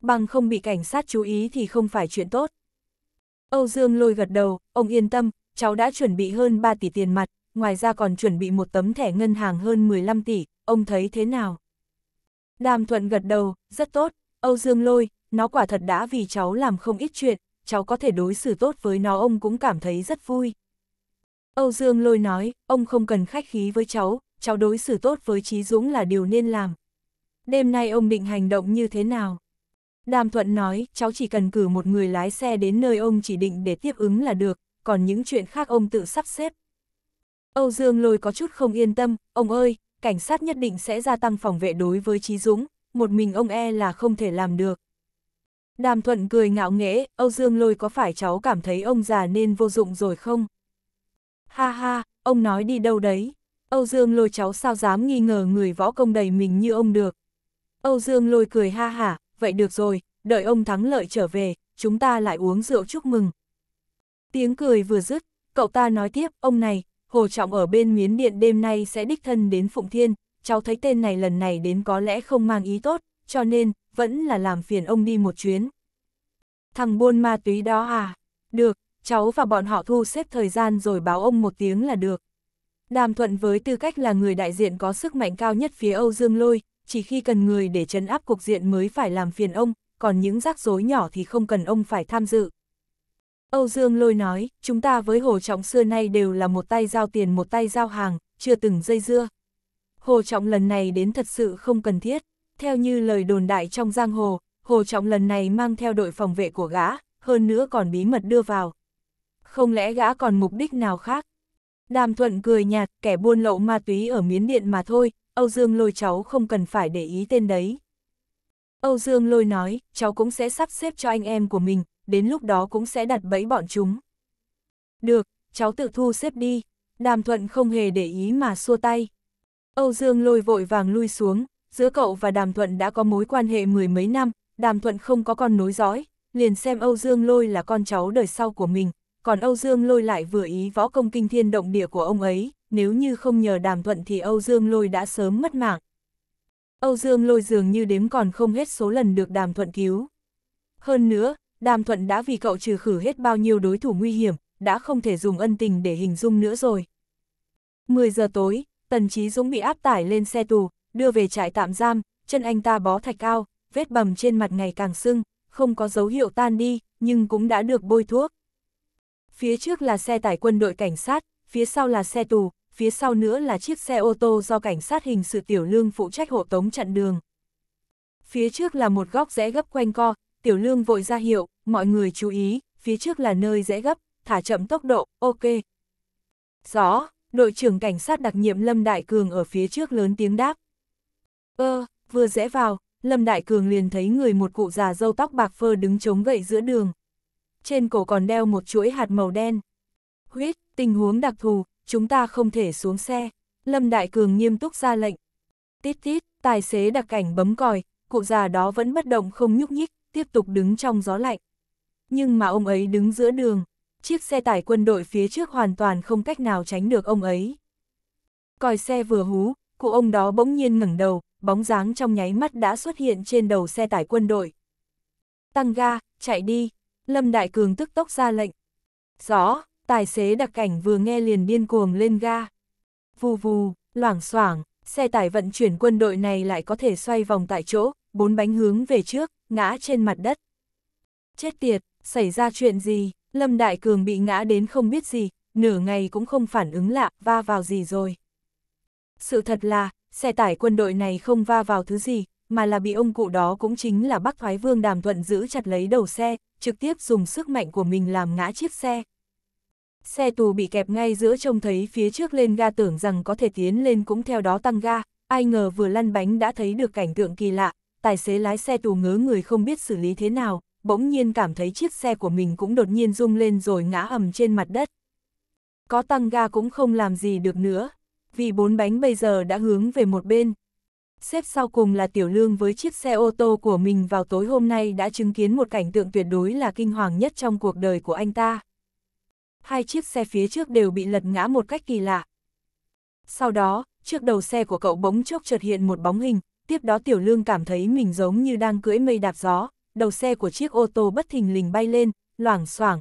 Bằng không bị cảnh sát chú ý thì không phải chuyện tốt. Âu Dương Lôi gật đầu, ông yên tâm, cháu đã chuẩn bị hơn 3 tỷ tiền mặt, ngoài ra còn chuẩn bị một tấm thẻ ngân hàng hơn 15 tỷ, ông thấy thế nào? Đàm Thuận gật đầu, rất tốt, Âu Dương Lôi, nó quả thật đã vì cháu làm không ít chuyện, cháu có thể đối xử tốt với nó ông cũng cảm thấy rất vui. Âu Dương lôi nói, ông không cần khách khí với cháu, cháu đối xử tốt với Trí Dũng là điều nên làm. Đêm nay ông định hành động như thế nào? Đàm Thuận nói, cháu chỉ cần cử một người lái xe đến nơi ông chỉ định để tiếp ứng là được, còn những chuyện khác ông tự sắp xếp. Âu Dương lôi có chút không yên tâm, ông ơi, cảnh sát nhất định sẽ gia tăng phòng vệ đối với Trí Dũng, một mình ông e là không thể làm được. Đàm Thuận cười ngạo nghễ, Âu Dương lôi có phải cháu cảm thấy ông già nên vô dụng rồi không? Ha ha, ông nói đi đâu đấy? Âu Dương lôi cháu sao dám nghi ngờ người võ công đầy mình như ông được. Âu Dương lôi cười ha hả, vậy được rồi, đợi ông thắng lợi trở về, chúng ta lại uống rượu chúc mừng. Tiếng cười vừa dứt, cậu ta nói tiếp, ông này, Hồ Trọng ở bên miến điện đêm nay sẽ đích thân đến Phụng Thiên, cháu thấy tên này lần này đến có lẽ không mang ý tốt, cho nên, vẫn là làm phiền ông đi một chuyến. Thằng buôn ma túy đó à? Được, cháu và bọn họ thu xếp thời gian rồi báo ông một tiếng là được. Đàm Thuận với tư cách là người đại diện có sức mạnh cao nhất phía Âu Dương Lôi, chỉ khi cần người để chấn áp cục diện mới phải làm phiền ông, còn những rắc rối nhỏ thì không cần ông phải tham dự. Âu Dương Lôi nói, chúng ta với Hồ Trọng xưa nay đều là một tay giao tiền một tay giao hàng, chưa từng dây dưa. Hồ Trọng lần này đến thật sự không cần thiết. Theo như lời đồn đại trong giang hồ, Hồ Trọng lần này mang theo đội phòng vệ của gã, hơn nữa còn bí mật đưa vào không lẽ gã còn mục đích nào khác? Đàm Thuận cười nhạt, kẻ buôn lậu ma túy ở Miến Điện mà thôi, Âu Dương lôi cháu không cần phải để ý tên đấy. Âu Dương lôi nói, cháu cũng sẽ sắp xếp cho anh em của mình, đến lúc đó cũng sẽ đặt bẫy bọn chúng. Được, cháu tự thu xếp đi. Đàm Thuận không hề để ý mà xua tay. Âu Dương lôi vội vàng lui xuống, giữa cậu và Đàm Thuận đã có mối quan hệ mười mấy năm, Đàm Thuận không có con nối dõi, liền xem Âu Dương lôi là con cháu đời sau của mình, còn Âu Dương Lôi lại vừa ý võ công kinh thiên động địa của ông ấy, nếu như không nhờ đàm thuận thì Âu Dương Lôi đã sớm mất mạng. Âu Dương Lôi dường như đếm còn không hết số lần được đàm thuận cứu. Hơn nữa, đàm thuận đã vì cậu trừ khử hết bao nhiêu đối thủ nguy hiểm, đã không thể dùng ân tình để hình dung nữa rồi. 10 giờ tối, Tần Chí Dũng bị áp tải lên xe tù, đưa về trại tạm giam, chân anh ta bó thạch cao, vết bầm trên mặt ngày càng sưng, không có dấu hiệu tan đi, nhưng cũng đã được bôi thuốc. Phía trước là xe tải quân đội cảnh sát, phía sau là xe tù, phía sau nữa là chiếc xe ô tô do cảnh sát hình sự Tiểu Lương phụ trách hộ tống chặn đường. Phía trước là một góc rẽ gấp quanh co, Tiểu Lương vội ra hiệu, mọi người chú ý, phía trước là nơi rẽ gấp, thả chậm tốc độ, ok. Rõ, đội trưởng cảnh sát đặc nhiệm Lâm Đại Cường ở phía trước lớn tiếng đáp. Ơ, ờ, vừa rẽ vào, Lâm Đại Cường liền thấy người một cụ già dâu tóc bạc phơ đứng chống gậy giữa đường trên cổ còn đeo một chuỗi hạt màu đen. Huyết, tình huống đặc thù, chúng ta không thể xuống xe. Lâm Đại Cường nghiêm túc ra lệnh. Tít tít, tài xế đặc cảnh bấm còi, cụ già đó vẫn bất động không nhúc nhích, tiếp tục đứng trong gió lạnh. Nhưng mà ông ấy đứng giữa đường, chiếc xe tải quân đội phía trước hoàn toàn không cách nào tránh được ông ấy. Còi xe vừa hú, cụ ông đó bỗng nhiên ngẩng đầu, bóng dáng trong nháy mắt đã xuất hiện trên đầu xe tải quân đội. Tăng ga, chạy đi, Lâm Đại Cường tức tốc ra lệnh. Rõ, tài xế đặc cảnh vừa nghe liền điên cuồng lên ga. Vù vù, loảng xoảng, xe tải vận chuyển quân đội này lại có thể xoay vòng tại chỗ, bốn bánh hướng về trước, ngã trên mặt đất. Chết tiệt, xảy ra chuyện gì, Lâm Đại Cường bị ngã đến không biết gì, nửa ngày cũng không phản ứng lạ, va vào gì rồi. Sự thật là, xe tải quân đội này không va vào thứ gì, mà là bị ông cụ đó cũng chính là bác thoái vương đàm thuận giữ chặt lấy đầu xe, trực tiếp dùng sức mạnh của mình làm ngã chiếc xe. Xe tù bị kẹp ngay giữa trông thấy phía trước lên ga tưởng rằng có thể tiến lên cũng theo đó tăng ga, ai ngờ vừa lăn bánh đã thấy được cảnh tượng kỳ lạ, tài xế lái xe tù ngớ người không biết xử lý thế nào, bỗng nhiên cảm thấy chiếc xe của mình cũng đột nhiên rung lên rồi ngã ầm trên mặt đất. Có tăng ga cũng không làm gì được nữa, vì bốn bánh bây giờ đã hướng về một bên, Xếp sau cùng là Tiểu Lương với chiếc xe ô tô của mình vào tối hôm nay đã chứng kiến một cảnh tượng tuyệt đối là kinh hoàng nhất trong cuộc đời của anh ta. Hai chiếc xe phía trước đều bị lật ngã một cách kỳ lạ. Sau đó, trước đầu xe của cậu bỗng chốc chợt hiện một bóng hình, tiếp đó Tiểu Lương cảm thấy mình giống như đang cưỡi mây đạp gió, đầu xe của chiếc ô tô bất thình lình bay lên, loảng xoảng.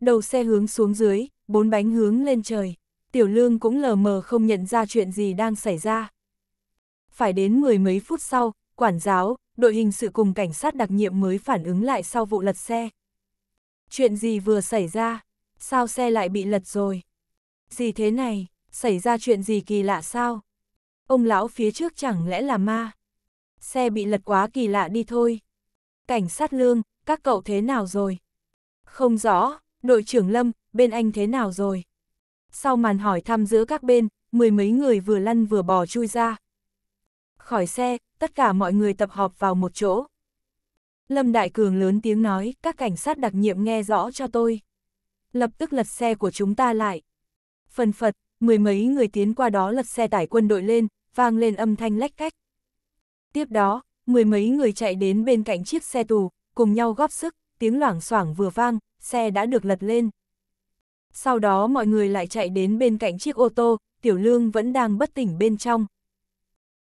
Đầu xe hướng xuống dưới, bốn bánh hướng lên trời. Tiểu Lương cũng lờ mờ không nhận ra chuyện gì đang xảy ra phải đến mười mấy phút sau, quản giáo, đội hình sự cùng cảnh sát đặc nhiệm mới phản ứng lại sau vụ lật xe. Chuyện gì vừa xảy ra? Sao xe lại bị lật rồi? Gì thế này? Xảy ra chuyện gì kỳ lạ sao? Ông lão phía trước chẳng lẽ là ma? Xe bị lật quá kỳ lạ đi thôi. Cảnh sát lương, các cậu thế nào rồi? Không rõ, đội trưởng Lâm, bên anh thế nào rồi? Sau màn hỏi thăm giữa các bên, mười mấy người vừa lăn vừa bò chui ra, khỏi xe, tất cả mọi người tập họp vào một chỗ. Lâm Đại Cường lớn tiếng nói, các cảnh sát đặc nhiệm nghe rõ cho tôi. Lập tức lật xe của chúng ta lại. Phần phật, mười mấy người tiến qua đó lật xe tải quân đội lên, vang lên âm thanh lách cách. Tiếp đó, mười mấy người chạy đến bên cạnh chiếc xe tù, cùng nhau góp sức, tiếng loảng xoảng vừa vang, xe đã được lật lên. Sau đó mọi người lại chạy đến bên cạnh chiếc ô tô, Tiểu Lương vẫn đang bất tỉnh bên trong.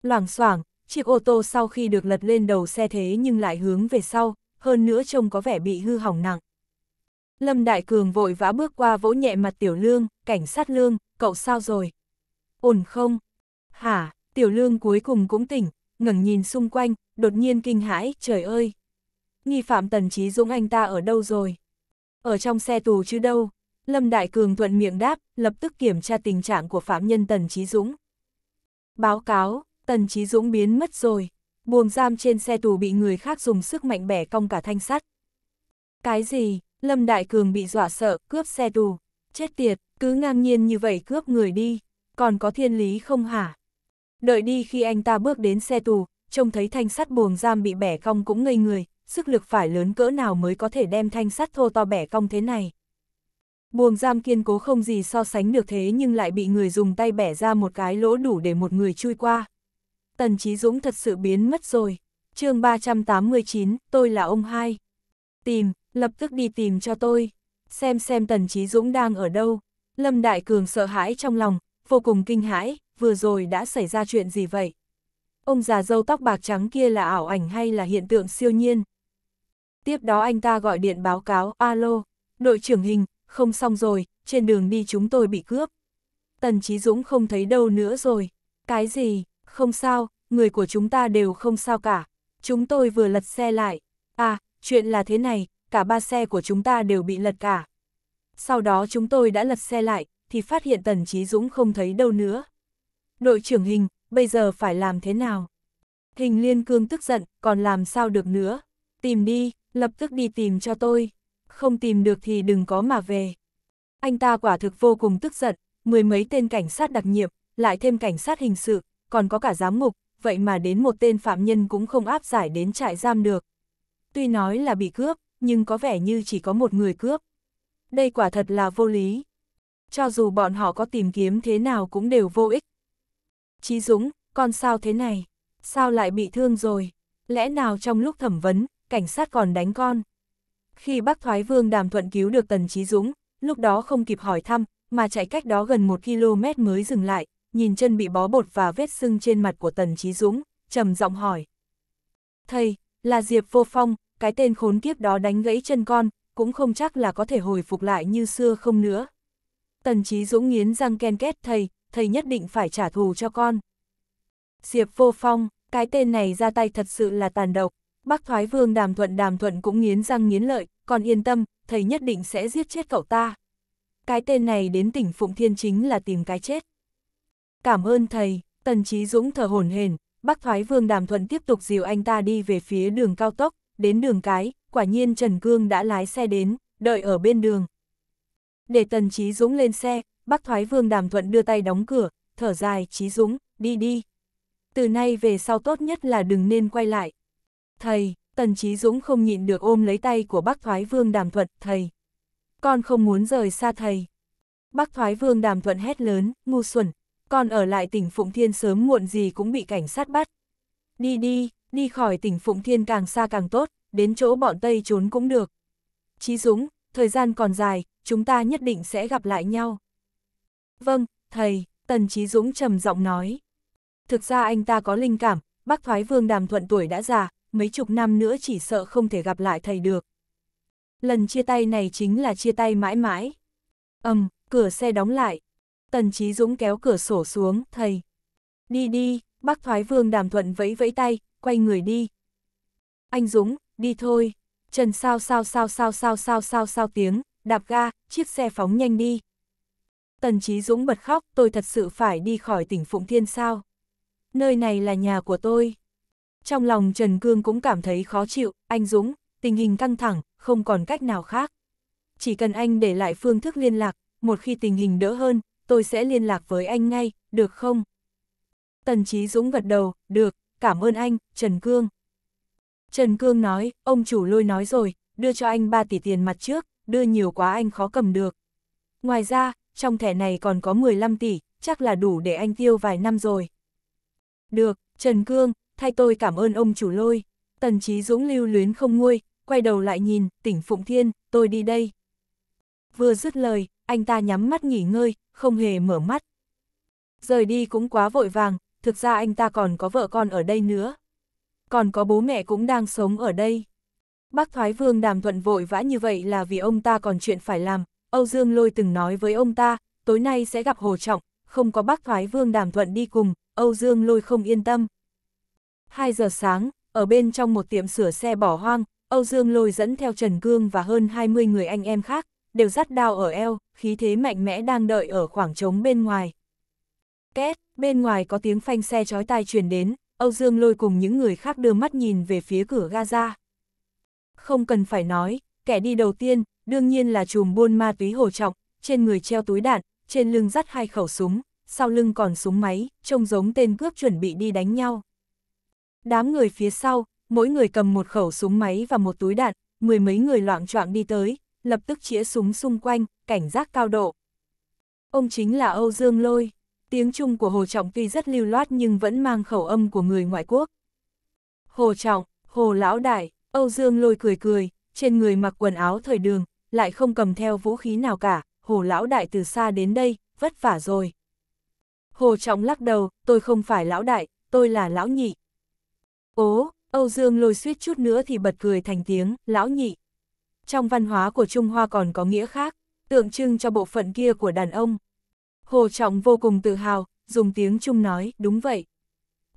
Loảng xoảng, chiếc ô tô sau khi được lật lên đầu xe thế nhưng lại hướng về sau, hơn nữa trông có vẻ bị hư hỏng nặng. Lâm Đại Cường vội vã bước qua vỗ nhẹ mặt Tiểu Lương, cảnh sát Lương, cậu sao rồi? Ổn không? Hả, Tiểu Lương cuối cùng cũng tỉnh, ngẩng nhìn xung quanh, đột nhiên kinh hãi, trời ơi! Nghi phạm Tần Trí Dũng anh ta ở đâu rồi? Ở trong xe tù chứ đâu? Lâm Đại Cường thuận miệng đáp, lập tức kiểm tra tình trạng của phạm nhân Tần Trí Dũng. Báo cáo, Tần Chí Dũng biến mất rồi, buồng giam trên xe tù bị người khác dùng sức mạnh bẻ cong cả thanh sắt. Cái gì, Lâm Đại Cường bị dọa sợ, cướp xe tù, chết tiệt, cứ ngang nhiên như vậy cướp người đi, còn có thiên lý không hả? Đợi đi khi anh ta bước đến xe tù, trông thấy thanh sắt buồng giam bị bẻ cong cũng ngây người, sức lực phải lớn cỡ nào mới có thể đem thanh sắt thô to bẻ cong thế này. Buồng giam kiên cố không gì so sánh được thế nhưng lại bị người dùng tay bẻ ra một cái lỗ đủ để một người chui qua. Tần Chí Dũng thật sự biến mất rồi. chương 389, tôi là ông hai. Tìm, lập tức đi tìm cho tôi. Xem xem Tần Chí Dũng đang ở đâu. Lâm Đại Cường sợ hãi trong lòng, vô cùng kinh hãi, vừa rồi đã xảy ra chuyện gì vậy? Ông già dâu tóc bạc trắng kia là ảo ảnh hay là hiện tượng siêu nhiên? Tiếp đó anh ta gọi điện báo cáo, alo, đội trưởng hình, không xong rồi, trên đường đi chúng tôi bị cướp. Tần Chí Dũng không thấy đâu nữa rồi. Cái gì, không sao, người của chúng ta đều không sao cả. Chúng tôi vừa lật xe lại. À, chuyện là thế này, cả ba xe của chúng ta đều bị lật cả. Sau đó chúng tôi đã lật xe lại, thì phát hiện Tần Trí Dũng không thấy đâu nữa. Đội trưởng hình, bây giờ phải làm thế nào? Hình liên cương tức giận, còn làm sao được nữa? Tìm đi, lập tức đi tìm cho tôi. Không tìm được thì đừng có mà về. Anh ta quả thực vô cùng tức giận, mười mấy tên cảnh sát đặc nhiệm, lại thêm cảnh sát hình sự, còn có cả giám ngục, vậy mà đến một tên phạm nhân cũng không áp giải đến trại giam được. Tuy nói là bị cướp, nhưng có vẻ như chỉ có một người cướp. Đây quả thật là vô lý. Cho dù bọn họ có tìm kiếm thế nào cũng đều vô ích. Chí Dũng, con sao thế này? Sao lại bị thương rồi? Lẽ nào trong lúc thẩm vấn, cảnh sát còn đánh con? Khi bác Thoái Vương Đàm Thuận cứu được Tần Chí Dũng, lúc đó không kịp hỏi thăm, mà chạy cách đó gần một km mới dừng lại, nhìn chân bị bó bột và vết sưng trên mặt của Tần Chí Dũng, trầm giọng hỏi. Thầy, là Diệp Vô Phong, cái tên khốn kiếp đó đánh gãy chân con, cũng không chắc là có thể hồi phục lại như xưa không nữa. Tần Chí Dũng nghiến răng ken két thầy, thầy nhất định phải trả thù cho con. Diệp Vô Phong, cái tên này ra tay thật sự là tàn độc. Bác Thoái Vương Đàm Thuận Đàm Thuận cũng nghiến răng nghiến lợi, còn yên tâm, thầy nhất định sẽ giết chết cậu ta. Cái tên này đến tỉnh Phụng Thiên chính là tìm cái chết. Cảm ơn thầy, Tần Trí Dũng thở hổn hển, Bắc Thoái Vương Đàm Thuận tiếp tục dìu anh ta đi về phía đường cao tốc, đến đường cái, quả nhiên Trần Cương đã lái xe đến, đợi ở bên đường. Để Tần Trí Dũng lên xe, Bắc Thoái Vương Đàm Thuận đưa tay đóng cửa, thở dài, Trí Dũng, đi đi. Từ nay về sau tốt nhất là đừng nên quay lại. Thầy, Tần Trí Dũng không nhịn được ôm lấy tay của Bắc Thoái Vương Đàm Thuận, thầy. Con không muốn rời xa thầy. Bắc Thoái Vương Đàm Thuận hét lớn, ngu xuẩn, còn ở lại tỉnh Phụng Thiên sớm muộn gì cũng bị cảnh sát bắt. Đi đi, đi khỏi tỉnh Phụng Thiên càng xa càng tốt, đến chỗ bọn Tây trốn cũng được. Chí Dũng, thời gian còn dài, chúng ta nhất định sẽ gặp lại nhau. Vâng, thầy, Tần Chí Dũng trầm giọng nói. Thực ra anh ta có linh cảm, bác Thoái Vương Đàm Thuận tuổi đã già, mấy chục năm nữa chỉ sợ không thể gặp lại thầy được. Lần chia tay này chính là chia tay mãi mãi. Ầm, cửa xe đóng lại, Tần Chí Dũng kéo cửa sổ xuống, thầy. Đi đi, bác thoái vương đàm thuận vẫy vẫy tay, quay người đi. Anh Dũng, đi thôi. Trần sao sao sao sao sao sao sao sao tiếng, đạp ga, chiếc xe phóng nhanh đi. Tần Chí Dũng bật khóc, tôi thật sự phải đi khỏi tỉnh Phụng Thiên sao. Nơi này là nhà của tôi. Trong lòng Trần Cương cũng cảm thấy khó chịu, anh Dũng, tình hình căng thẳng, không còn cách nào khác. Chỉ cần anh để lại phương thức liên lạc, một khi tình hình đỡ hơn, tôi sẽ liên lạc với anh ngay, được không? Tần Chí Dũng gật đầu, được, cảm ơn anh, Trần Cương. Trần Cương nói, ông chủ lôi nói rồi, đưa cho anh 3 tỷ tiền mặt trước, đưa nhiều quá anh khó cầm được. Ngoài ra, trong thẻ này còn có 15 tỷ, chắc là đủ để anh tiêu vài năm rồi. Được, Trần Cương, thay tôi cảm ơn ông chủ lôi. Tần Chí Dũng lưu luyến không nguôi, quay đầu lại nhìn, tỉnh Phụng Thiên, tôi đi đây. Vừa dứt lời, anh ta nhắm mắt nghỉ ngơi, không hề mở mắt. Rời đi cũng quá vội vàng, thực ra anh ta còn có vợ con ở đây nữa. Còn có bố mẹ cũng đang sống ở đây. Bác Thoái Vương đàm thuận vội vã như vậy là vì ông ta còn chuyện phải làm. Âu Dương Lôi từng nói với ông ta, tối nay sẽ gặp Hồ Trọng, không có bác Thoái Vương đàm thuận đi cùng, Âu Dương Lôi không yên tâm. 2 giờ sáng, ở bên trong một tiệm sửa xe bỏ hoang, Âu Dương Lôi dẫn theo Trần Cương và hơn 20 người anh em khác, đều dắt đao ở eo, khí thế mạnh mẽ đang đợi ở khoảng trống bên ngoài. Két, bên ngoài có tiếng phanh xe chói tai truyền đến, Âu Dương lôi cùng những người khác đưa mắt nhìn về phía cửa Gaza. Không cần phải nói, kẻ đi đầu tiên, đương nhiên là chùm buôn ma túy hồ trọng, trên người treo túi đạn, trên lưng dắt hai khẩu súng, sau lưng còn súng máy, trông giống tên cướp chuẩn bị đi đánh nhau. Đám người phía sau, mỗi người cầm một khẩu súng máy và một túi đạn, mười mấy người loạn choạng đi tới, lập tức chĩa súng xung quanh, cảnh giác cao độ. Ông chính là Âu Dương Lôi, tiếng Trung của Hồ Trọng tuy rất lưu loát nhưng vẫn mang khẩu âm của người ngoại quốc. Hồ Trọng, Hồ Lão Đại, Âu Dương Lôi cười cười, trên người mặc quần áo thời đường, lại không cầm theo vũ khí nào cả, Hồ Lão Đại từ xa đến đây, vất vả rồi. Hồ Trọng lắc đầu, tôi không phải Lão Đại, tôi là Lão Nhị. Ố, Âu Dương Lôi suýt chút nữa thì bật cười thành tiếng, Lão Nhị trong văn hóa của Trung Hoa còn có nghĩa khác, tượng trưng cho bộ phận kia của đàn ông. Hồ Trọng vô cùng tự hào, dùng tiếng Trung nói, đúng vậy.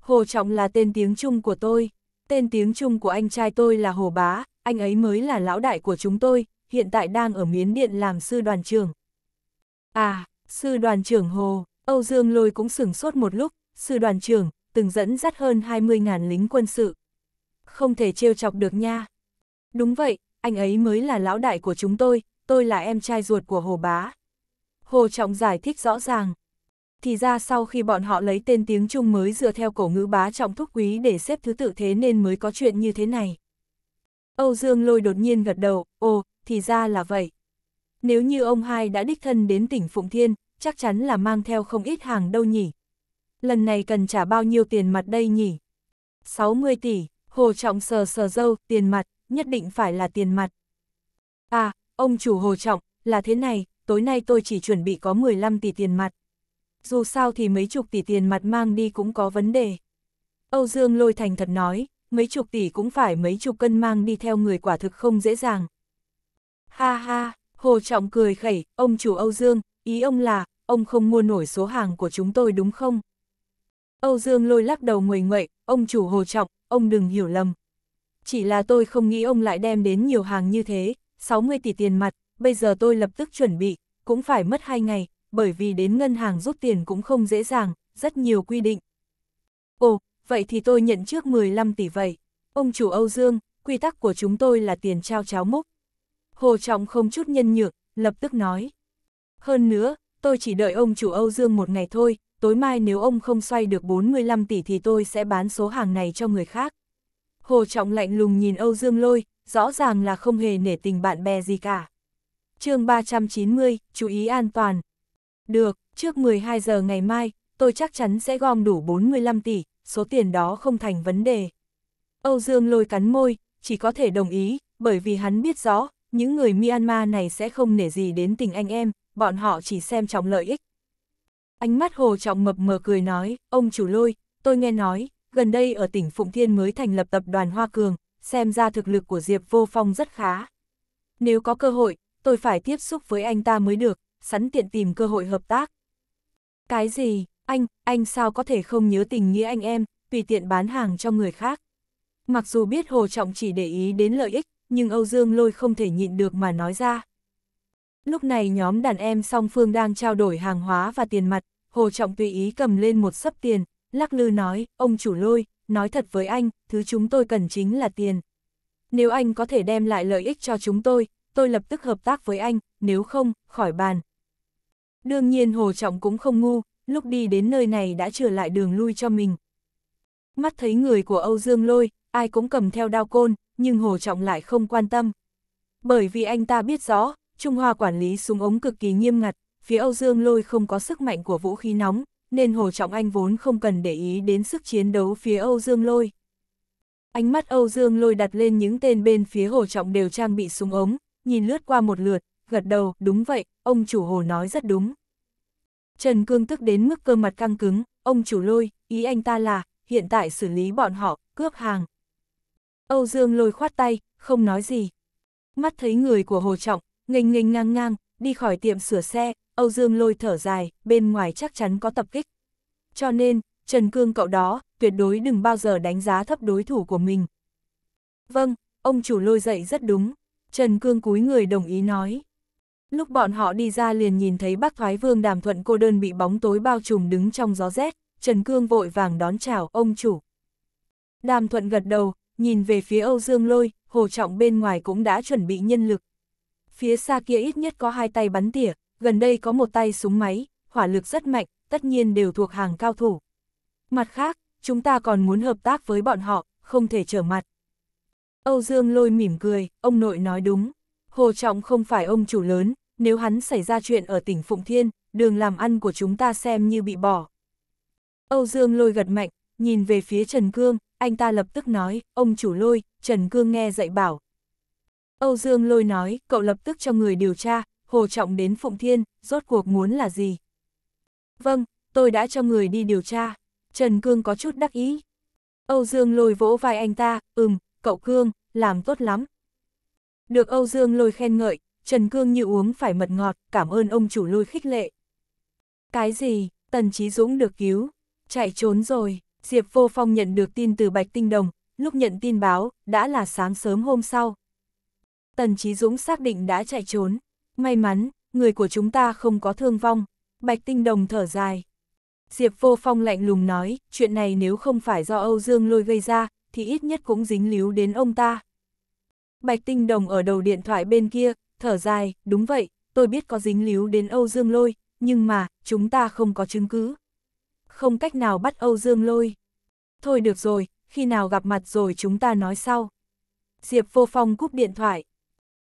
Hồ Trọng là tên tiếng Trung của tôi, tên tiếng Trung của anh trai tôi là Hồ Bá, anh ấy mới là lão đại của chúng tôi, hiện tại đang ở Miến Điện làm sư đoàn trưởng. À, sư đoàn trưởng Hồ, Âu Dương Lôi cũng sửng sốt một lúc, sư đoàn trưởng, từng dẫn dắt hơn 20.000 lính quân sự. Không thể trêu chọc được nha. Đúng vậy, anh ấy mới là lão đại của chúng tôi, tôi là em trai ruột của Hồ Bá. Hồ Trọng giải thích rõ ràng. Thì ra sau khi bọn họ lấy tên tiếng Trung mới dựa theo cổ ngữ bá trọng thúc quý để xếp thứ tự thế nên mới có chuyện như thế này. Âu Dương lôi đột nhiên gật đầu, ồ, thì ra là vậy. Nếu như ông hai đã đích thân đến tỉnh Phụng Thiên, chắc chắn là mang theo không ít hàng đâu nhỉ. Lần này cần trả bao nhiêu tiền mặt đây nhỉ? 60 tỷ, Hồ Trọng sờ sờ dâu, tiền mặt, nhất định phải là tiền mặt. À, ông chủ Hồ Trọng, là thế này, tối nay tôi chỉ chuẩn bị có 15 tỷ tiền mặt. Dù sao thì mấy chục tỷ tiền mặt mang đi cũng có vấn đề. Âu Dương lôi thành thật nói, mấy chục tỷ cũng phải mấy chục cân mang đi theo người quả thực không dễ dàng. Ha ha, Hồ Trọng cười khẩy, ông chủ Âu Dương, ý ông là, ông không mua nổi số hàng của chúng tôi đúng không? Âu Dương lôi lắc đầu nguầy nguậy, ông chủ Hồ Trọng, ông đừng hiểu lầm chỉ là tôi không nghĩ ông lại đem đến nhiều hàng như thế, 60 tỷ tiền mặt, bây giờ tôi lập tức chuẩn bị, cũng phải mất 2 ngày, bởi vì đến ngân hàng rút tiền cũng không dễ dàng, rất nhiều quy định. Ồ, vậy thì tôi nhận trước 15 tỷ vậy. Ông chủ Âu Dương, quy tắc của chúng tôi là tiền trao cháo múc. Hồ Trọng không chút nhân nhượng, lập tức nói. Hơn nữa, tôi chỉ đợi ông chủ Âu Dương một ngày thôi, tối mai nếu ông không xoay được 45 tỷ thì tôi sẽ bán số hàng này cho người khác. Hồ Trọng lạnh lùng nhìn Âu Dương Lôi, rõ ràng là không hề nể tình bạn bè gì cả. chương 390, chú ý an toàn. Được, trước 12 giờ ngày mai, tôi chắc chắn sẽ gom đủ 45 tỷ, số tiền đó không thành vấn đề. Âu Dương Lôi cắn môi, chỉ có thể đồng ý, bởi vì hắn biết rõ, những người Myanmar này sẽ không nể gì đến tình anh em, bọn họ chỉ xem trọng lợi ích. Ánh mắt Hồ Trọng mập mờ cười nói, ông chủ lôi, tôi nghe nói, gần đây ở tỉnh Phụng Thiên mới thành lập tập đoàn Hoa Cường, xem ra thực lực của Diệp Vô Phong rất khá. Nếu có cơ hội, tôi phải tiếp xúc với anh ta mới được, sẵn tiện tìm cơ hội hợp tác. Cái gì, anh, anh sao có thể không nhớ tình nghĩa anh em, tùy tiện bán hàng cho người khác. Mặc dù biết Hồ Trọng chỉ để ý đến lợi ích, nhưng Âu Dương Lôi không thể nhịn được mà nói ra. Lúc này nhóm đàn em song phương đang trao đổi hàng hóa và tiền mặt, Hồ Trọng tùy ý cầm lên một sấp tiền, lắc lư nói, ông chủ lôi, nói thật với anh, thứ chúng tôi cần chính là tiền. Nếu anh có thể đem lại lợi ích cho chúng tôi, tôi lập tức hợp tác với anh, nếu không, khỏi bàn. Đương nhiên Hồ Trọng cũng không ngu, lúc đi đến nơi này đã trở lại đường lui cho mình. Mắt thấy người của Âu Dương lôi, ai cũng cầm theo đao côn, nhưng Hồ Trọng lại không quan tâm. Bởi vì anh ta biết rõ, Trung Hoa quản lý súng ống cực kỳ nghiêm ngặt, phía Âu Dương lôi không có sức mạnh của vũ khí nóng, nên Hồ Trọng Anh vốn không cần để ý đến sức chiến đấu phía Âu Dương Lôi. Ánh mắt Âu Dương Lôi đặt lên những tên bên phía Hồ Trọng đều trang bị súng ống, nhìn lướt qua một lượt, gật đầu, đúng vậy, ông chủ Hồ nói rất đúng. Trần Cương tức đến mức cơ mặt căng cứng, ông chủ Lôi, ý anh ta là, hiện tại xử lý bọn họ, cướp hàng. Âu Dương Lôi khoát tay, không nói gì. Mắt thấy người của Hồ Trọng, nghênh nghênh ngang ngang, đi khỏi tiệm sửa xe, Âu Dương lôi thở dài, bên ngoài chắc chắn có tập kích. Cho nên, Trần Cương cậu đó, tuyệt đối đừng bao giờ đánh giá thấp đối thủ của mình. Vâng, ông chủ lôi dậy rất đúng. Trần Cương cúi người đồng ý nói. Lúc bọn họ đi ra liền nhìn thấy bác Thoái Vương Đàm Thuận cô đơn bị bóng tối bao trùm đứng trong gió rét, Trần Cương vội vàng đón chào ông chủ. Đàm Thuận gật đầu, nhìn về phía Âu Dương Lôi, Hồ Trọng bên ngoài cũng đã chuẩn bị nhân lực. Phía xa kia ít nhất có hai tay bắn tỉa, gần đây có một tay súng máy, hỏa lực rất mạnh, tất nhiên đều thuộc hàng cao thủ. Mặt khác, chúng ta còn muốn hợp tác với bọn họ, không thể trở mặt. Âu Dương lôi mỉm cười, ông nội nói đúng. Hồ Trọng không phải ông chủ lớn, nếu hắn xảy ra chuyện ở tỉnh Phụng Thiên, đường làm ăn của chúng ta xem như bị bỏ. Âu Dương lôi gật mạnh, nhìn về phía Trần Cương, anh ta lập tức nói, ông chủ lôi, Trần Cương nghe dạy bảo. Âu Dương lôi nói, cậu lập tức cho người điều tra, Hồ Trọng đến Phụng Thiên, rốt cuộc muốn là gì? Vâng, tôi đã cho người đi điều tra. Trần Cương có chút đắc ý. Âu Dương lôi vỗ vai anh ta, ừm, cậu Cương, làm tốt lắm. Được Âu Dương lôi khen ngợi, Trần Cương như uống phải mật ngọt, cảm ơn ông chủ lôi khích lệ. Cái gì, Tần Trí Dũng được cứu, chạy trốn rồi, Diệp Vô Phong nhận được tin từ Bạch Tinh Đồng, lúc nhận tin báo, đã là sáng sớm hôm sau. Tần Trí Dũng xác định đã chạy trốn, May mắn, người của chúng ta không có thương vong. Bạch Tinh Đồng thở dài. Diệp Vô Phong lạnh lùng nói, chuyện này nếu không phải do Âu Dương lôi gây ra, thì ít nhất cũng dính líu đến ông ta. Bạch Tinh Đồng ở đầu điện thoại bên kia, thở dài, đúng vậy, tôi biết có dính líu đến Âu Dương lôi, nhưng mà, chúng ta không có chứng cứ. Không cách nào bắt Âu Dương lôi. Thôi được rồi, khi nào gặp mặt rồi chúng ta nói sau. Diệp Vô Phong cúp điện thoại.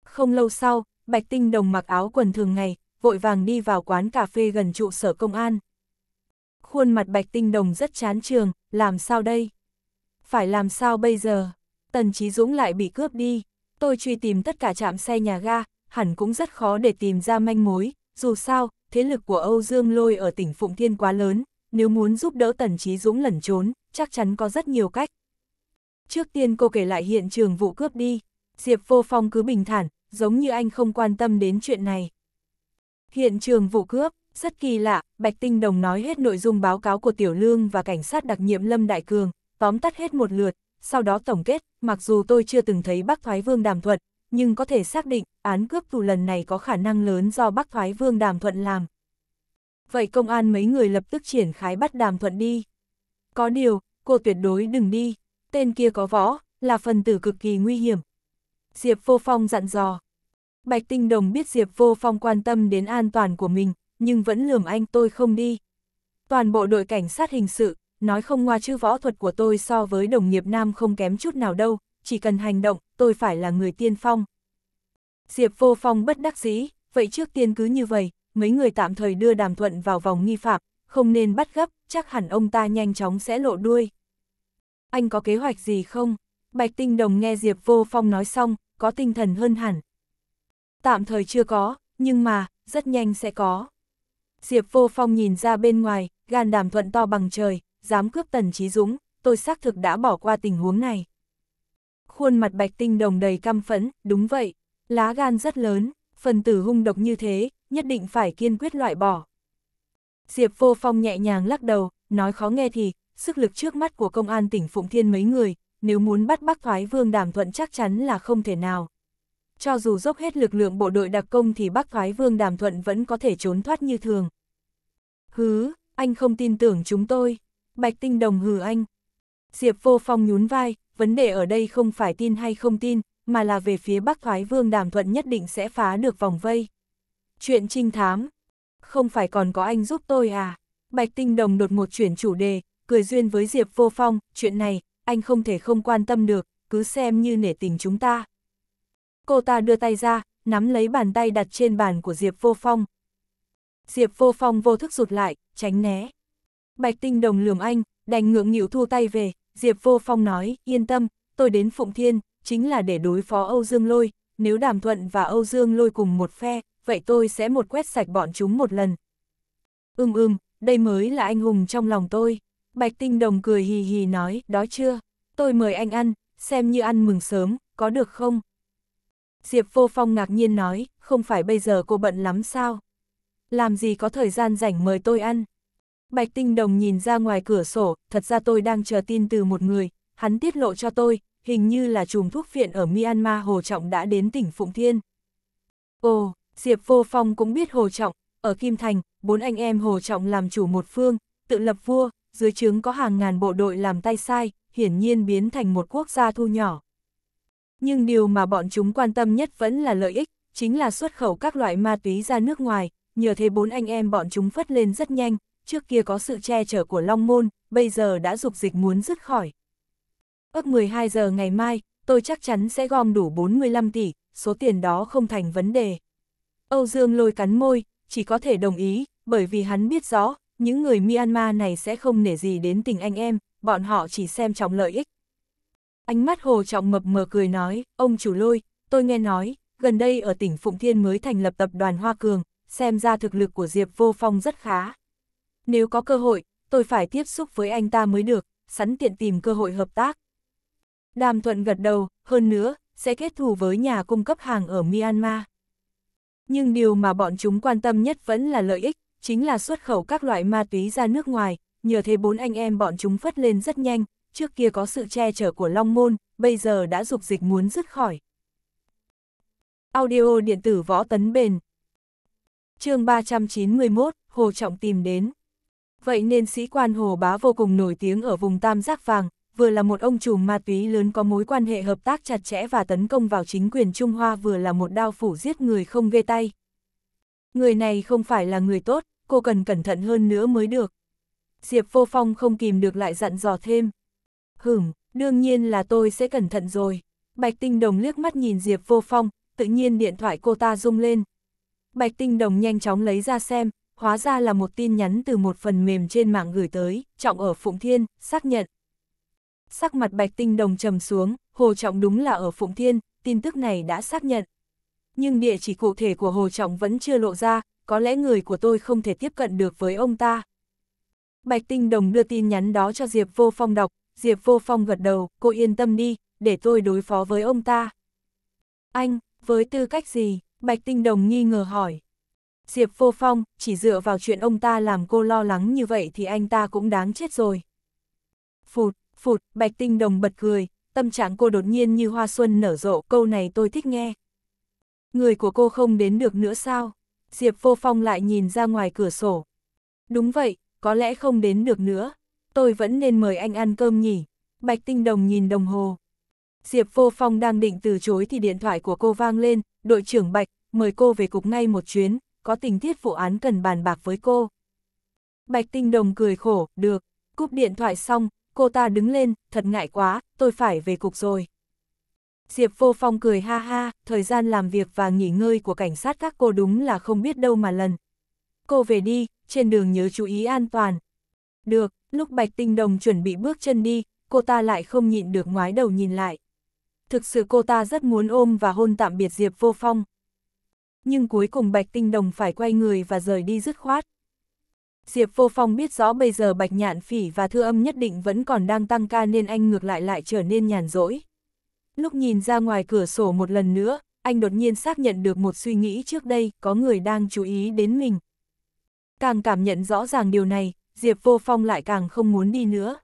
Không lâu sau, Bạch Tinh Đồng mặc áo quần thường ngày, vội vàng đi vào quán cà phê gần trụ sở công an. Khuôn mặt Bạch Tinh Đồng rất chán trường, làm sao đây? Phải làm sao bây giờ? Tần Chí Dũng lại bị cướp đi. Tôi truy tìm tất cả trạm xe nhà ga, hẳn cũng rất khó để tìm ra manh mối. Dù sao, thế lực của Âu Dương Lôi ở tỉnh Phụng Thiên quá lớn, nếu muốn giúp đỡ Tần Chí Dũng lẩn trốn, chắc chắn có rất nhiều cách. Trước tiên cô kể lại hiện trường vụ cướp đi. Diệp Vô Phong cứ bình thản, giống như anh không quan tâm đến chuyện này. Hiện trường vụ cướp, rất kỳ lạ, Bạch Tinh Đồng nói hết nội dung báo cáo của Tiểu Lương và cảnh sát đặc nhiệm Lâm Đại Cường, tóm tắt hết một lượt, sau đó tổng kết, mặc dù tôi chưa từng thấy Bắc Thoái Vương Đàm Thuận, nhưng có thể xác định, án cướp tù lần này có khả năng lớn do Bắc Thoái Vương Đàm Thuận làm. Vậy công an mấy người lập tức triển khái bắt Đàm Thuận đi. Có điều, cô tuyệt đối đừng đi, tên kia có võ, là phần tử cực kỳ nguy hiểm. Diệp Vô Phong dặn dò, Bạch Tinh Đồng biết Diệp Vô Phong quan tâm đến an toàn của mình, nhưng vẫn lườm anh tôi không đi. Toàn bộ đội cảnh sát hình sự, nói không ngoa chứ võ thuật của tôi so với đồng nghiệp nam không kém chút nào đâu, chỉ cần hành động, tôi phải là người tiên phong. Diệp Vô Phong bất đắc dĩ, vậy trước tiên cứ như vậy, mấy người tạm thời đưa đàm thuận vào vòng nghi phạm, không nên bắt gấp, chắc hẳn ông ta nhanh chóng sẽ lộ đuôi. Anh có kế hoạch gì không? Bạch Tinh Đồng nghe Diệp Vô Phong nói xong, có tinh thần hơn hẳn, tạm thời chưa có, nhưng mà, rất nhanh sẽ có. Diệp Vô Phong nhìn ra bên ngoài, gan đảm thuận to bằng trời, dám cướp Tần Trí Dũng, tôi xác thực đã bỏ qua tình huống này. Khuôn mặt bạch tinh đồng đầy căm phẫn, đúng vậy, lá gan rất lớn, phần tử hung độc như thế, nhất định phải kiên quyết loại bỏ. Diệp Vô Phong nhẹ nhàng lắc đầu, nói khó nghe thì, sức lực trước mắt của công an tỉnh Phụng Thiên mấy người, nếu muốn bắt bác thoái vương đảm thuận chắc chắn là không thể nào cho dù dốc hết lực lượng bộ đội đặc công thì bác Thoái Vương Đàm Thuận vẫn có thể trốn thoát như thường. Hứ, anh không tin tưởng chúng tôi. Bạch Tinh Đồng hừ anh. Diệp Vô Phong nhún vai, vấn đề ở đây không phải tin hay không tin, mà là về phía Bắc Thoái Vương Đàm Thuận nhất định sẽ phá được vòng vây. Chuyện trinh thám. Không phải còn có anh giúp tôi à? Bạch Tinh Đồng đột ngột chuyển chủ đề, cười duyên với Diệp Vô Phong, chuyện này, anh không thể không quan tâm được, cứ xem như nể tình chúng ta cô ta đưa tay ra, nắm lấy bàn tay đặt trên bàn của Diệp Vô Phong. Diệp Vô Phong vô thức rụt lại, tránh né. Bạch Tinh Đồng lườm anh, đành ngượng nghịu thu tay về, Diệp Vô Phong nói, yên tâm, tôi đến Phụng Thiên, chính là để đối phó Âu Dương Lôi, nếu Đàm Thuận và Âu Dương Lôi cùng một phe, vậy tôi sẽ một quét sạch bọn chúng một lần. Ưm ừ, ưm, đây mới là anh hùng trong lòng tôi. Bạch Tinh Đồng cười hì hì nói, đó chưa, tôi mời anh ăn, xem như ăn mừng sớm, có được không? Diệp Vô Phong ngạc nhiên nói, không phải bây giờ cô bận lắm sao? Làm gì có thời gian rảnh mời tôi ăn? Bạch Tinh Đồng nhìn ra ngoài cửa sổ, thật ra tôi đang chờ tin từ một người, hắn tiết lộ cho tôi, hình như là chùm thuốc phiện ở Myanmar Hồ Trọng đã đến tỉnh Phụng Thiên. Ồ, Diệp Vô Phong cũng biết Hồ Trọng, ở Kim Thành, bốn anh em Hồ Trọng làm chủ một phương, tự lập vua, dưới trướng có hàng ngàn bộ đội làm tay sai, hiển nhiên biến thành một quốc gia thu nhỏ nhưng điều mà bọn chúng quan tâm nhất vẫn là lợi ích, chính là xuất khẩu các loại ma túy ra nước ngoài, nhờ thế bốn anh em bọn chúng phất lên rất nhanh, trước kia có sự che chở của Long Môn, bây giờ đã dục dịch muốn dứt khỏi. Ước 12 giờ ngày mai, tôi chắc chắn sẽ gom đủ 45 tỷ, số tiền đó không thành vấn đề. Âu Dương lôi cắn môi, chỉ có thể đồng ý, bởi vì hắn biết rõ, những người Myanmar này sẽ không nể gì đến tình anh em, bọn họ chỉ xem trọng lợi ích, Ánh mắt Hồ Trọng mập mờ cười nói, ông chủ lôi, tôi nghe nói, gần đây ở tỉnh Phụng Thiên mới thành lập tập đoàn Hoa Cường, xem ra thực lực của Diệp Vô Phong rất khá. Nếu có cơ hội, tôi phải tiếp xúc với anh ta mới được, sẵn tiện tìm cơ hội hợp tác. Đàm Thuận gật đầu, hơn nữa, sẽ kết thù với nhà cung cấp hàng ở Myanmar. Nhưng điều mà bọn chúng quan tâm nhất vẫn là lợi ích, chính là xuất khẩu các loại ma túy ra nước ngoài, nhờ thế bốn anh em bọn chúng phất lên rất nhanh, trước kia có sự che chở của Long Môn, bây giờ đã dục dịch muốn dứt khỏi. Audio điện tử võ tấn bền chương 391, Hồ Trọng tìm đến. Vậy nên sĩ quan Hồ Bá vô cùng nổi tiếng ở vùng Tam Giác Vàng, vừa là một ông trùm ma túy lớn có mối quan hệ hợp tác chặt chẽ và tấn công vào chính quyền Trung Hoa vừa là một đao phủ giết người không ghê tay. Người này không phải là người tốt, cô cần cẩn thận hơn nữa mới được. Diệp Vô Phong không kìm được lại dặn dò thêm. Hửm, đương nhiên là tôi sẽ cẩn thận rồi. Bạch Tinh Đồng liếc mắt nhìn Diệp Vô Phong, tự nhiên điện thoại cô ta rung lên. Bạch Tinh Đồng nhanh chóng lấy ra xem, hóa ra là một tin nhắn từ một phần mềm trên mạng gửi tới, Trọng ở Phụng Thiên, xác nhận. Sắc mặt Bạch Tinh Đồng trầm xuống, Hồ Trọng đúng là ở Phụng Thiên, tin tức này đã xác nhận. Nhưng địa chỉ cụ thể của Hồ Trọng vẫn chưa lộ ra, có lẽ người của tôi không thể tiếp cận được với ông ta. Bạch Tinh Đồng đưa tin nhắn đó cho Diệp Vô Phong đọc, Diệp Vô Phong gật đầu, cô yên tâm đi, để tôi đối phó với ông ta. Anh, với tư cách gì? Bạch Tinh Đồng nghi ngờ hỏi. Diệp Vô Phong, chỉ dựa vào chuyện ông ta làm cô lo lắng như vậy thì anh ta cũng đáng chết rồi. Phụt, phụt, Bạch Tinh Đồng bật cười, tâm trạng cô đột nhiên như hoa xuân nở rộ, câu này tôi thích nghe. Người của cô không đến được nữa sao? Diệp Vô Phong lại nhìn ra ngoài cửa sổ. Đúng vậy, có lẽ không đến được nữa, tôi vẫn nên mời anh ăn cơm nhỉ? Bạch Tinh Đồng nhìn đồng hồ. Diệp Vô Phong đang định từ chối thì điện thoại của cô vang lên, đội trưởng Bạch, mời cô về cục ngay một chuyến, có tình tiết vụ án cần bàn bạc với cô. Bạch Tinh Đồng cười khổ, được, cúp điện thoại xong, cô ta đứng lên, thật ngại quá, tôi phải về cục rồi. Diệp Vô Phong cười ha ha, thời gian làm việc và nghỉ ngơi của cảnh sát các cô đúng là không biết đâu mà lần. Cô về đi, trên đường nhớ chú ý an toàn. Được, Lúc Bạch Tinh Đồng chuẩn bị bước chân đi, cô ta lại không nhịn được ngoái đầu nhìn lại. Thực sự cô ta rất muốn ôm và hôn tạm biệt Diệp Vô Phong. Nhưng cuối cùng Bạch Tinh Đồng phải quay người và rời đi dứt khoát. Diệp Vô Phong biết rõ bây giờ Bạch Nhạn Phỉ và Thư Âm nhất định vẫn còn đang tăng ca nên anh ngược lại lại trở nên nhàn rỗi. Lúc nhìn ra ngoài cửa sổ một lần nữa, anh đột nhiên xác nhận được một suy nghĩ trước đây, có người đang chú ý đến mình. Càng cảm nhận rõ ràng điều này, Diệp Vô Phong lại càng không muốn đi nữa.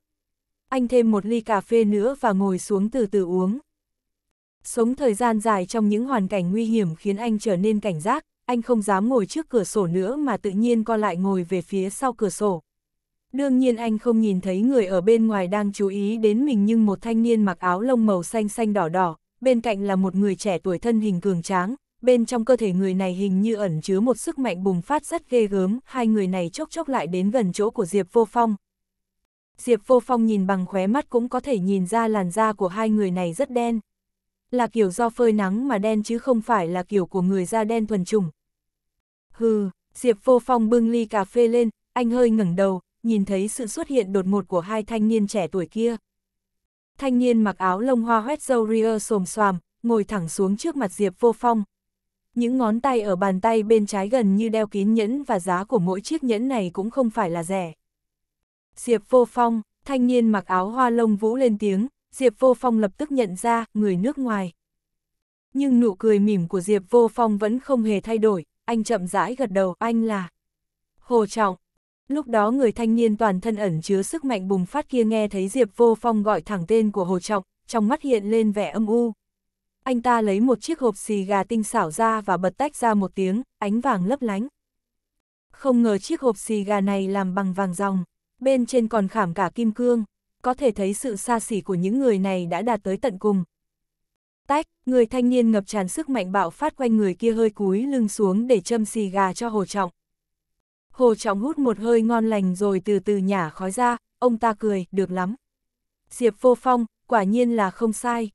Anh thêm một ly cà phê nữa và ngồi xuống từ từ uống. Sống thời gian dài trong những hoàn cảnh nguy hiểm khiến anh trở nên cảnh giác, anh không dám ngồi trước cửa sổ nữa mà tự nhiên co lại ngồi về phía sau cửa sổ. Đương nhiên anh không nhìn thấy người ở bên ngoài đang chú ý đến mình nhưng một thanh niên mặc áo lông màu xanh xanh đỏ đỏ, bên cạnh là một người trẻ tuổi thân hình cường tráng, bên trong cơ thể người này hình như ẩn chứa một sức mạnh bùng phát rất ghê gớm, hai người này chốc chốc lại đến gần chỗ của Diệp Vô Phong. Diệp Vô Phong nhìn bằng khóe mắt cũng có thể nhìn ra làn da của hai người này rất đen. Là kiểu do phơi nắng mà đen chứ không phải là kiểu của người da đen thuần chủng Hừ, Diệp Vô Phong bưng ly cà phê lên, anh hơi ngẩng đầu, nhìn thấy sự xuất hiện đột ngột của hai thanh niên trẻ tuổi kia. Thanh niên mặc áo lông hoa hoét dâu ria xồm xoàm, ngồi thẳng xuống trước mặt Diệp Vô Phong. Những ngón tay ở bàn tay bên trái gần như đeo kín nhẫn và giá của mỗi chiếc nhẫn này cũng không phải là rẻ. Diệp Vô Phong, thanh niên mặc áo hoa lông vũ lên tiếng, Diệp Vô Phong lập tức nhận ra người nước ngoài. Nhưng nụ cười mỉm của Diệp Vô Phong vẫn không hề thay đổi, anh chậm rãi gật đầu, anh là Hồ Trọng. Lúc đó người thanh niên toàn thân ẩn chứa sức mạnh bùng phát kia nghe thấy Diệp Vô Phong gọi thẳng tên của Hồ Trọng, trong mắt hiện lên vẻ âm u anh ta lấy một chiếc hộp xì gà tinh xảo ra và bật tách ra một tiếng, ánh vàng lấp lánh. Không ngờ chiếc hộp xì gà này làm bằng vàng ròng, bên trên còn khảm cả kim cương, có thể thấy sự xa xỉ của những người này đã đạt tới tận cùng. Tách, người thanh niên ngập tràn sức mạnh bạo phát quanh người kia hơi cúi lưng xuống để châm xì gà cho Hồ Trọng. Hồ Trọng hút một hơi ngon lành rồi từ từ nhả khói ra, ông ta cười, được lắm. Diệp vô phong, quả nhiên là không sai,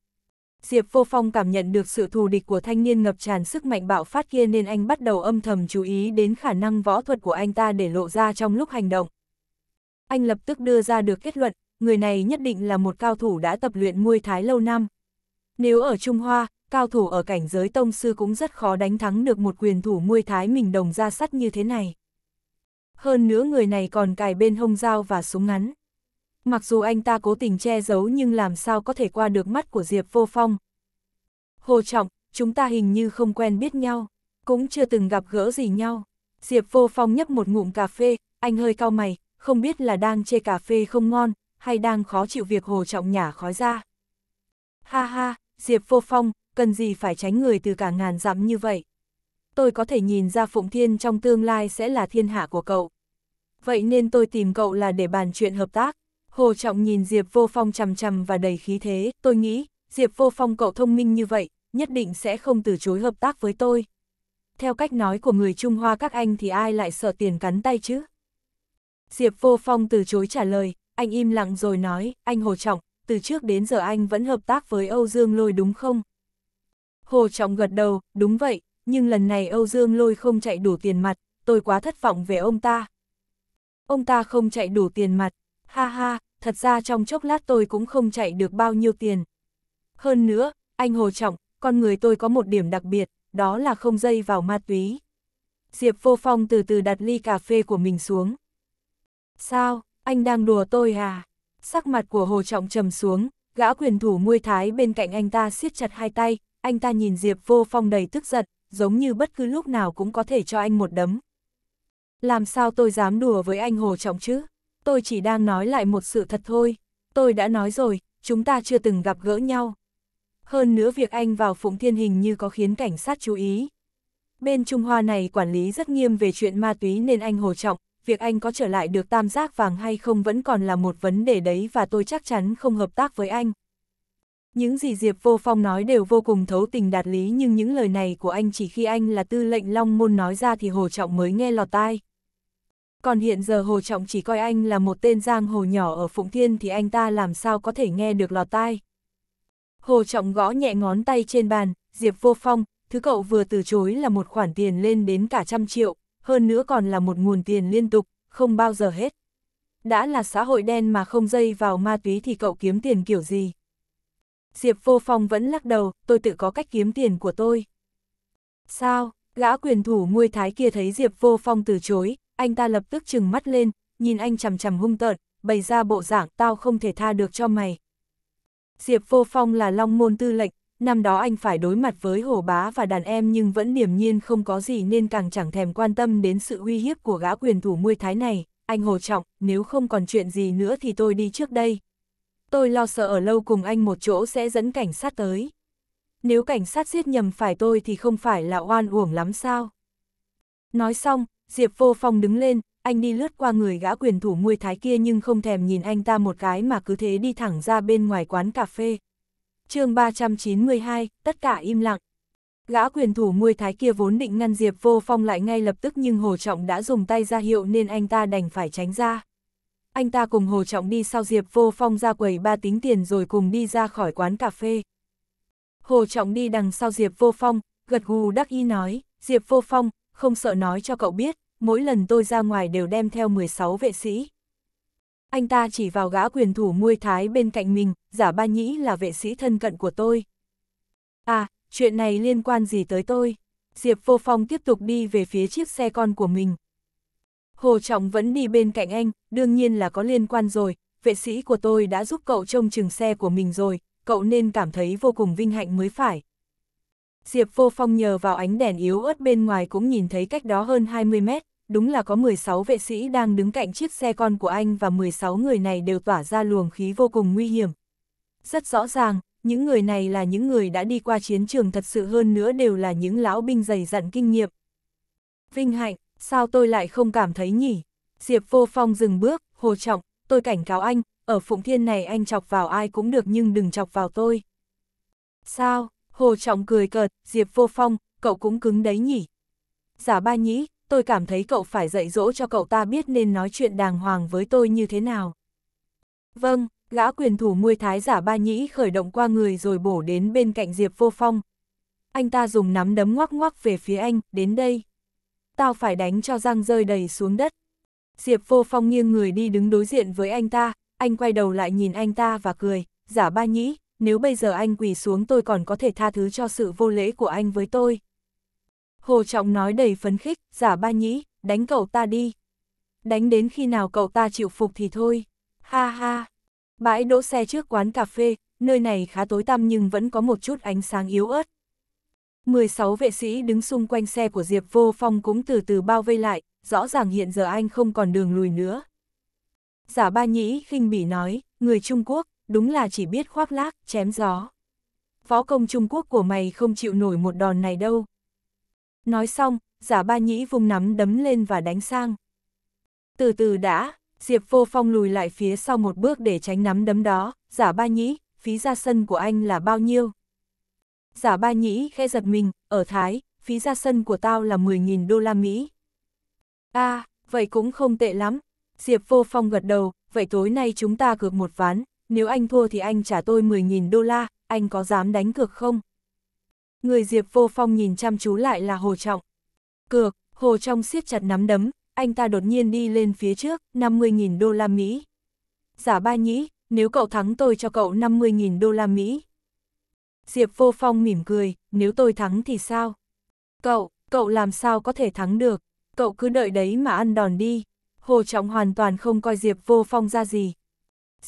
Diệp Vô Phong cảm nhận được sự thù địch của thanh niên ngập tràn sức mạnh bạo phát kia nên anh bắt đầu âm thầm chú ý đến khả năng võ thuật của anh ta để lộ ra trong lúc hành động. Anh lập tức đưa ra được kết luận, người này nhất định là một cao thủ đã tập luyện muay thái lâu năm. Nếu ở Trung Hoa, cao thủ ở cảnh giới tông sư cũng rất khó đánh thắng được một quyền thủ muay thái mình đồng ra sắt như thế này. Hơn nữa người này còn cài bên hông dao và súng ngắn mặc dù anh ta cố tình che giấu nhưng làm sao có thể qua được mắt của Diệp Vô Phong. Hồ Trọng, chúng ta hình như không quen biết nhau, cũng chưa từng gặp gỡ gì nhau. Diệp Vô Phong nhấp một ngụm cà phê, anh hơi cau mày, không biết là đang chê cà phê không ngon, hay đang khó chịu việc Hồ Trọng nhả khói ra. Ha ha, Diệp Vô Phong, cần gì phải tránh người từ cả ngàn dặm như vậy. Tôi có thể nhìn ra Phụng Thiên trong tương lai sẽ là thiên hạ của cậu. Vậy nên tôi tìm cậu là để bàn chuyện hợp tác. Hồ Trọng nhìn Diệp Vô Phong chằm chằm và đầy khí thế, tôi nghĩ, Diệp Vô Phong cậu thông minh như vậy, nhất định sẽ không từ chối hợp tác với tôi. Theo cách nói của người Trung Hoa các anh thì ai lại sợ tiền cắn tay chứ? Diệp Vô Phong từ chối trả lời, anh im lặng rồi nói, anh Hồ Trọng, từ trước đến giờ anh vẫn hợp tác với Âu Dương Lôi đúng không? Hồ Trọng gật đầu, đúng vậy, nhưng lần này Âu Dương Lôi không chạy đủ tiền mặt, tôi quá thất vọng về ông ta. Ông ta không chạy đủ tiền mặt, ha ha, thật ra trong chốc lát tôi cũng không chạy được bao nhiêu tiền. Hơn nữa, anh Hồ Trọng, con người tôi có một điểm đặc biệt, đó là không dây vào ma túy. Diệp Vô Phong từ từ đặt ly cà phê của mình xuống. Sao, anh đang đùa tôi à? Sắc mặt của Hồ Trọng trầm xuống, gã quyền thủ muôi thái bên cạnh anh ta siết chặt hai tay, anh ta nhìn Diệp Vô Phong đầy tức giận, giống như bất cứ lúc nào cũng có thể cho anh một đấm. Làm sao tôi dám đùa với anh Hồ Trọng chứ? tôi chỉ đang nói lại một sự thật thôi. Tôi đã nói rồi, chúng ta chưa từng gặp gỡ nhau. Hơn nữa việc anh vào Phụng Thiên hình như có khiến cảnh sát chú ý. Bên Trung Hoa này quản lý rất nghiêm về chuyện ma túy nên anh hồ trọng, việc anh có trở lại được tam giác vàng hay không vẫn còn là một vấn đề đấy và tôi chắc chắn không hợp tác với anh. Những gì Diệp Vô Phong nói đều vô cùng thấu tình đạt lý nhưng những lời này của anh chỉ khi anh là tư lệnh Long Môn nói ra thì Hồ Trọng mới nghe lọt tai. Còn hiện giờ Hồ Trọng chỉ coi anh là một tên giang hồ nhỏ ở Phụng Thiên thì anh ta làm sao có thể nghe được lọt tai. Hồ Trọng gõ nhẹ ngón tay trên bàn, Diệp Vô Phong, thứ cậu vừa từ chối là một khoản tiền lên đến cả trăm triệu, hơn nữa còn là một nguồn tiền liên tục, không bao giờ hết. Đã là xã hội đen mà không dây vào ma túy thì cậu kiếm tiền kiểu gì? Diệp Vô Phong vẫn lắc đầu, tôi tự có cách kiếm tiền của tôi. Sao? Gã quyền thủ nguôi thái kia thấy Diệp Vô Phong từ chối, anh ta lập tức chừng mắt lên, nhìn anh chằm chằm hung tợn, bày ra bộ dạng tao không thể tha được cho mày. Diệp Vô Phong là long môn tư lệnh, năm đó anh phải đối mặt với hổ bá và đàn em nhưng vẫn điềm nhiên không có gì nên càng chẳng thèm quan tâm đến sự uy hiếp của gã quyền thủ muôi thái này. Anh Hồ Trọng, nếu không còn chuyện gì nữa thì tôi đi trước đây. Tôi lo sợ ở lâu cùng anh một chỗ sẽ dẫn cảnh sát tới. Nếu cảnh sát giết nhầm phải tôi thì không phải là oan uổng lắm sao. Nói xong, Diệp Vô Phong đứng lên, anh đi lướt qua người gã quyền thủ muôi thái kia nhưng không thèm nhìn anh ta một cái mà cứ thế đi thẳng ra bên ngoài quán cà phê. chương 392, tất cả im lặng. Gã quyền thủ muôi thái kia vốn định ngăn Diệp Vô Phong lại ngay lập tức nhưng Hồ Trọng đã dùng tay ra hiệu nên anh ta đành phải tránh ra. Anh ta cùng Hồ Trọng đi sau Diệp Vô Phong ra quầy ba tính tiền rồi cùng đi ra khỏi quán cà phê. Hồ Trọng đi đằng sau Diệp Vô Phong, gật gù đắc ý nói, Diệp Vô Phong, không sợ nói cho cậu biết, mỗi lần tôi ra ngoài đều đem theo 16 vệ sĩ. Anh ta chỉ vào gã quyền thủ muôi thái bên cạnh mình, giả ba nhĩ là vệ sĩ thân cận của tôi. À, chuyện này liên quan gì tới tôi? Diệp Vô Phong tiếp tục đi về phía chiếc xe con của mình. Hồ Trọng vẫn đi bên cạnh anh, đương nhiên là có liên quan rồi, vệ sĩ của tôi đã giúp cậu trông chừng xe của mình rồi, cậu nên cảm thấy vô cùng vinh hạnh mới phải. Diệp Vô Phong nhờ vào ánh đèn yếu ớt bên ngoài cũng nhìn thấy cách đó hơn 20 mét, đúng là có 16 vệ sĩ đang đứng cạnh chiếc xe con của anh và 16 người này đều tỏa ra luồng khí vô cùng nguy hiểm. Rất rõ ràng, những người này là những người đã đi qua chiến trường thật sự hơn nữa đều là những lão binh dày dặn kinh nghiệm. Vinh hạnh, sao tôi lại không cảm thấy nhỉ? Diệp Vô Phong dừng bước, hồ trọng, tôi cảnh cáo anh, ở Phụng Thiên này anh chọc vào ai cũng được nhưng đừng chọc vào tôi. Sao? Hồ Trọng cười cợt, Diệp Vô Phong, cậu cũng cứng đấy nhỉ. Giả ba nhĩ, tôi cảm thấy cậu phải dạy dỗ cho cậu ta biết nên nói chuyện đàng hoàng với tôi như thế nào. Vâng, gã quyền thủ muôi thái giả ba nhĩ khởi động qua người rồi bổ đến bên cạnh Diệp Vô Phong. Anh ta dùng nắm đấm ngoắc ngoắc về phía anh, đến đây. Tao phải đánh cho răng rơi đầy xuống đất. Diệp Vô Phong nghiêng người đi đứng đối diện với anh ta, anh quay đầu lại nhìn anh ta và cười, giả ba nhĩ, nếu bây giờ anh quỳ xuống tôi còn có thể tha thứ cho sự vô lễ của anh với tôi. Hồ Trọng nói đầy phấn khích, giả ba nhĩ, đánh cậu ta đi. Đánh đến khi nào cậu ta chịu phục thì thôi. Ha ha. Bãi đỗ xe trước quán cà phê, nơi này khá tối tăm nhưng vẫn có một chút ánh sáng yếu ớt. 16 vệ sĩ đứng xung quanh xe của Diệp Vô Phong cũng từ từ bao vây lại, rõ ràng hiện giờ anh không còn đường lùi nữa. Giả ba nhĩ khinh bỉ nói, người Trung Quốc, đúng là chỉ biết khoác lác, chém gió. Võ công Trung Quốc của mày không chịu nổi một đòn này đâu. Nói xong, giả ba nhĩ vung nắm đấm lên và đánh sang. Từ từ đã, Diệp vô phong lùi lại phía sau một bước để tránh nắm đấm đó, giả ba nhĩ, phí ra sân của anh là bao nhiêu? Giả ba nhĩ khẽ giật mình, ở Thái, phí ra sân của tao là 10.000 đô la Mỹ. à, vậy cũng không tệ lắm. Diệp vô phong gật đầu, vậy tối nay chúng ta cược một ván, nếu anh thua thì anh trả tôi 10.000 đô la, anh có dám đánh cược không? Người Diệp Vô Phong nhìn chăm chú lại là Hồ Trọng. Cược, Hồ Trọng siết chặt nắm đấm, anh ta đột nhiên đi lên phía trước, 50.000 đô la Mỹ. Giả ba nhĩ, nếu cậu thắng tôi cho cậu 50.000 đô la Mỹ. Diệp Vô Phong mỉm cười, nếu tôi thắng thì sao? Cậu, cậu làm sao có thể thắng được? Cậu cứ đợi đấy mà ăn đòn đi. Hồ Trọng hoàn toàn không coi Diệp Vô Phong ra gì,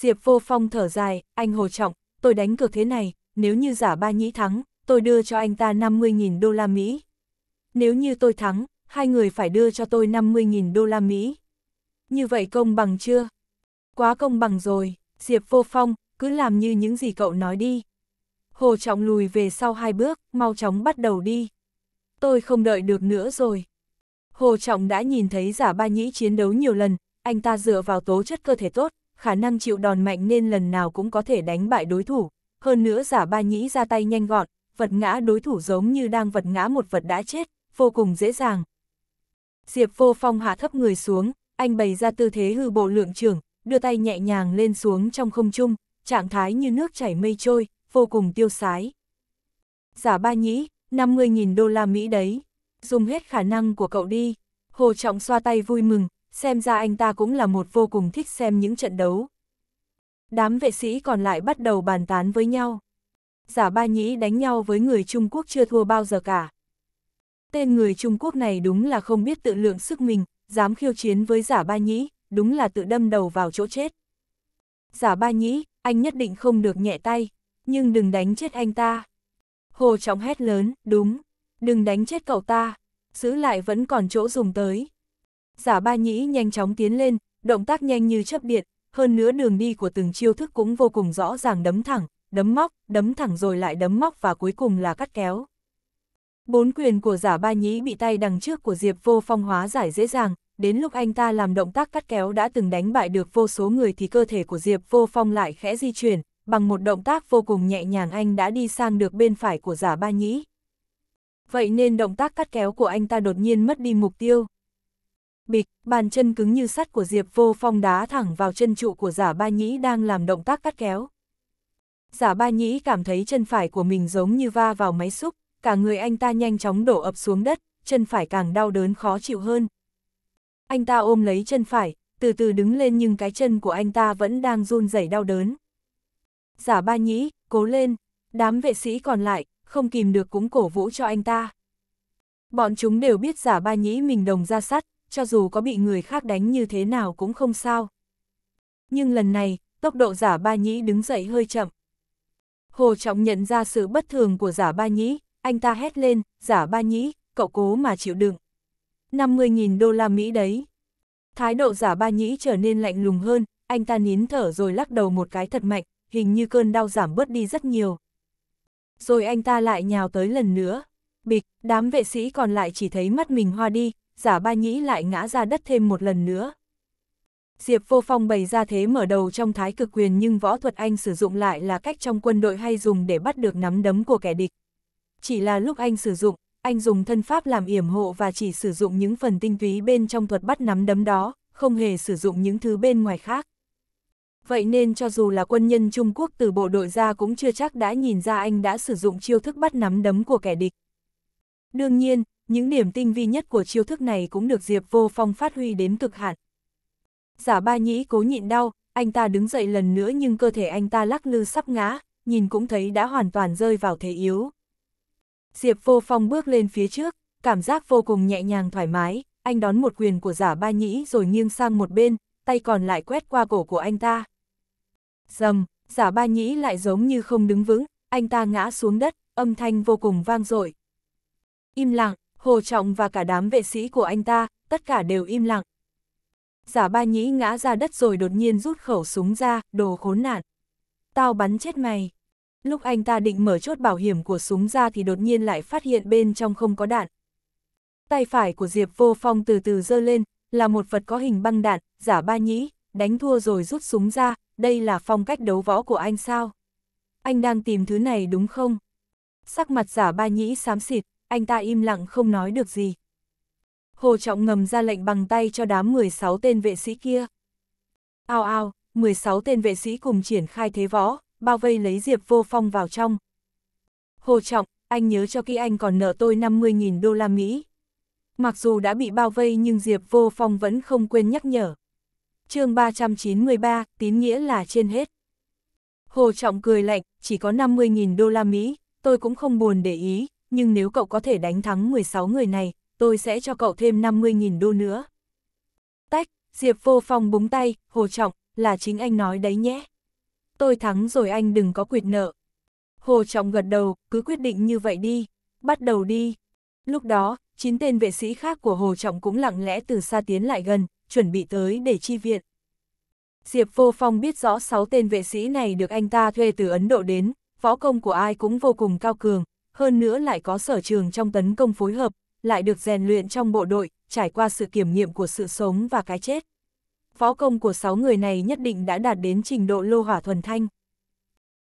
Diệp vô phong thở dài, anh Hồ Trọng, tôi đánh cược thế này, nếu như giả ba nhĩ thắng, tôi đưa cho anh ta 50.000 đô la Mỹ. Nếu như tôi thắng, hai người phải đưa cho tôi 50.000 đô la Mỹ. Như vậy công bằng chưa? Quá công bằng rồi, Diệp vô phong, cứ làm như những gì cậu nói đi. Hồ Trọng lùi về sau hai bước, mau chóng bắt đầu đi. Tôi không đợi được nữa rồi. Hồ Trọng đã nhìn thấy giả ba nhĩ chiến đấu nhiều lần, anh ta dựa vào tố chất cơ thể tốt, khả năng chịu đòn mạnh nên lần nào cũng có thể đánh bại đối thủ, hơn nữa giả ba nhĩ ra tay nhanh gọn, vật ngã đối thủ giống như đang vật ngã một vật đã chết, vô cùng dễ dàng. Diệp vô phong hạ thấp người xuống, anh bày ra tư thế hư bộ lượng trưởng, đưa tay nhẹ nhàng lên xuống trong không trung, trạng thái như nước chảy mây trôi, vô cùng tiêu sái. Giả ba nhĩ, 50.000 đô la Mỹ đấy, dùng hết khả năng của cậu đi. Hồ Trọng xoa tay vui mừng, xem ra anh ta cũng là một vô cùng thích xem những trận đấu. Đám vệ sĩ còn lại bắt đầu bàn tán với nhau. Giả ba nhĩ đánh nhau với người Trung Quốc chưa thua bao giờ cả. Tên người Trung Quốc này đúng là không biết tự lượng sức mình, dám khiêu chiến với giả ba nhĩ, đúng là tự đâm đầu vào chỗ chết. Giả ba nhĩ, anh nhất định không được nhẹ tay, nhưng đừng đánh chết anh ta. Hồ Trọng hét lớn, đúng, đừng đánh chết cậu ta, giữ lại vẫn còn chỗ dùng tới. Giả ba nhĩ nhanh chóng tiến lên, động tác nhanh như chấp điện, hơn nữa đường đi của từng chiêu thức cũng vô cùng rõ ràng đấm thẳng, đấm móc, đấm thẳng rồi lại đấm móc và cuối cùng là cắt kéo. Bốn quyền của giả ba nhĩ bị tay đằng trước của Diệp vô phong hóa giải dễ dàng, đến lúc anh ta làm động tác cắt kéo đã từng đánh bại được vô số người thì cơ thể của Diệp vô phong lại khẽ di chuyển, bằng một động tác vô cùng nhẹ nhàng anh đã đi sang được bên phải của giả ba nhĩ. Vậy nên động tác cắt kéo của anh ta đột nhiên mất đi mục tiêu. Bịch, bàn chân cứng như sắt của Diệp Vô Phong đá thẳng vào chân trụ của giả ba nhĩ đang làm động tác cắt kéo. Giả ba nhĩ cảm thấy chân phải của mình giống như va vào máy xúc, cả người anh ta nhanh chóng đổ ập xuống đất, chân phải càng đau đớn khó chịu hơn. Anh ta ôm lấy chân phải, từ từ đứng lên nhưng cái chân của anh ta vẫn đang run rẩy đau đớn. Giả ba nhĩ, cố lên, đám vệ sĩ còn lại, không kìm được cũng cổ vũ cho anh ta. Bọn chúng đều biết giả ba nhĩ mình đồng ra sắt, cho dù có bị người khác đánh như thế nào cũng không sao. Nhưng lần này, tốc độ giả ba nhĩ đứng dậy hơi chậm. Hồ Trọng nhận ra sự bất thường của giả ba nhĩ, anh ta hét lên, giả ba nhĩ, cậu cố mà chịu đựng. 50.000 đô la Mỹ đấy. Thái độ giả ba nhĩ trở nên lạnh lùng hơn, anh ta nín thở rồi lắc đầu một cái thật mạnh, hình như cơn đau giảm bớt đi rất nhiều. Rồi anh ta lại nhào tới lần nữa. Bịch, đám vệ sĩ còn lại chỉ thấy mắt mình hoa đi, giả ba nhĩ lại ngã ra đất thêm một lần nữa. Diệp Vô Phong bày ra thế mở đầu trong thái cực quyền nhưng võ thuật anh sử dụng lại là cách trong quân đội hay dùng để bắt được nắm đấm của kẻ địch. Chỉ là lúc anh sử dụng, anh dùng thân pháp làm yểm hộ và chỉ sử dụng những phần tinh túy bên trong thuật bắt nắm đấm đó, không hề sử dụng những thứ bên ngoài khác. Vậy nên cho dù là quân nhân Trung Quốc từ bộ đội ra cũng chưa chắc đã nhìn ra anh đã sử dụng chiêu thức bắt nắm đấm của kẻ địch. Đương nhiên, những điểm tinh vi nhất của chiêu thức này cũng được Diệp Vô Phong phát huy đến cực hạn. Giả ba nhĩ cố nhịn đau, anh ta đứng dậy lần nữa nhưng cơ thể anh ta lắc lư sắp ngã, nhìn cũng thấy đã hoàn toàn rơi vào thế yếu. Diệp Vô Phong bước lên phía trước, cảm giác vô cùng nhẹ nhàng thoải mái, anh đón một quyền của giả ba nhĩ rồi nghiêng sang một bên, tay còn lại quét qua cổ của anh ta. Dầm, giả ba nhĩ lại giống như không đứng vững, anh ta ngã xuống đất, âm thanh vô cùng vang dội. Im lặng, Hồ Trọng và cả đám vệ sĩ của anh ta, tất cả đều im lặng. Giả ba nhĩ ngã ra đất rồi đột nhiên rút khẩu súng ra, đồ khốn nạn. Tao bắn chết mày. Lúc anh ta định mở chốt bảo hiểm của súng ra thì đột nhiên lại phát hiện bên trong không có đạn. Tay phải của Diệp vô phong từ từ dơ lên, là một vật có hình băng đạn, giả ba nhĩ, đánh thua rồi rút súng ra, đây là phong cách đấu võ của anh sao? Anh đang tìm thứ này đúng không? Sắc mặt giả ba nhĩ xám xịt, anh ta im lặng không nói được gì. Hồ Trọng ngầm ra lệnh bằng tay cho đám 16 tên vệ sĩ kia. Ao ao, 16 tên vệ sĩ cùng triển khai thế võ, bao vây lấy Diệp Vô Phong vào trong. Hồ Trọng, anh nhớ cho kỹ anh còn nợ tôi 50.000 đô la Mỹ. Mặc dù đã bị bao vây nhưng Diệp Vô Phong vẫn không quên nhắc nhở. chương 393, tín nghĩa là trên hết. Hồ Trọng cười lạnh, chỉ có 50.000 đô la Mỹ, tôi cũng không buồn để ý, nhưng nếu cậu có thể đánh thắng 16 người này, tôi sẽ cho cậu thêm 50.000 đô nữa. Tách, Diệp vô phong búng tay, Hồ Trọng, là chính anh nói đấy nhé. Tôi thắng rồi anh đừng có quyệt nợ. Hồ Trọng gật đầu, cứ quyết định như vậy đi, bắt đầu đi. Lúc đó, chín tên vệ sĩ khác của Hồ Trọng cũng lặng lẽ từ xa tiến lại gần, chuẩn bị tới để chi viện. Diệp Vô Phong biết rõ 6 tên vệ sĩ này được anh ta thuê từ Ấn Độ đến, võ công của ai cũng vô cùng cao cường, hơn nữa lại có sở trường trong tấn công phối hợp, lại được rèn luyện trong bộ đội, trải qua sự kiểm nghiệm của sự sống và cái chết. Phó công của 6 người này nhất định đã đạt đến trình độ lô hỏa thuần thanh.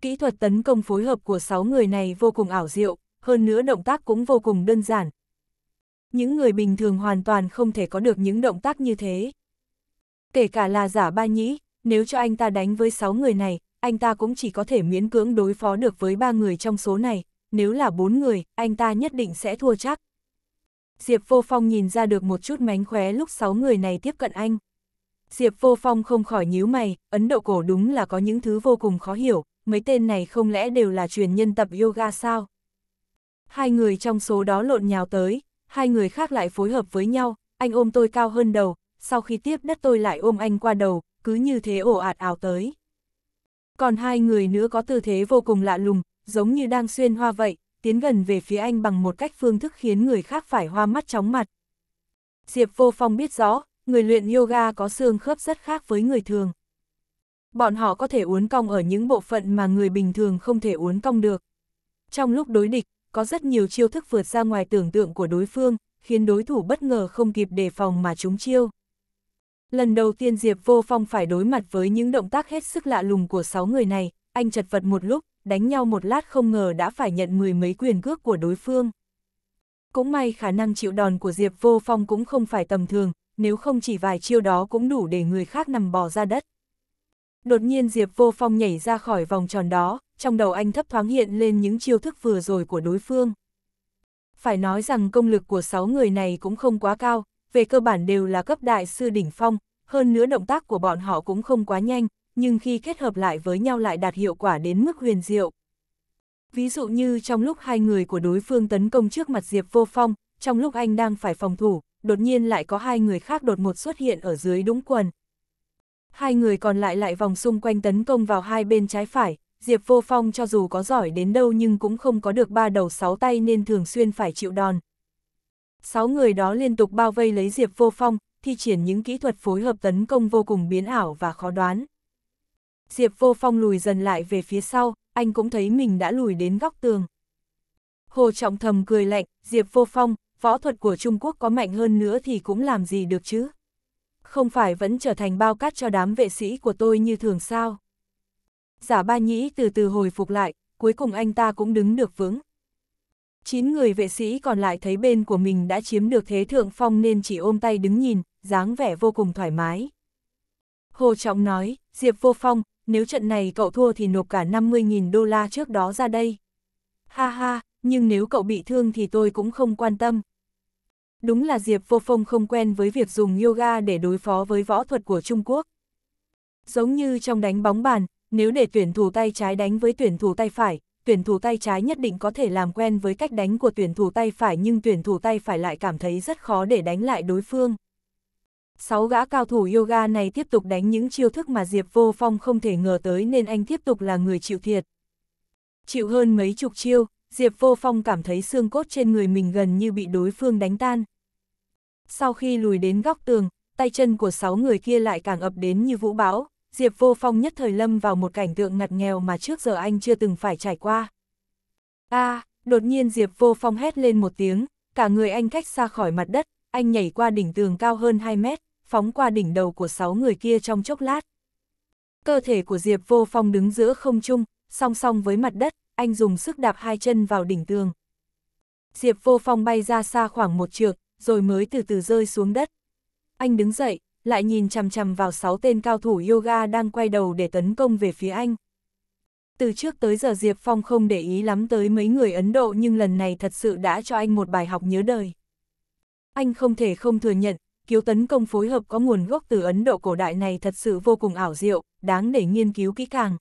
Kỹ thuật tấn công phối hợp của 6 người này vô cùng ảo diệu, hơn nữa động tác cũng vô cùng đơn giản. Những người bình thường hoàn toàn không thể có được những động tác như thế. Kể cả là giả ba nhĩ, nếu cho anh ta đánh với 6 người này, anh ta cũng chỉ có thể miễn cưỡng đối phó được với ba người trong số này, nếu là bốn người, anh ta nhất định sẽ thua chắc. Diệp Vô Phong nhìn ra được một chút mánh khóe lúc sáu người này tiếp cận anh. Diệp Vô Phong không khỏi nhíu mày, Ấn Độ cổ đúng là có những thứ vô cùng khó hiểu, mấy tên này không lẽ đều là truyền nhân tập yoga sao? Hai người trong số đó lộn nhào tới, hai người khác lại phối hợp với nhau, anh ôm tôi cao hơn đầu, sau khi tiếp đất tôi lại ôm anh qua đầu, cứ như thế ổ ạt ảo tới. Còn hai người nữa có tư thế vô cùng lạ lùng, giống như đang xuyên hoa vậy, tiến gần về phía anh bằng một cách phương thức khiến người khác phải hoa mắt chóng mặt. Diệp Vô Phong biết rõ, người luyện yoga có xương khớp rất khác với người thường. Bọn họ có thể uốn cong ở những bộ phận mà người bình thường không thể uốn cong được. Trong lúc đối địch, có rất nhiều chiêu thức vượt ra ngoài tưởng tượng của đối phương, khiến đối thủ bất ngờ không kịp đề phòng mà chúng chiêu. Lần đầu tiên Diệp Vô Phong phải đối mặt với những động tác hết sức lạ lùng của 6 người này, anh chật vật một lúc, đánh nhau một lát không ngờ đã phải nhận mười mấy quyền cước của đối phương. Cũng may khả năng chịu đòn của Diệp Vô Phong cũng không phải tầm thường, nếu không chỉ vài chiêu đó cũng đủ để người khác nằm bò ra đất. Đột nhiên Diệp Vô Phong nhảy ra khỏi vòng tròn đó, trong đầu anh thấp thoáng hiện lên những chiêu thức vừa rồi của đối phương. Phải nói rằng công lực của 6 người này cũng không quá cao, về cơ bản đều là cấp đại sư đỉnh phong, hơn nữa động tác của bọn họ cũng không quá nhanh, nhưng khi kết hợp lại với nhau lại đạt hiệu quả đến mức huyền diệu. Ví dụ như trong lúc hai người của đối phương tấn công trước mặt Diệp Vô Phong, trong lúc anh đang phải phòng thủ, đột nhiên lại có hai người khác đột một xuất hiện ở dưới đũng quần. Hai người còn lại lại vòng xung quanh tấn công vào hai bên trái phải, Diệp Vô Phong cho dù có giỏi đến đâu nhưng cũng không có được ba đầu sáu tay nên thường xuyên phải chịu đòn. Sáu người đó liên tục bao vây lấy Diệp Vô Phong, thi triển những kỹ thuật phối hợp tấn công vô cùng biến ảo và khó đoán. Diệp Vô Phong lùi dần lại về phía sau, anh cũng thấy mình đã lùi đến góc tường. Hồ Trọng Thầm cười lạnh, Diệp Vô Phong, võ thuật của Trung Quốc có mạnh hơn nữa thì cũng làm gì được chứ? Không phải vẫn trở thành bao cát cho đám vệ sĩ của tôi như thường sao? Giả ba nhĩ từ từ hồi phục lại, cuối cùng anh ta cũng đứng được vững. Chín người vệ sĩ còn lại thấy bên của mình đã chiếm được thế thượng phong nên chỉ ôm tay đứng nhìn, dáng vẻ vô cùng thoải mái. Hồ Trọng nói, Diệp Vô Phong, nếu trận này cậu thua thì nộp cả 50.000 đô la trước đó ra đây. Ha ha, nhưng nếu cậu bị thương thì tôi cũng không quan tâm. Đúng là Diệp Vô Phong không quen với việc dùng yoga để đối phó với võ thuật của Trung Quốc. Giống như trong đánh bóng bàn, nếu để tuyển thủ tay trái đánh với tuyển thủ tay phải, tuyển thủ tay trái nhất định có thể làm quen với cách đánh của tuyển thủ tay phải nhưng tuyển thủ tay phải lại cảm thấy rất khó để đánh lại đối phương sáu gã cao thủ yoga này tiếp tục đánh những chiêu thức mà Diệp Vô Phong không thể ngờ tới nên anh tiếp tục là người chịu thiệt. Chịu hơn mấy chục chiêu, Diệp Vô Phong cảm thấy xương cốt trên người mình gần như bị đối phương đánh tan. Sau khi lùi đến góc tường, tay chân của sáu người kia lại càng ập đến như vũ bão, Diệp Vô Phong nhất thời lâm vào một cảnh tượng ngặt nghèo mà trước giờ anh chưa từng phải trải qua. a à, đột nhiên Diệp Vô Phong hét lên một tiếng, cả người anh cách xa khỏi mặt đất, anh nhảy qua đỉnh tường cao hơn 2 mét, phóng qua đỉnh đầu của sáu người kia trong chốc lát. Cơ thể của Diệp Vô Phong đứng giữa không trung, song song với mặt đất, anh dùng sức đạp hai chân vào đỉnh tường. Diệp Vô Phong bay ra xa khoảng một trượng, rồi mới từ từ rơi xuống đất. Anh đứng dậy, lại nhìn chằm chằm vào sáu tên cao thủ yoga đang quay đầu để tấn công về phía anh. Từ trước tới giờ Diệp Phong không để ý lắm tới mấy người Ấn Độ nhưng lần này thật sự đã cho anh một bài học nhớ đời. Anh không thể không thừa nhận, kiếu tấn công phối hợp có nguồn gốc từ Ấn Độ cổ đại này thật sự vô cùng ảo diệu, đáng để nghiên cứu kỹ càng.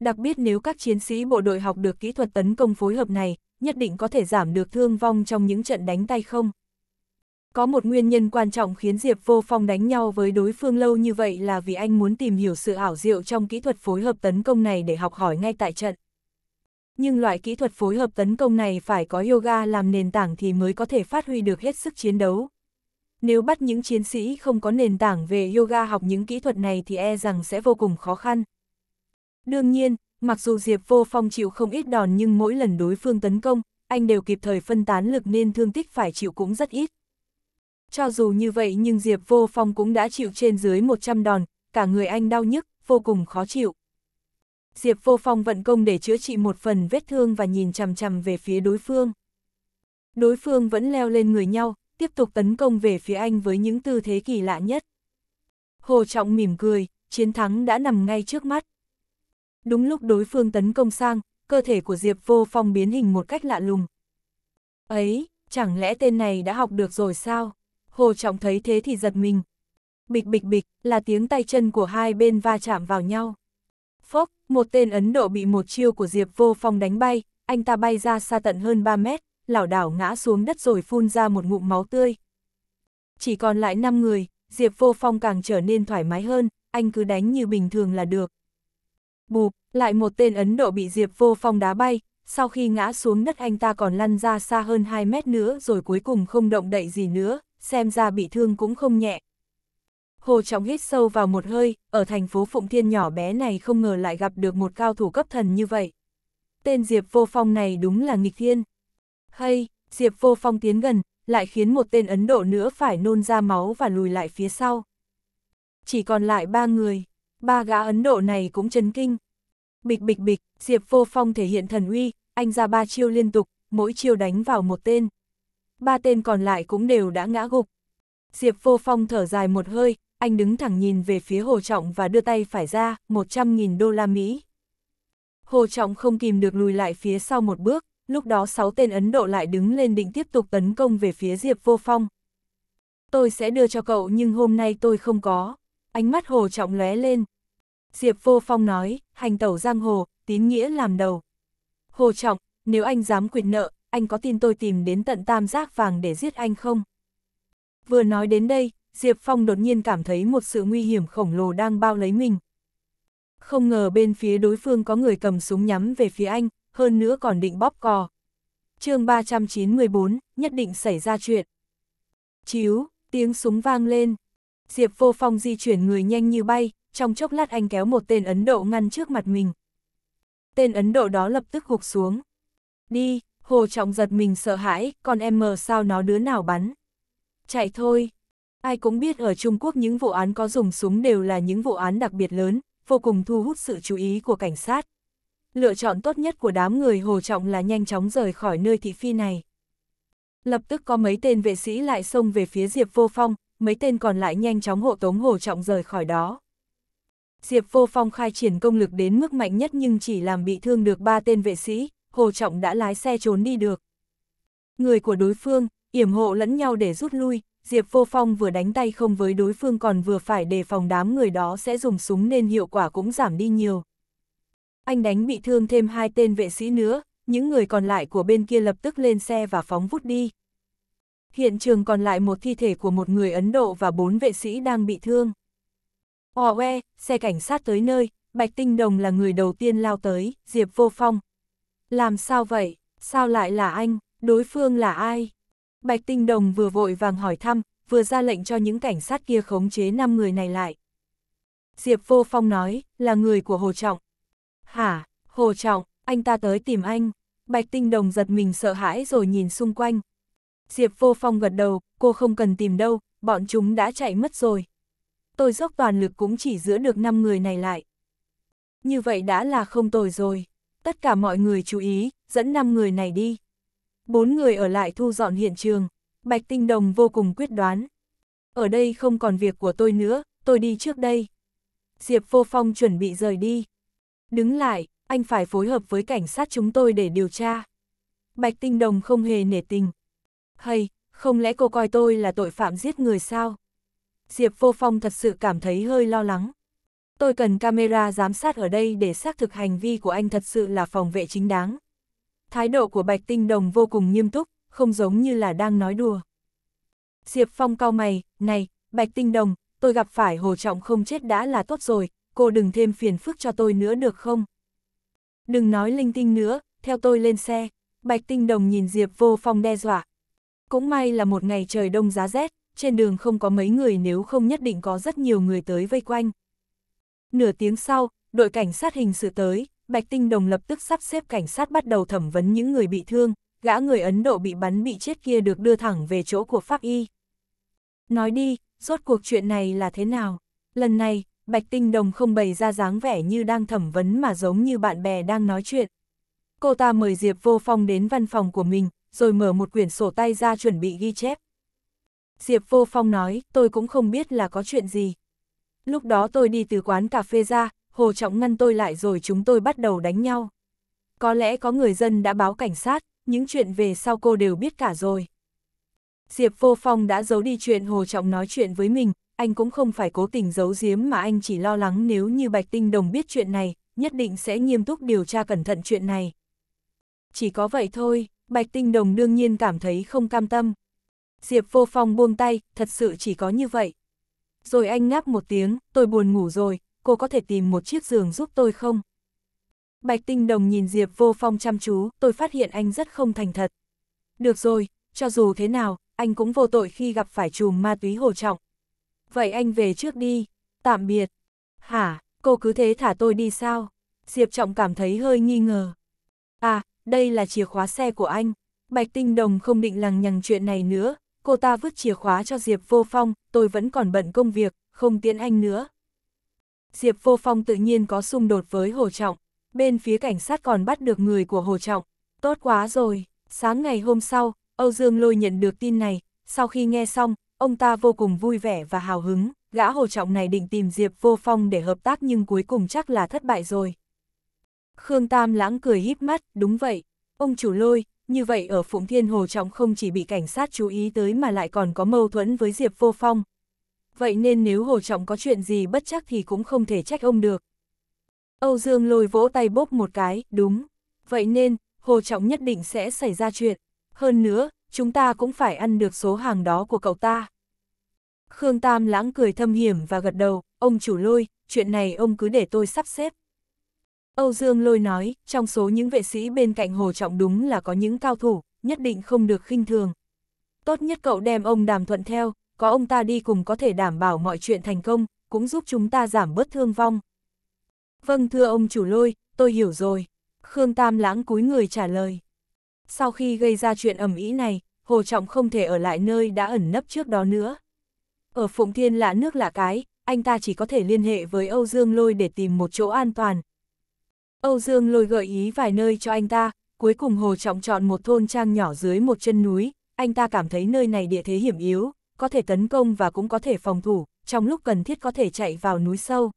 Đặc biệt nếu các chiến sĩ bộ đội học được kỹ thuật tấn công phối hợp này, nhất định có thể giảm được thương vong trong những trận đánh tay không. Có một nguyên nhân quan trọng khiến Diệp Vô Phong đánh nhau với đối phương lâu như vậy là vì anh muốn tìm hiểu sự ảo diệu trong kỹ thuật phối hợp tấn công này để học hỏi ngay tại trận. Nhưng loại kỹ thuật phối hợp tấn công này phải có yoga làm nền tảng thì mới có thể phát huy được hết sức chiến đấu. Nếu bắt những chiến sĩ không có nền tảng về yoga học những kỹ thuật này thì e rằng sẽ vô cùng khó khăn. Đương nhiên, mặc dù Diệp Vô Phong chịu không ít đòn nhưng mỗi lần đối phương tấn công, anh đều kịp thời phân tán lực nên thương tích phải chịu cũng rất ít. Cho dù như vậy nhưng Diệp Vô Phong cũng đã chịu trên dưới 100 đòn, cả người anh đau nhức, vô cùng khó chịu. Diệp Vô Phong vận công để chữa trị một phần vết thương và nhìn chằm chằm về phía đối phương. Đối phương vẫn leo lên người nhau, tiếp tục tấn công về phía anh với những tư thế kỳ lạ nhất. Hồ Trọng mỉm cười, chiến thắng đã nằm ngay trước mắt. Đúng lúc đối phương tấn công sang, cơ thể của Diệp Vô Phong biến hình một cách lạ lùng. Ấy, chẳng lẽ tên này đã học được rồi sao? Hồ Trọng thấy thế thì giật mình. Bịch bịch bịch là tiếng tay chân của hai bên va chạm vào nhau. Phốc, một tên Ấn Độ bị một chiêu của Diệp Vô Phong đánh bay, anh ta bay ra xa tận hơn 3 mét, lảo đảo ngã xuống đất rồi phun ra một ngụm máu tươi. Chỉ còn lại 5 người, Diệp Vô Phong càng trở nên thoải mái hơn, anh cứ đánh như bình thường là được. Bụp, lại một tên Ấn Độ bị Diệp Vô Phong đá bay, sau khi ngã xuống đất anh ta còn lăn ra xa hơn 2 mét nữa rồi cuối cùng không động đậy gì nữa, xem ra bị thương cũng không nhẹ. Hồ Trọng hít sâu vào một hơi, ở thành phố Phụng Thiên nhỏ bé này không ngờ lại gặp được một cao thủ cấp thần như vậy. Tên Diệp Vô Phong này đúng là nghịch thiên. Hay, Diệp Vô Phong tiến gần, lại khiến một tên Ấn Độ nữa phải nôn ra máu và lùi lại phía sau. Chỉ còn lại ba người, ba gã Ấn Độ này cũng chấn kinh. Bịch bịch bịch, Diệp Vô Phong thể hiện thần uy, anh ra ba chiêu liên tục, mỗi chiêu đánh vào một tên. Ba tên còn lại cũng đều đã ngã gục. Diệp Vô Phong thở dài một hơi, anh đứng thẳng nhìn về phía Hồ Trọng và đưa tay phải ra, 100.000 đô la Mỹ. Hồ Trọng không kìm được lùi lại phía sau một bước, lúc đó 6 tên Ấn Độ lại đứng lên định tiếp tục tấn công về phía Diệp Vô Phong. Tôi sẽ đưa cho cậu nhưng hôm nay tôi không có. Ánh mắt Hồ Trọng lóe lên. Diệp Vô Phong nói, hành tẩu giang hồ, tín nghĩa làm đầu. Hồ Trọng, nếu anh dám quyệt nợ, anh có tin tôi tìm đến tận tam giác vàng để giết anh không? Vừa nói đến đây, Diệp Phong đột nhiên cảm thấy một sự nguy hiểm khổng lồ đang bao lấy mình. Không ngờ bên phía đối phương có người cầm súng nhắm về phía anh, hơn nữa còn định bóp cò. chương 394, nhất định xảy ra chuyện. Chiếu, tiếng súng vang lên. Diệp vô phong di chuyển người nhanh như bay, trong chốc lát anh kéo một tên Ấn Độ ngăn trước mặt mình. Tên Ấn Độ đó lập tức hụt xuống. Đi, Hồ Trọng giật mình sợ hãi, còn em mờ sao nó đứa nào bắn. Chạy thôi. Ai cũng biết ở Trung Quốc những vụ án có dùng súng đều là những vụ án đặc biệt lớn, vô cùng thu hút sự chú ý của cảnh sát lựa chọn tốt nhất của đám người Hồ Trọng là nhanh chóng rời khỏi nơi thị phi này. Lập tức có mấy tên vệ sĩ lại xông về phía Diệp Vô Phong, mấy tên còn lại nhanh chóng hộ tống Hồ Trọng rời khỏi đó. Diệp Vô Phong khai triển công lực đến mức mạnh nhất nhưng chỉ làm bị thương được ba tên vệ sĩ, Hồ Trọng đã lái xe trốn đi được. Người của đối phương, yểm hộ lẫn nhau để rút lui, Diệp Vô Phong vừa đánh tay không với đối phương còn vừa phải đề phòng đám người đó sẽ dùng súng nên hiệu quả cũng giảm đi nhiều anh đánh bị thương thêm hai tên vệ sĩ nữa, những người còn lại của bên kia lập tức lên xe và phóng vút đi. Hiện trường còn lại một thi thể của một người Ấn Độ và bốn vệ sĩ đang bị thương. Oe, xe cảnh sát tới nơi, Bạch Tinh Đồng là người đầu tiên lao tới, Diệp Vô Phong. Làm sao vậy? Sao lại là anh? Đối phương là ai? Bạch Tinh Đồng vừa vội vàng hỏi thăm, vừa ra lệnh cho những cảnh sát kia khống chế 5 người này lại. Diệp Vô Phong nói, là người của Hồ Trọng. Hả, Hồ Trọng, anh ta tới tìm anh. Bạch Tinh Đồng giật mình sợ hãi rồi nhìn xung quanh. Diệp Vô Phong gật đầu, cô không cần tìm đâu, bọn chúng đã chạy mất rồi. Tôi dốc toàn lực cũng chỉ giữ được 5 người này lại. Như vậy đã là không tồi rồi. Tất cả mọi người chú ý, dẫn 5 người này đi. Bốn người ở lại thu dọn hiện trường. Bạch Tinh Đồng vô cùng quyết đoán. Ở đây không còn việc của tôi nữa, tôi đi trước đây. Diệp Vô Phong chuẩn bị rời đi. Đứng lại, anh phải phối hợp với cảnh sát chúng tôi để điều tra. Bạch Tinh Đồng không hề nể tình. Hay, không lẽ cô coi tôi là tội phạm giết người sao? Diệp Vô Phong thật sự cảm thấy hơi lo lắng. Tôi cần camera giám sát ở đây để xác thực hành vi của anh thật sự là phòng vệ chính đáng. Thái độ của Bạch Tinh Đồng vô cùng nghiêm túc, không giống như là đang nói đùa. Diệp Phong cau mày, này, Bạch Tinh Đồng, tôi gặp phải Hồ Trọng không chết đã là tốt rồi, cô đừng thêm phiền phức cho tôi nữa được không? Đừng nói linh tinh nữa, theo tôi lên xe. Bạch Tinh Đồng nhìn Diệp Vô Phong đe dọa. Cũng may là một ngày trời đông giá rét, trên đường không có mấy người nếu không nhất định có rất nhiều người tới vây quanh. Nửa tiếng sau, đội cảnh sát hình sự tới, Bạch Tinh Đồng lập tức sắp xếp cảnh sát bắt đầu thẩm vấn những người bị thương, gã người Ấn Độ bị bắn bị chết kia được đưa thẳng về chỗ của pháp y. Nói đi, rốt cuộc chuyện này là thế nào? Lần này, Bạch Tinh Đồng không bày ra dáng vẻ như đang thẩm vấn mà giống như bạn bè đang nói chuyện. Cô ta mời Diệp Vô Phong đến văn phòng của mình, rồi mở một quyển sổ tay ra chuẩn bị ghi chép. Diệp Vô Phong nói, tôi cũng không biết là có chuyện gì. Lúc đó tôi đi từ quán cà phê ra, Hồ Trọng ngăn tôi lại rồi chúng tôi bắt đầu đánh nhau. Có lẽ có người dân đã báo cảnh sát, những chuyện về sau cô đều biết cả rồi. Diệp Vô Phong đã giấu đi chuyện Hồ Trọng nói chuyện với mình, anh cũng không phải cố tình giấu giếm mà anh chỉ lo lắng nếu như Bạch Tinh Đồng biết chuyện này, nhất định sẽ nghiêm túc điều tra cẩn thận chuyện này. Chỉ có vậy thôi, Bạch Tinh Đồng đương nhiên cảm thấy không cam tâm. Diệp vô phong buông tay, thật sự chỉ có như vậy. Rồi anh ngáp một tiếng, tôi buồn ngủ rồi, cô có thể tìm một chiếc giường giúp tôi không? Bạch Tinh Đồng nhìn Diệp vô phong chăm chú, tôi phát hiện anh rất không thành thật. Được rồi, cho dù thế nào, anh cũng vô tội khi gặp phải chùm ma túy hồ trọng vậy anh về trước đi, tạm biệt. Hả, cô cứ thế thả tôi đi sao? Diệp Trọng cảm thấy hơi nghi ngờ. À, đây là chìa khóa xe của anh. Bạch Tinh Đồng không định lằng nhằng chuyện này nữa, cô ta vứt chìa khóa cho Diệp Vô Phong, tôi vẫn còn bận công việc, không tiễn anh nữa. Diệp Vô Phong tự nhiên có xung đột với Hồ Trọng, bên phía cảnh sát còn bắt được người của Hồ Trọng. Tốt quá rồi, sáng ngày hôm sau, Âu Dương Lôi nhận được tin này, sau khi nghe xong, ông ta vô cùng vui vẻ và hào hứng, gã hồ trọng này định tìm Diệp Vô Phong để hợp tác nhưng cuối cùng chắc là thất bại rồi. Khương Tam lãng cười híp mắt, đúng vậy, ông chủ lôi, như vậy ở Phụng Thiên Hồ Trọng không chỉ bị cảnh sát chú ý tới mà lại còn có mâu thuẫn với Diệp Vô Phong. Vậy nên nếu Hồ Trọng có chuyện gì bất chắc thì cũng không thể trách ông được. Âu Dương lôi vỗ tay bốp một cái, đúng. Vậy nên, Hồ Trọng nhất định sẽ xảy ra chuyện. Hơn nữa, chúng ta cũng phải ăn được số hàng đó của cậu ta. Khương Tam lãng cười thâm hiểm và gật đầu, ông chủ lôi, chuyện này ông cứ để tôi sắp xếp. Âu Dương lôi nói, trong số những vệ sĩ bên cạnh Hồ Trọng đúng là có những cao thủ, nhất định không được khinh thường. Tốt nhất cậu đem ông đàm thuận theo, có ông ta đi cùng có thể đảm bảo mọi chuyện thành công, cũng giúp chúng ta giảm bớt thương vong. Vâng thưa ông chủ lôi, tôi hiểu rồi. Khương Tam lãng cúi người trả lời. Sau khi gây ra chuyện ẩm ý này, Hồ Trọng không thể ở lại nơi đã ẩn nấp trước đó nữa. Ở Phụng Thiên lạ nước lạ cái, anh ta chỉ có thể liên hệ với Âu Dương Lôi để tìm một chỗ an toàn. Âu Dương Lôi gợi ý vài nơi cho anh ta, cuối cùng Hồ Trọng chọn một thôn trang nhỏ dưới một chân núi, anh ta cảm thấy nơi này địa thế hiểm yếu, có thể tấn công và cũng có thể phòng thủ, trong lúc cần thiết có thể chạy vào núi sâu.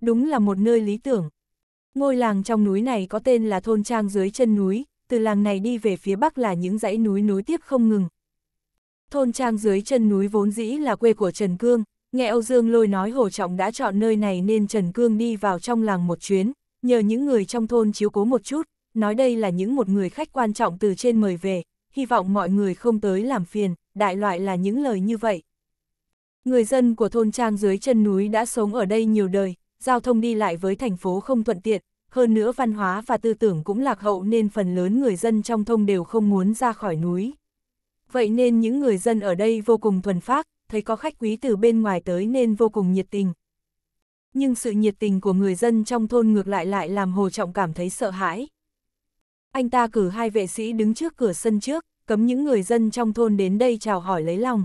Đúng là một nơi lý tưởng. Ngôi làng trong núi này có tên là thôn trang dưới chân núi, từ làng này đi về phía bắc là những dãy núi nối tiếp không ngừng. Thôn trang dưới chân núi vốn dĩ là quê của Trần Cương, nghe Âu Dương Lôi nói Hồ Trọng đã chọn nơi này nên Trần Cương đi vào trong làng một chuyến, nhờ những người trong thôn chiếu cố một chút, nói đây là những một người khách quan trọng từ trên mời về, hy vọng mọi người không tới làm phiền, đại loại là những lời như vậy. Người dân của thôn trang dưới chân núi đã sống ở đây nhiều đời, giao thông đi lại với thành phố không thuận tiện, hơn nữa văn hóa và tư tưởng cũng lạc hậu nên phần lớn người dân trong thông đều không muốn ra khỏi núi. Vậy nên những người dân ở đây vô cùng thuần phác, thấy có khách quý từ bên ngoài tới nên vô cùng nhiệt tình. Nhưng sự nhiệt tình của người dân trong thôn ngược lại lại làm Hồ Trọng cảm thấy sợ hãi. Anh ta cử hai vệ sĩ đứng trước cửa sân trước, cấm những người dân trong thôn đến đây chào hỏi lấy lòng.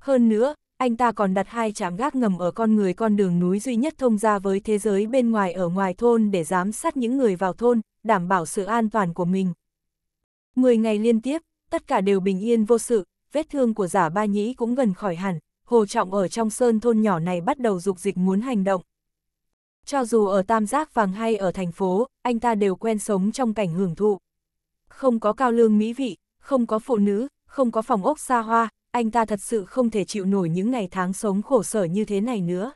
Hơn nữa, anh ta còn đặt hai trạm gác ngầm ở con người con đường núi duy nhất thông ra với thế giới bên ngoài ở ngoài thôn để giám sát những người vào thôn, đảm bảo sự an toàn của mình. Mười ngày liên tiếp, tất cả đều bình yên vô sự, vết thương của giả ba nhĩ cũng gần khỏi hẳn, Hồ Trọng ở trong sơn thôn nhỏ này bắt đầu dục dịch muốn hành động. Cho dù ở Tam Giác Vàng hay ở thành phố, anh ta đều quen sống trong cảnh hưởng thụ. Không có cao lương mỹ vị, không có phụ nữ, không có phòng ốc xa hoa, anh ta thật sự không thể chịu nổi những ngày tháng sống khổ sở như thế này nữa.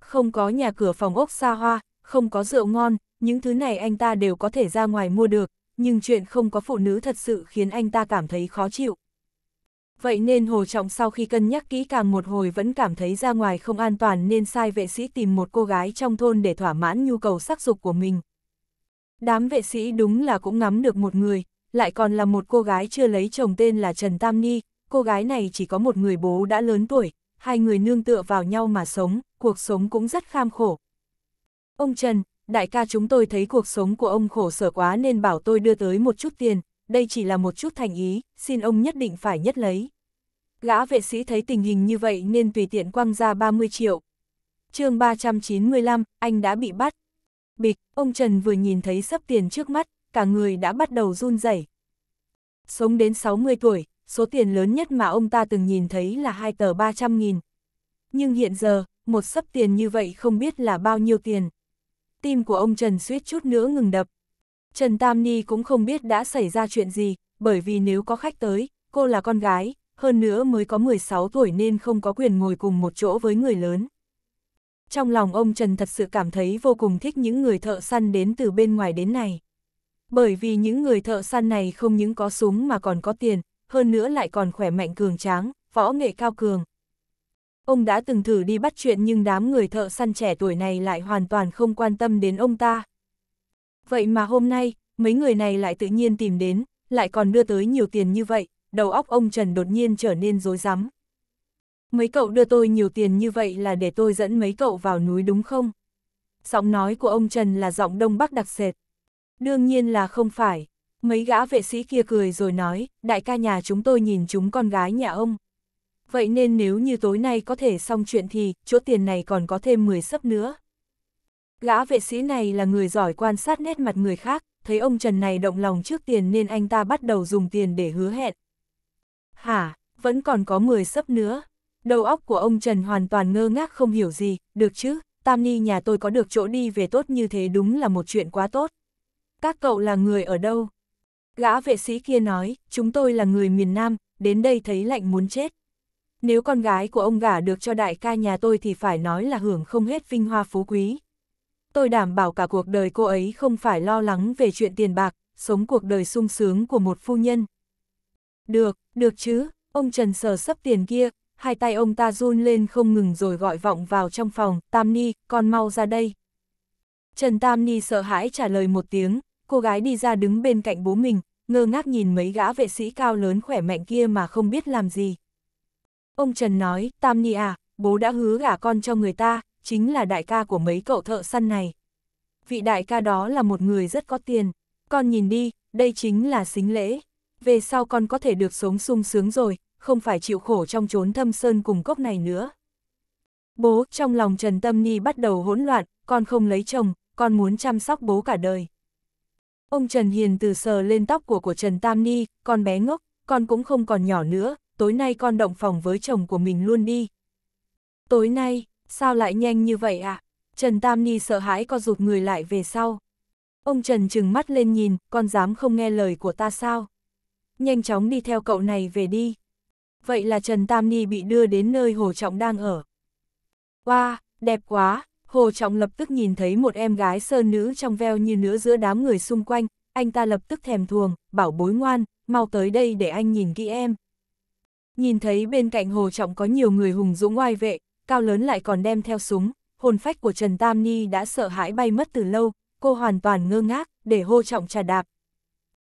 Không có nhà cửa phòng ốc xa hoa, không có rượu ngon, những thứ này anh ta đều có thể ra ngoài mua được, nhưng chuyện không có phụ nữ thật sự khiến anh ta cảm thấy khó chịu. Vậy nên Hồ Trọng sau khi cân nhắc kỹ càng một hồi vẫn cảm thấy ra ngoài không an toàn nên sai vệ sĩ tìm một cô gái trong thôn để thỏa mãn nhu cầu sắc dục của mình. Đám vệ sĩ đúng là cũng ngắm được một người, lại còn là một cô gái chưa lấy chồng tên là Trần Tam Ni, cô gái này chỉ có một người bố đã lớn tuổi, hai người nương tựa vào nhau mà sống, cuộc sống cũng rất kham khổ. Ông Trần, đại ca chúng tôi thấy cuộc sống của ông khổ sở quá nên bảo tôi đưa tới một chút tiền, đây chỉ là một chút thành ý, xin ông nhất định phải nhất lấy. Gã vệ sĩ thấy tình hình như vậy nên tùy tiện quăng ra 30 triệu. chương 395, anh đã bị bắt. Bịch, ông Trần vừa nhìn thấy sấp tiền trước mắt, cả người đã bắt đầu run rẩy. Sống đến 60 tuổi, số tiền lớn nhất mà ông ta từng nhìn thấy là hai tờ 300.000. Nhưng hiện giờ, một sấp tiền như vậy không biết là bao nhiêu tiền. Tim của ông Trần suýt chút nữa ngừng đập. Trần Tam Ni cũng không biết đã xảy ra chuyện gì, bởi vì nếu có khách tới, cô là con gái, hơn nữa mới có 16 tuổi nên không có quyền ngồi cùng một chỗ với người lớn. Trong lòng ông Trần thật sự cảm thấy vô cùng thích những người thợ săn đến từ bên ngoài đến này. Bởi vì những người thợ săn này không những có súng mà còn có tiền, hơn nữa lại còn khỏe mạnh cường tráng, võ nghệ cao cường. Ông đã từng thử đi bắt chuyện nhưng đám người thợ săn trẻ tuổi này lại hoàn toàn không quan tâm đến ông ta. Vậy mà hôm nay, mấy người này lại tự nhiên tìm đến, lại còn đưa tới nhiều tiền như vậy, đầu óc ông Trần đột nhiên trở nên rối rắm. Mấy cậu đưa tôi nhiều tiền như vậy là để tôi dẫn mấy cậu vào núi đúng không? Giọng nói của ông Trần là giọng Đông Bắc đặc sệt. Đương nhiên là không phải. Mấy gã vệ sĩ kia cười rồi nói, đại ca nhà chúng tôi nhìn chúng con gái nhà ông. Vậy nên nếu như tối nay có thể xong chuyện thì, chỗ tiền này còn có thêm 10 sấp nữa. Gã vệ sĩ này là người giỏi quan sát nét mặt người khác, thấy ông Trần này động lòng trước tiền nên anh ta bắt đầu dùng tiền để hứa hẹn. Hả, vẫn còn có 10 sấp nữa. Đầu óc của ông Trần hoàn toàn ngơ ngác không hiểu gì, được chứ, Tam Ni nhà tôi có được chỗ đi về tốt như thế đúng là một chuyện quá tốt. Các cậu là người ở đâu? Gã vệ sĩ kia nói, chúng tôi là người miền Nam, đến đây thấy lạnh muốn chết. Nếu con gái của ông gả được cho đại ca nhà tôi thì phải nói là hưởng không hết vinh hoa phú quý. Tôi đảm bảo cả cuộc đời cô ấy không phải lo lắng về chuyện tiền bạc, sống cuộc đời sung sướng của một phu nhân. Được, được chứ, ông Trần sờ sấp tiền kia, hai tay ông ta run lên không ngừng rồi gọi vọng vào trong phòng, Tam Ni, con mau ra đây. Trần Tam Ni sợ hãi trả lời một tiếng, cô gái đi ra đứng bên cạnh bố mình, ngơ ngác nhìn mấy gã vệ sĩ cao lớn khỏe mạnh kia mà không biết làm gì. Ông Trần nói, Tam Nhi à, bố đã hứa gả con cho người ta, chính là đại ca của mấy cậu thợ săn này. Vị đại ca đó là một người rất có tiền, con nhìn đi, đây chính là xính lễ. Về sau con có thể được sống sung sướng rồi, không phải chịu khổ trong chốn thâm sơn cùng cốc này nữa. Bố, trong lòng Trần Tâm Ni bắt đầu hỗn loạn, con không lấy chồng, con muốn chăm sóc bố cả đời. Ông Trần Hiền từ sờ lên tóc của của Trần Tam Ni, con bé ngốc, con cũng không còn nhỏ nữa, tối nay con động phòng với chồng của mình luôn đi. Tối nay, sao lại nhanh như vậy ạ? À? Trần Tam Ni sợ hãi co rụt người lại về sau. Ông Trần trừng mắt lên nhìn, con dám không nghe lời của ta sao? Nhanh chóng đi theo cậu này về đi. Vậy là Trần Tam Ni bị đưa đến nơi Hồ Trọng đang ở. Wow, đẹp quá, Hồ Trọng lập tức nhìn thấy một em gái sơ nữ trong veo như nữa giữa đám người xung quanh, anh ta lập tức thèm thuồng, bảo bối ngoan, mau tới đây để anh nhìn kỹ em. Nhìn thấy bên cạnh Hồ Trọng có nhiều người hùng dũng oai vệ, cao lớn lại còn đem theo súng, hồn phách của Trần Tam Ni đã sợ hãi bay mất từ lâu, cô hoàn toàn ngơ ngác, để Hồ Trọng trà đạp.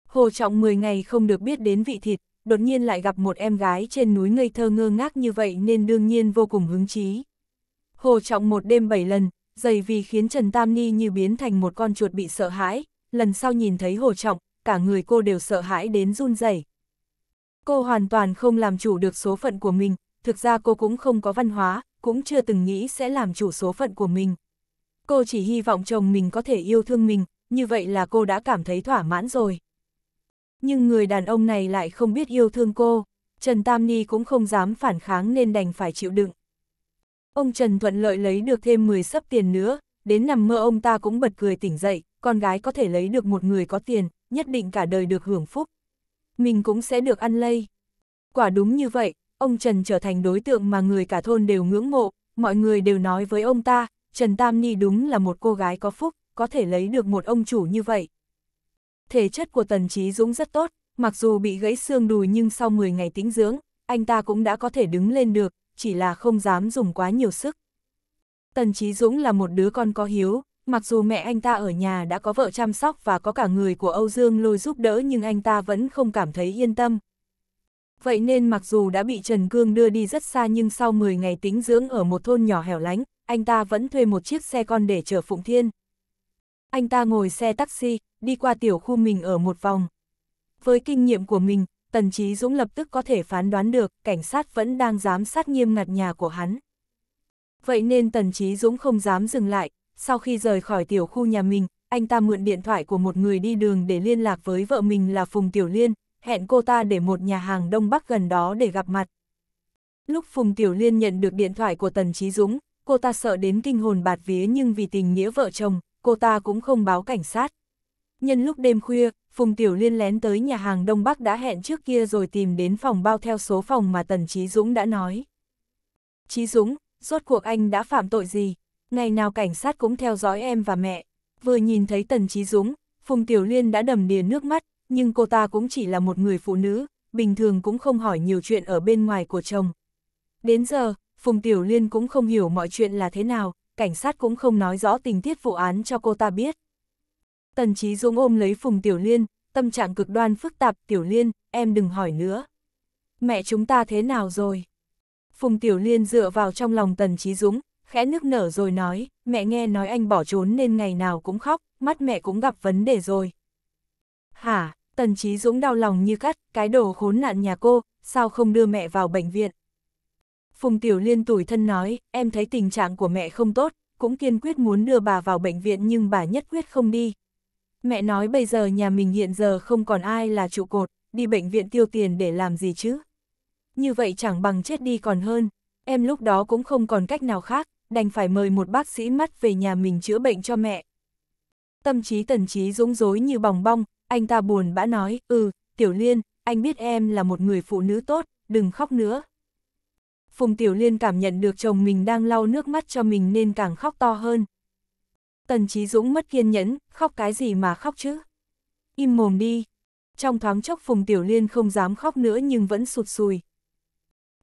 Hồ Trọng 10 ngày không được biết đến vị thịt, đột nhiên lại gặp một em gái trên núi ngây thơ ngơ ngác như vậy nên đương nhiên vô cùng hứng chí. Hồ Trọng một đêm bảy lần, dày vì khiến Trần Tam Ni như biến thành một con chuột bị sợ hãi, lần sau nhìn thấy Hồ Trọng, cả người cô đều sợ hãi đến run rẩy. Cô hoàn toàn không làm chủ được số phận của mình, thực ra cô cũng không có văn hóa, cũng chưa từng nghĩ sẽ làm chủ số phận của mình. Cô chỉ hy vọng chồng mình có thể yêu thương mình, như vậy là cô đã cảm thấy thỏa mãn rồi. Nhưng người đàn ông này lại không biết yêu thương cô, Trần Tam Ni cũng không dám phản kháng nên đành phải chịu đựng. Ông Trần thuận lợi lấy được thêm 10 sấp tiền nữa, đến nằm mơ ông ta cũng bật cười tỉnh dậy, con gái có thể lấy được một người có tiền, nhất định cả đời được hưởng phúc. Mình cũng sẽ được ăn lây. Quả đúng như vậy, ông Trần trở thành đối tượng mà người cả thôn đều ngưỡng mộ, mọi người đều nói với ông ta, Trần Tam Ni đúng là một cô gái có phúc, có thể lấy được một ông chủ như vậy. Thể chất của Tần Trí Dũng rất tốt, mặc dù bị gãy xương đùi nhưng sau 10 ngày tĩnh dưỡng, anh ta cũng đã có thể đứng lên được, chỉ là không dám dùng quá nhiều sức. Tần Chí Dũng là một đứa con có hiếu, mặc dù mẹ anh ta ở nhà đã có vợ chăm sóc và có cả người của Âu Dương lôi giúp đỡ nhưng anh ta vẫn không cảm thấy yên tâm. Vậy nên mặc dù đã bị Trần Cương đưa đi rất xa nhưng sau 10 ngày tính dưỡng ở một thôn nhỏ hẻo lánh, anh ta vẫn thuê một chiếc xe con để chở Phụng Thiên. Anh ta ngồi xe taxi, đi qua tiểu khu mình ở một vòng. Với kinh nghiệm của mình, Tần Chí Dũng lập tức có thể phán đoán được cảnh sát vẫn đang giám sát nghiêm ngặt nhà của hắn. Vậy nên Tần Chí Dũng không dám dừng lại, sau khi rời khỏi tiểu khu nhà mình, anh ta mượn điện thoại của một người đi đường để liên lạc với vợ mình là Phùng Tiểu Liên, hẹn cô ta để một nhà hàng Đông Bắc gần đó để gặp mặt. Lúc Phùng Tiểu Liên nhận được điện thoại của Tần Chí Dũng, cô ta sợ đến kinh hồn bạt vía nhưng vì tình nghĩa vợ chồng, cô ta cũng không báo cảnh sát. Nhân lúc đêm khuya, Phùng Tiểu Liên lén tới nhà hàng Đông Bắc đã hẹn trước kia rồi tìm đến phòng bao theo số phòng mà Tần Trí Dũng đã nói. Trí Dũng, rốt cuộc anh đã phạm tội gì? Ngày nào cảnh sát cũng theo dõi em và mẹ. Vừa nhìn thấy Tần Trí Dũng, Phùng Tiểu Liên đã đầm đìa nước mắt, nhưng cô ta cũng chỉ là một người phụ nữ, bình thường cũng không hỏi nhiều chuyện ở bên ngoài của chồng. Đến giờ, Phùng Tiểu Liên cũng không hiểu mọi chuyện là thế nào, cảnh sát cũng không nói rõ tình tiết vụ án cho cô ta biết. Tần Chí Dũng ôm lấy Phùng Tiểu Liên, tâm trạng cực đoan phức tạp, Tiểu Liên, em đừng hỏi nữa. Mẹ chúng ta thế nào rồi? Phùng Tiểu Liên dựa vào trong lòng Tần Chí Dũng, khẽ nước nở rồi nói, mẹ nghe nói anh bỏ trốn nên ngày nào cũng khóc, mắt mẹ cũng gặp vấn đề rồi. Hả, Tần Chí Dũng đau lòng như cắt, cái đồ khốn nạn nhà cô, sao không đưa mẹ vào bệnh viện? Phùng Tiểu Liên tủi thân nói, em thấy tình trạng của mẹ không tốt, cũng kiên quyết muốn đưa bà vào bệnh viện nhưng bà nhất quyết không đi, mẹ nói bây giờ nhà mình hiện giờ không còn ai là trụ cột, đi bệnh viện tiêu tiền để làm gì chứ. Như vậy chẳng bằng chết đi còn hơn, em lúc đó cũng không còn cách nào khác, đành phải mời một bác sĩ mắt về nhà mình chữa bệnh cho mẹ. Tâm trí tần trí dũng dối như bòng bong, anh ta buồn bã nói, ừ, Tiểu Liên, anh biết em là một người phụ nữ tốt, đừng khóc nữa. Phùng Tiểu Liên cảm nhận được chồng mình đang lau nước mắt cho mình nên càng khóc to hơn. Tần Chí Dũng mất kiên nhẫn, khóc cái gì mà khóc chứ? Im mồm đi. Trong thoáng chốc Phùng Tiểu Liên không dám khóc nữa nhưng vẫn sụt sùi.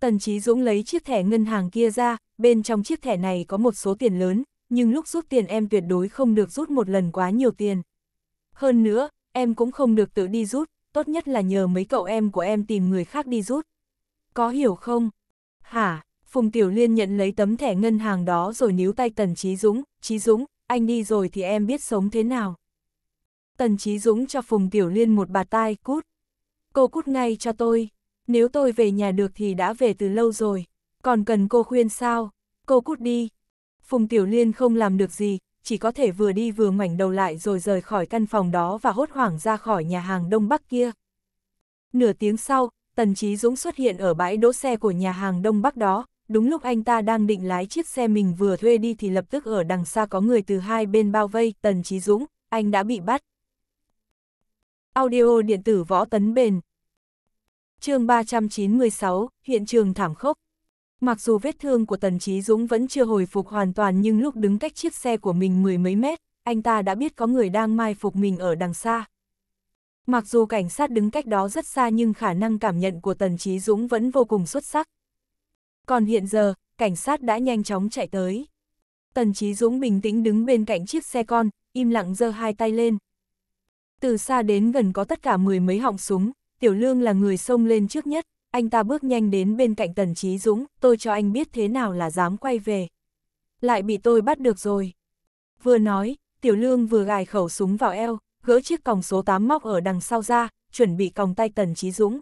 Tần Chí Dũng lấy chiếc thẻ ngân hàng kia ra, bên trong chiếc thẻ này có một số tiền lớn, nhưng lúc rút tiền em tuyệt đối không được rút một lần quá nhiều tiền. Hơn nữa, em cũng không được tự đi rút, tốt nhất là nhờ mấy cậu em của em tìm người khác đi rút. Có hiểu không? Hả? Phùng Tiểu Liên nhận lấy tấm thẻ ngân hàng đó rồi níu tay Tần Chí Dũng, Chí Dũng, anh đi rồi thì em biết sống thế nào. Tần Chí Dũng cho Phùng Tiểu Liên một bà tai, cút. Cô cút ngay cho tôi, nếu tôi về nhà được thì đã về từ lâu rồi, còn cần cô khuyên sao, cô cút đi. Phùng Tiểu Liên không làm được gì, chỉ có thể vừa đi vừa ngoảnh đầu lại rồi rời khỏi căn phòng đó và hốt hoảng ra khỏi nhà hàng Đông Bắc kia. Nửa tiếng sau, Tần Chí Dũng xuất hiện ở bãi đỗ xe của nhà hàng Đông Bắc đó, đúng lúc anh ta đang định lái chiếc xe mình vừa thuê đi thì lập tức ở đằng xa có người từ hai bên bao vây, Tần Trí Dũng, anh đã bị bắt. Audio điện tử võ tấn bền chương 396, hiện trường thảm khốc. Mặc dù vết thương của Tần Trí Dũng vẫn chưa hồi phục hoàn toàn nhưng lúc đứng cách chiếc xe của mình mười mấy mét, anh ta đã biết có người đang mai phục mình ở đằng xa. Mặc dù cảnh sát đứng cách đó rất xa nhưng khả năng cảm nhận của Tần Trí Dũng vẫn vô cùng xuất sắc. Còn hiện giờ, cảnh sát đã nhanh chóng chạy tới. Tần Chí Dũng bình tĩnh đứng bên cạnh chiếc xe con, im lặng giơ hai tay lên. Từ xa đến gần có tất cả mười mấy họng súng, Tiểu Lương là người xông lên trước nhất, anh ta bước nhanh đến bên cạnh Tần Chí Dũng, tôi cho anh biết thế nào là dám quay về. Lại bị tôi bắt được rồi. Vừa nói, Tiểu Lương vừa gài khẩu súng vào eo, gỡ chiếc còng số 8 móc ở đằng sau ra, chuẩn bị còng tay Tần Chí Dũng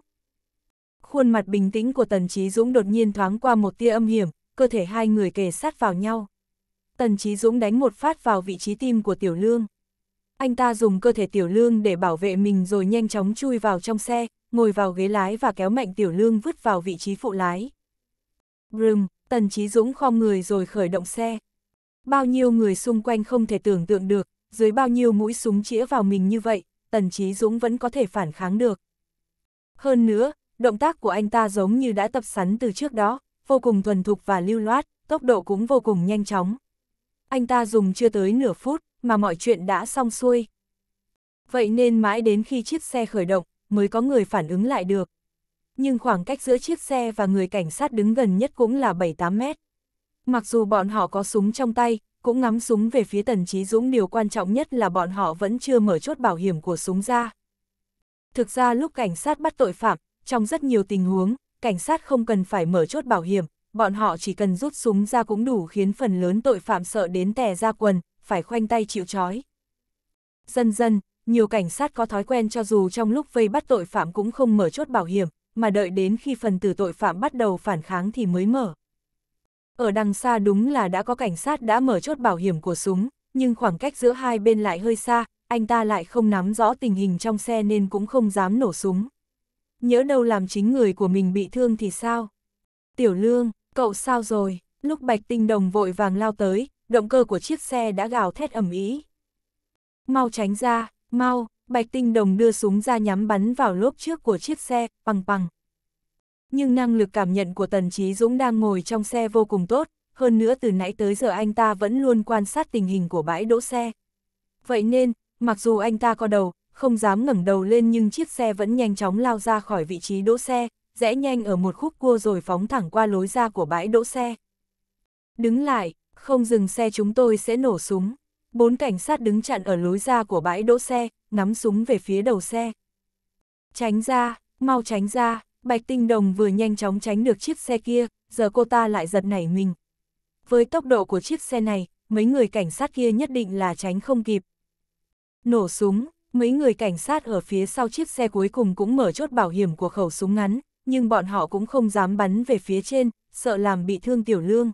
khuôn mặt bình tĩnh của Tần Chí Dũng đột nhiên thoáng qua một tia âm hiểm, cơ thể hai người kề sát vào nhau. Tần Chí Dũng đánh một phát vào vị trí tim của Tiểu Lương. Anh ta dùng cơ thể Tiểu Lương để bảo vệ mình rồi nhanh chóng chui vào trong xe, ngồi vào ghế lái và kéo mạnh Tiểu Lương vứt vào vị trí phụ lái. Rừng, Tần Chí Dũng khom người rồi khởi động xe. Bao nhiêu người xung quanh không thể tưởng tượng được, dưới bao nhiêu mũi súng chĩa vào mình như vậy, Tần Chí Dũng vẫn có thể phản kháng được. Hơn nữa, động tác của anh ta giống như đã tập sắn từ trước đó, vô cùng thuần thục và lưu loát, tốc độ cũng vô cùng nhanh chóng. Anh ta dùng chưa tới nửa phút mà mọi chuyện đã xong xuôi. Vậy nên mãi đến khi chiếc xe khởi động mới có người phản ứng lại được. Nhưng khoảng cách giữa chiếc xe và người cảnh sát đứng gần nhất cũng là 7-8 mét. Mặc dù bọn họ có súng trong tay, cũng ngắm súng về phía Tần Trí Dũng điều quan trọng nhất là bọn họ vẫn chưa mở chốt bảo hiểm của súng ra. Thực ra lúc cảnh sát bắt tội phạm, trong rất nhiều tình huống, cảnh sát không cần phải mở chốt bảo hiểm, bọn họ chỉ cần rút súng ra cũng đủ khiến phần lớn tội phạm sợ đến tè ra quần, phải khoanh tay chịu chói Dần dần, nhiều cảnh sát có thói quen cho dù trong lúc vây bắt tội phạm cũng không mở chốt bảo hiểm, mà đợi đến khi phần tử tội phạm bắt đầu phản kháng thì mới mở. Ở đằng xa đúng là đã có cảnh sát đã mở chốt bảo hiểm của súng, nhưng khoảng cách giữa hai bên lại hơi xa, anh ta lại không nắm rõ tình hình trong xe nên cũng không dám nổ súng nhớ đâu làm chính người của mình bị thương thì sao? Tiểu lương, cậu sao rồi? Lúc bạch tinh đồng vội vàng lao tới, động cơ của chiếc xe đã gào thét ầm ĩ Mau tránh ra, mau, bạch tinh đồng đưa súng ra nhắm bắn vào lốp trước của chiếc xe, bằng bằng. Nhưng năng lực cảm nhận của Tần Trí Dũng đang ngồi trong xe vô cùng tốt, hơn nữa từ nãy tới giờ anh ta vẫn luôn quan sát tình hình của bãi đỗ xe. Vậy nên, mặc dù anh ta có đầu, không dám ngẩng đầu lên nhưng chiếc xe vẫn nhanh chóng lao ra khỏi vị trí đỗ xe, rẽ nhanh ở một khúc cua rồi phóng thẳng qua lối ra của bãi đỗ xe. Đứng lại, không dừng xe chúng tôi sẽ nổ súng. Bốn cảnh sát đứng chặn ở lối ra của bãi đỗ xe, ngắm súng về phía đầu xe. Tránh ra, mau tránh ra, Bạch Tinh Đồng vừa nhanh chóng tránh được chiếc xe kia, giờ cô ta lại giật nảy mình. Với tốc độ của chiếc xe này, mấy người cảnh sát kia nhất định là tránh không kịp. Nổ súng, Mấy người cảnh sát ở phía sau chiếc xe cuối cùng cũng mở chốt bảo hiểm của khẩu súng ngắn, nhưng bọn họ cũng không dám bắn về phía trên, sợ làm bị thương tiểu lương.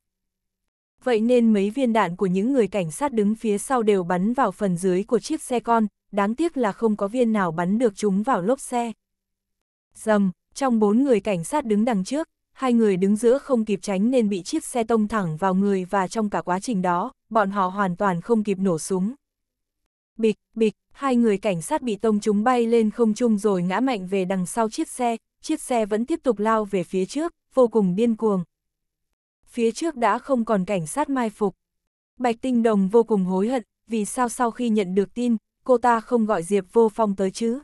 Vậy nên mấy viên đạn của những người cảnh sát đứng phía sau đều bắn vào phần dưới của chiếc xe con, đáng tiếc là không có viên nào bắn được chúng vào lốp xe. Dầm, trong bốn người cảnh sát đứng đằng trước, hai người đứng giữa không kịp tránh nên bị chiếc xe tông thẳng vào người và trong cả quá trình đó, bọn họ hoàn toàn không kịp nổ súng. Bịch, bịch, hai người cảnh sát bị tông chúng bay lên không trung rồi ngã mạnh về đằng sau chiếc xe, chiếc xe vẫn tiếp tục lao về phía trước, vô cùng điên cuồng. Phía trước đã không còn cảnh sát mai phục. Bạch Tinh Đồng vô cùng hối hận, vì sao sau khi nhận được tin, cô ta không gọi Diệp Vô Phong tới chứ?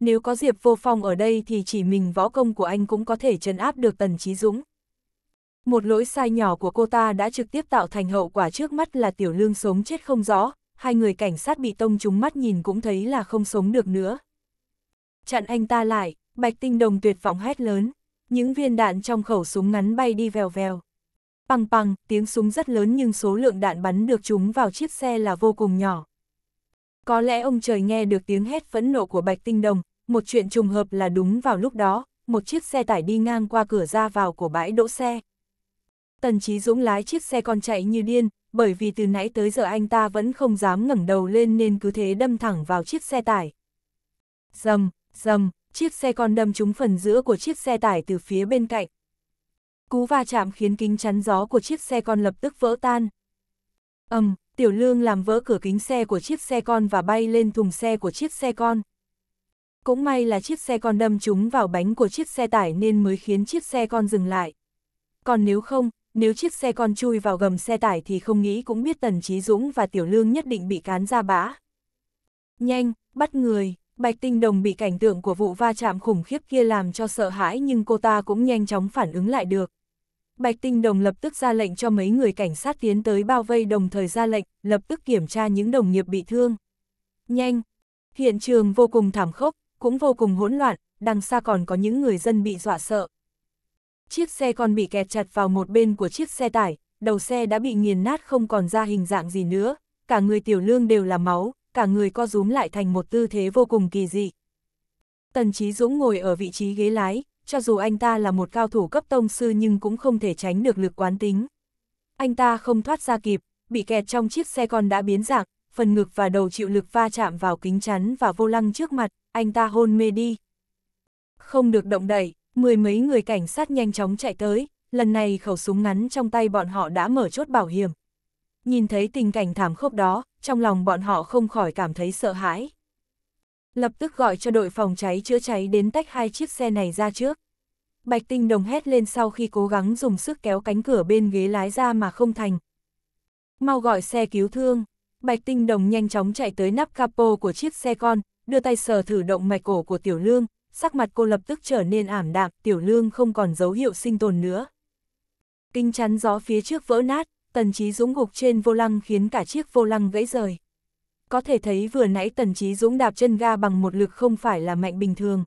Nếu có Diệp Vô Phong ở đây thì chỉ mình võ công của anh cũng có thể trấn áp được Tần Trí Dũng. Một lỗi sai nhỏ của cô ta đã trực tiếp tạo thành hậu quả trước mắt là tiểu lương sống chết không rõ, hai người cảnh sát bị tông chúng mắt nhìn cũng thấy là không sống được nữa. Chặn anh ta lại, bạch tinh đồng tuyệt vọng hét lớn, những viên đạn trong khẩu súng ngắn bay đi vèo vèo. păng păng tiếng súng rất lớn nhưng số lượng đạn bắn được chúng vào chiếc xe là vô cùng nhỏ. Có lẽ ông trời nghe được tiếng hét phẫn nộ của Bạch Tinh Đồng, một chuyện trùng hợp là đúng vào lúc đó, một chiếc xe tải đi ngang qua cửa ra vào của bãi đỗ xe, Tần Chí Dũng lái chiếc xe con chạy như điên, bởi vì từ nãy tới giờ anh ta vẫn không dám ngẩng đầu lên nên cứ thế đâm thẳng vào chiếc xe tải. Dầm, dầm, chiếc xe con đâm trúng phần giữa của chiếc xe tải từ phía bên cạnh. Cú va chạm khiến kính chắn gió của chiếc xe con lập tức vỡ tan. Ầm, Tiểu Lương làm vỡ cửa kính xe của chiếc xe con và bay lên thùng xe của chiếc xe con. Cũng may là chiếc xe con đâm trúng vào bánh của chiếc xe tải nên mới khiến chiếc xe con dừng lại. Còn nếu không, nếu chiếc xe con chui vào gầm xe tải thì không nghĩ cũng biết Tần Trí Dũng và Tiểu Lương nhất định bị cán ra bã. Nhanh, bắt người, Bạch Tinh Đồng bị cảnh tượng của vụ va chạm khủng khiếp kia làm cho sợ hãi nhưng cô ta cũng nhanh chóng phản ứng lại được. Bạch Tinh Đồng lập tức ra lệnh cho mấy người cảnh sát tiến tới bao vây đồng thời ra lệnh, lập tức kiểm tra những đồng nghiệp bị thương. Nhanh! Hiện trường vô cùng thảm khốc, cũng vô cùng hỗn loạn, đằng xa còn có những người dân bị dọa sợ chiếc xe còn bị kẹt chặt vào một bên của chiếc xe tải, đầu xe đã bị nghiền nát không còn ra hình dạng gì nữa, cả người tiểu lương đều là máu, cả người co rúm lại thành một tư thế vô cùng kỳ dị. Tần Chí Dũng ngồi ở vị trí ghế lái, cho dù anh ta là một cao thủ cấp tông sư nhưng cũng không thể tránh được lực quán tính. Anh ta không thoát ra kịp, bị kẹt trong chiếc xe con đã biến dạng, phần ngực và đầu chịu lực va chạm vào kính chắn và vô lăng trước mặt, anh ta hôn mê đi. Không được động đẩy mười mấy người cảnh sát nhanh chóng chạy tới, lần này khẩu súng ngắn trong tay bọn họ đã mở chốt bảo hiểm. Nhìn thấy tình cảnh thảm khốc đó, trong lòng bọn họ không khỏi cảm thấy sợ hãi. Lập tức gọi cho đội phòng cháy chữa cháy đến tách hai chiếc xe này ra trước. Bạch Tinh Đồng hét lên sau khi cố gắng dùng sức kéo cánh cửa bên ghế lái ra mà không thành. Mau gọi xe cứu thương, Bạch Tinh Đồng nhanh chóng chạy tới nắp capo của chiếc xe con, đưa tay sờ thử động mạch cổ của Tiểu Lương, sắc mặt cô lập tức trở nên ảm đạm, tiểu lương không còn dấu hiệu sinh tồn nữa. Kinh chắn gió phía trước vỡ nát, tần trí dũng gục trên vô lăng khiến cả chiếc vô lăng gãy rời. Có thể thấy vừa nãy tần trí dũng đạp chân ga bằng một lực không phải là mạnh bình thường.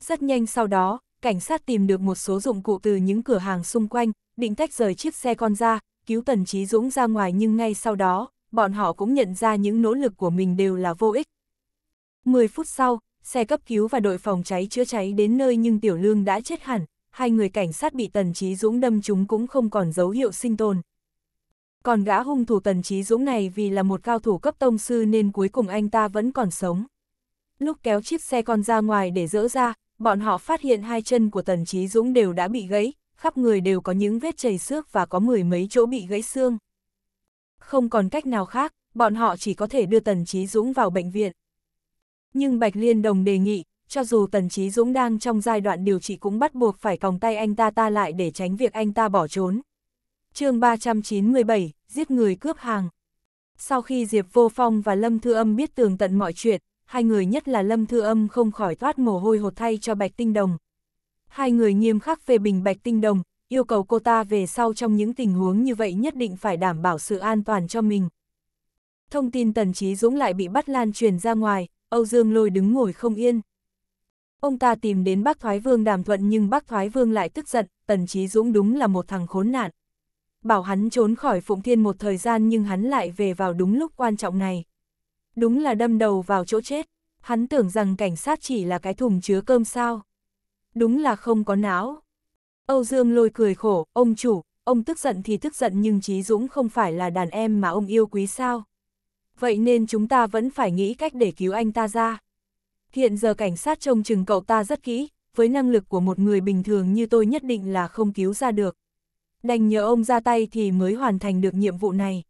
Rất nhanh sau đó, cảnh sát tìm được một số dụng cụ từ những cửa hàng xung quanh, định tách rời chiếc xe con ra, cứu tần trí dũng ra ngoài nhưng ngay sau đó, bọn họ cũng nhận ra những nỗ lực của mình đều là vô ích. 10 phút sau, xe cấp cứu và đội phòng cháy chữa cháy đến nơi nhưng Tiểu Lương đã chết hẳn, hai người cảnh sát bị Tần Trí Dũng đâm chúng cũng không còn dấu hiệu sinh tồn. Còn gã hung thủ Tần Trí Dũng này vì là một cao thủ cấp tông sư nên cuối cùng anh ta vẫn còn sống. Lúc kéo chiếc xe con ra ngoài để dỡ ra, bọn họ phát hiện hai chân của Tần Trí Dũng đều đã bị gãy, khắp người đều có những vết chảy xước và có mười mấy chỗ bị gãy xương. Không còn cách nào khác, bọn họ chỉ có thể đưa Tần Trí Dũng vào bệnh viện nhưng Bạch Liên Đồng đề nghị, cho dù Tần Trí Dũng đang trong giai đoạn điều trị cũng bắt buộc phải còng tay anh ta ta lại để tránh việc anh ta bỏ trốn. chương 397, giết người cướp hàng. Sau khi Diệp Vô Phong và Lâm Thư Âm biết tường tận mọi chuyện, hai người nhất là Lâm Thư Âm không khỏi toát mồ hôi hột thay cho Bạch Tinh Đồng. Hai người nghiêm khắc phê bình Bạch Tinh Đồng, yêu cầu cô ta về sau trong những tình huống như vậy nhất định phải đảm bảo sự an toàn cho mình. Thông tin Tần Trí Dũng lại bị bắt lan truyền ra ngoài, Âu Dương lôi đứng ngồi không yên. Ông ta tìm đến bác Thoái Vương đàm thuận nhưng bác Thoái Vương lại tức giận, Tần Trí Dũng đúng là một thằng khốn nạn. Bảo hắn trốn khỏi Phụng Thiên một thời gian nhưng hắn lại về vào đúng lúc quan trọng này. Đúng là đâm đầu vào chỗ chết, hắn tưởng rằng cảnh sát chỉ là cái thùng chứa cơm sao. Đúng là không có não. Âu Dương lôi cười khổ, ông chủ, ông tức giận thì tức giận nhưng Trí Dũng không phải là đàn em mà ông yêu quý sao vậy nên chúng ta vẫn phải nghĩ cách để cứu anh ta ra. Hiện giờ cảnh sát trông chừng cậu ta rất kỹ, với năng lực của một người bình thường như tôi nhất định là không cứu ra được. Đành nhờ ông ra tay thì mới hoàn thành được nhiệm vụ này.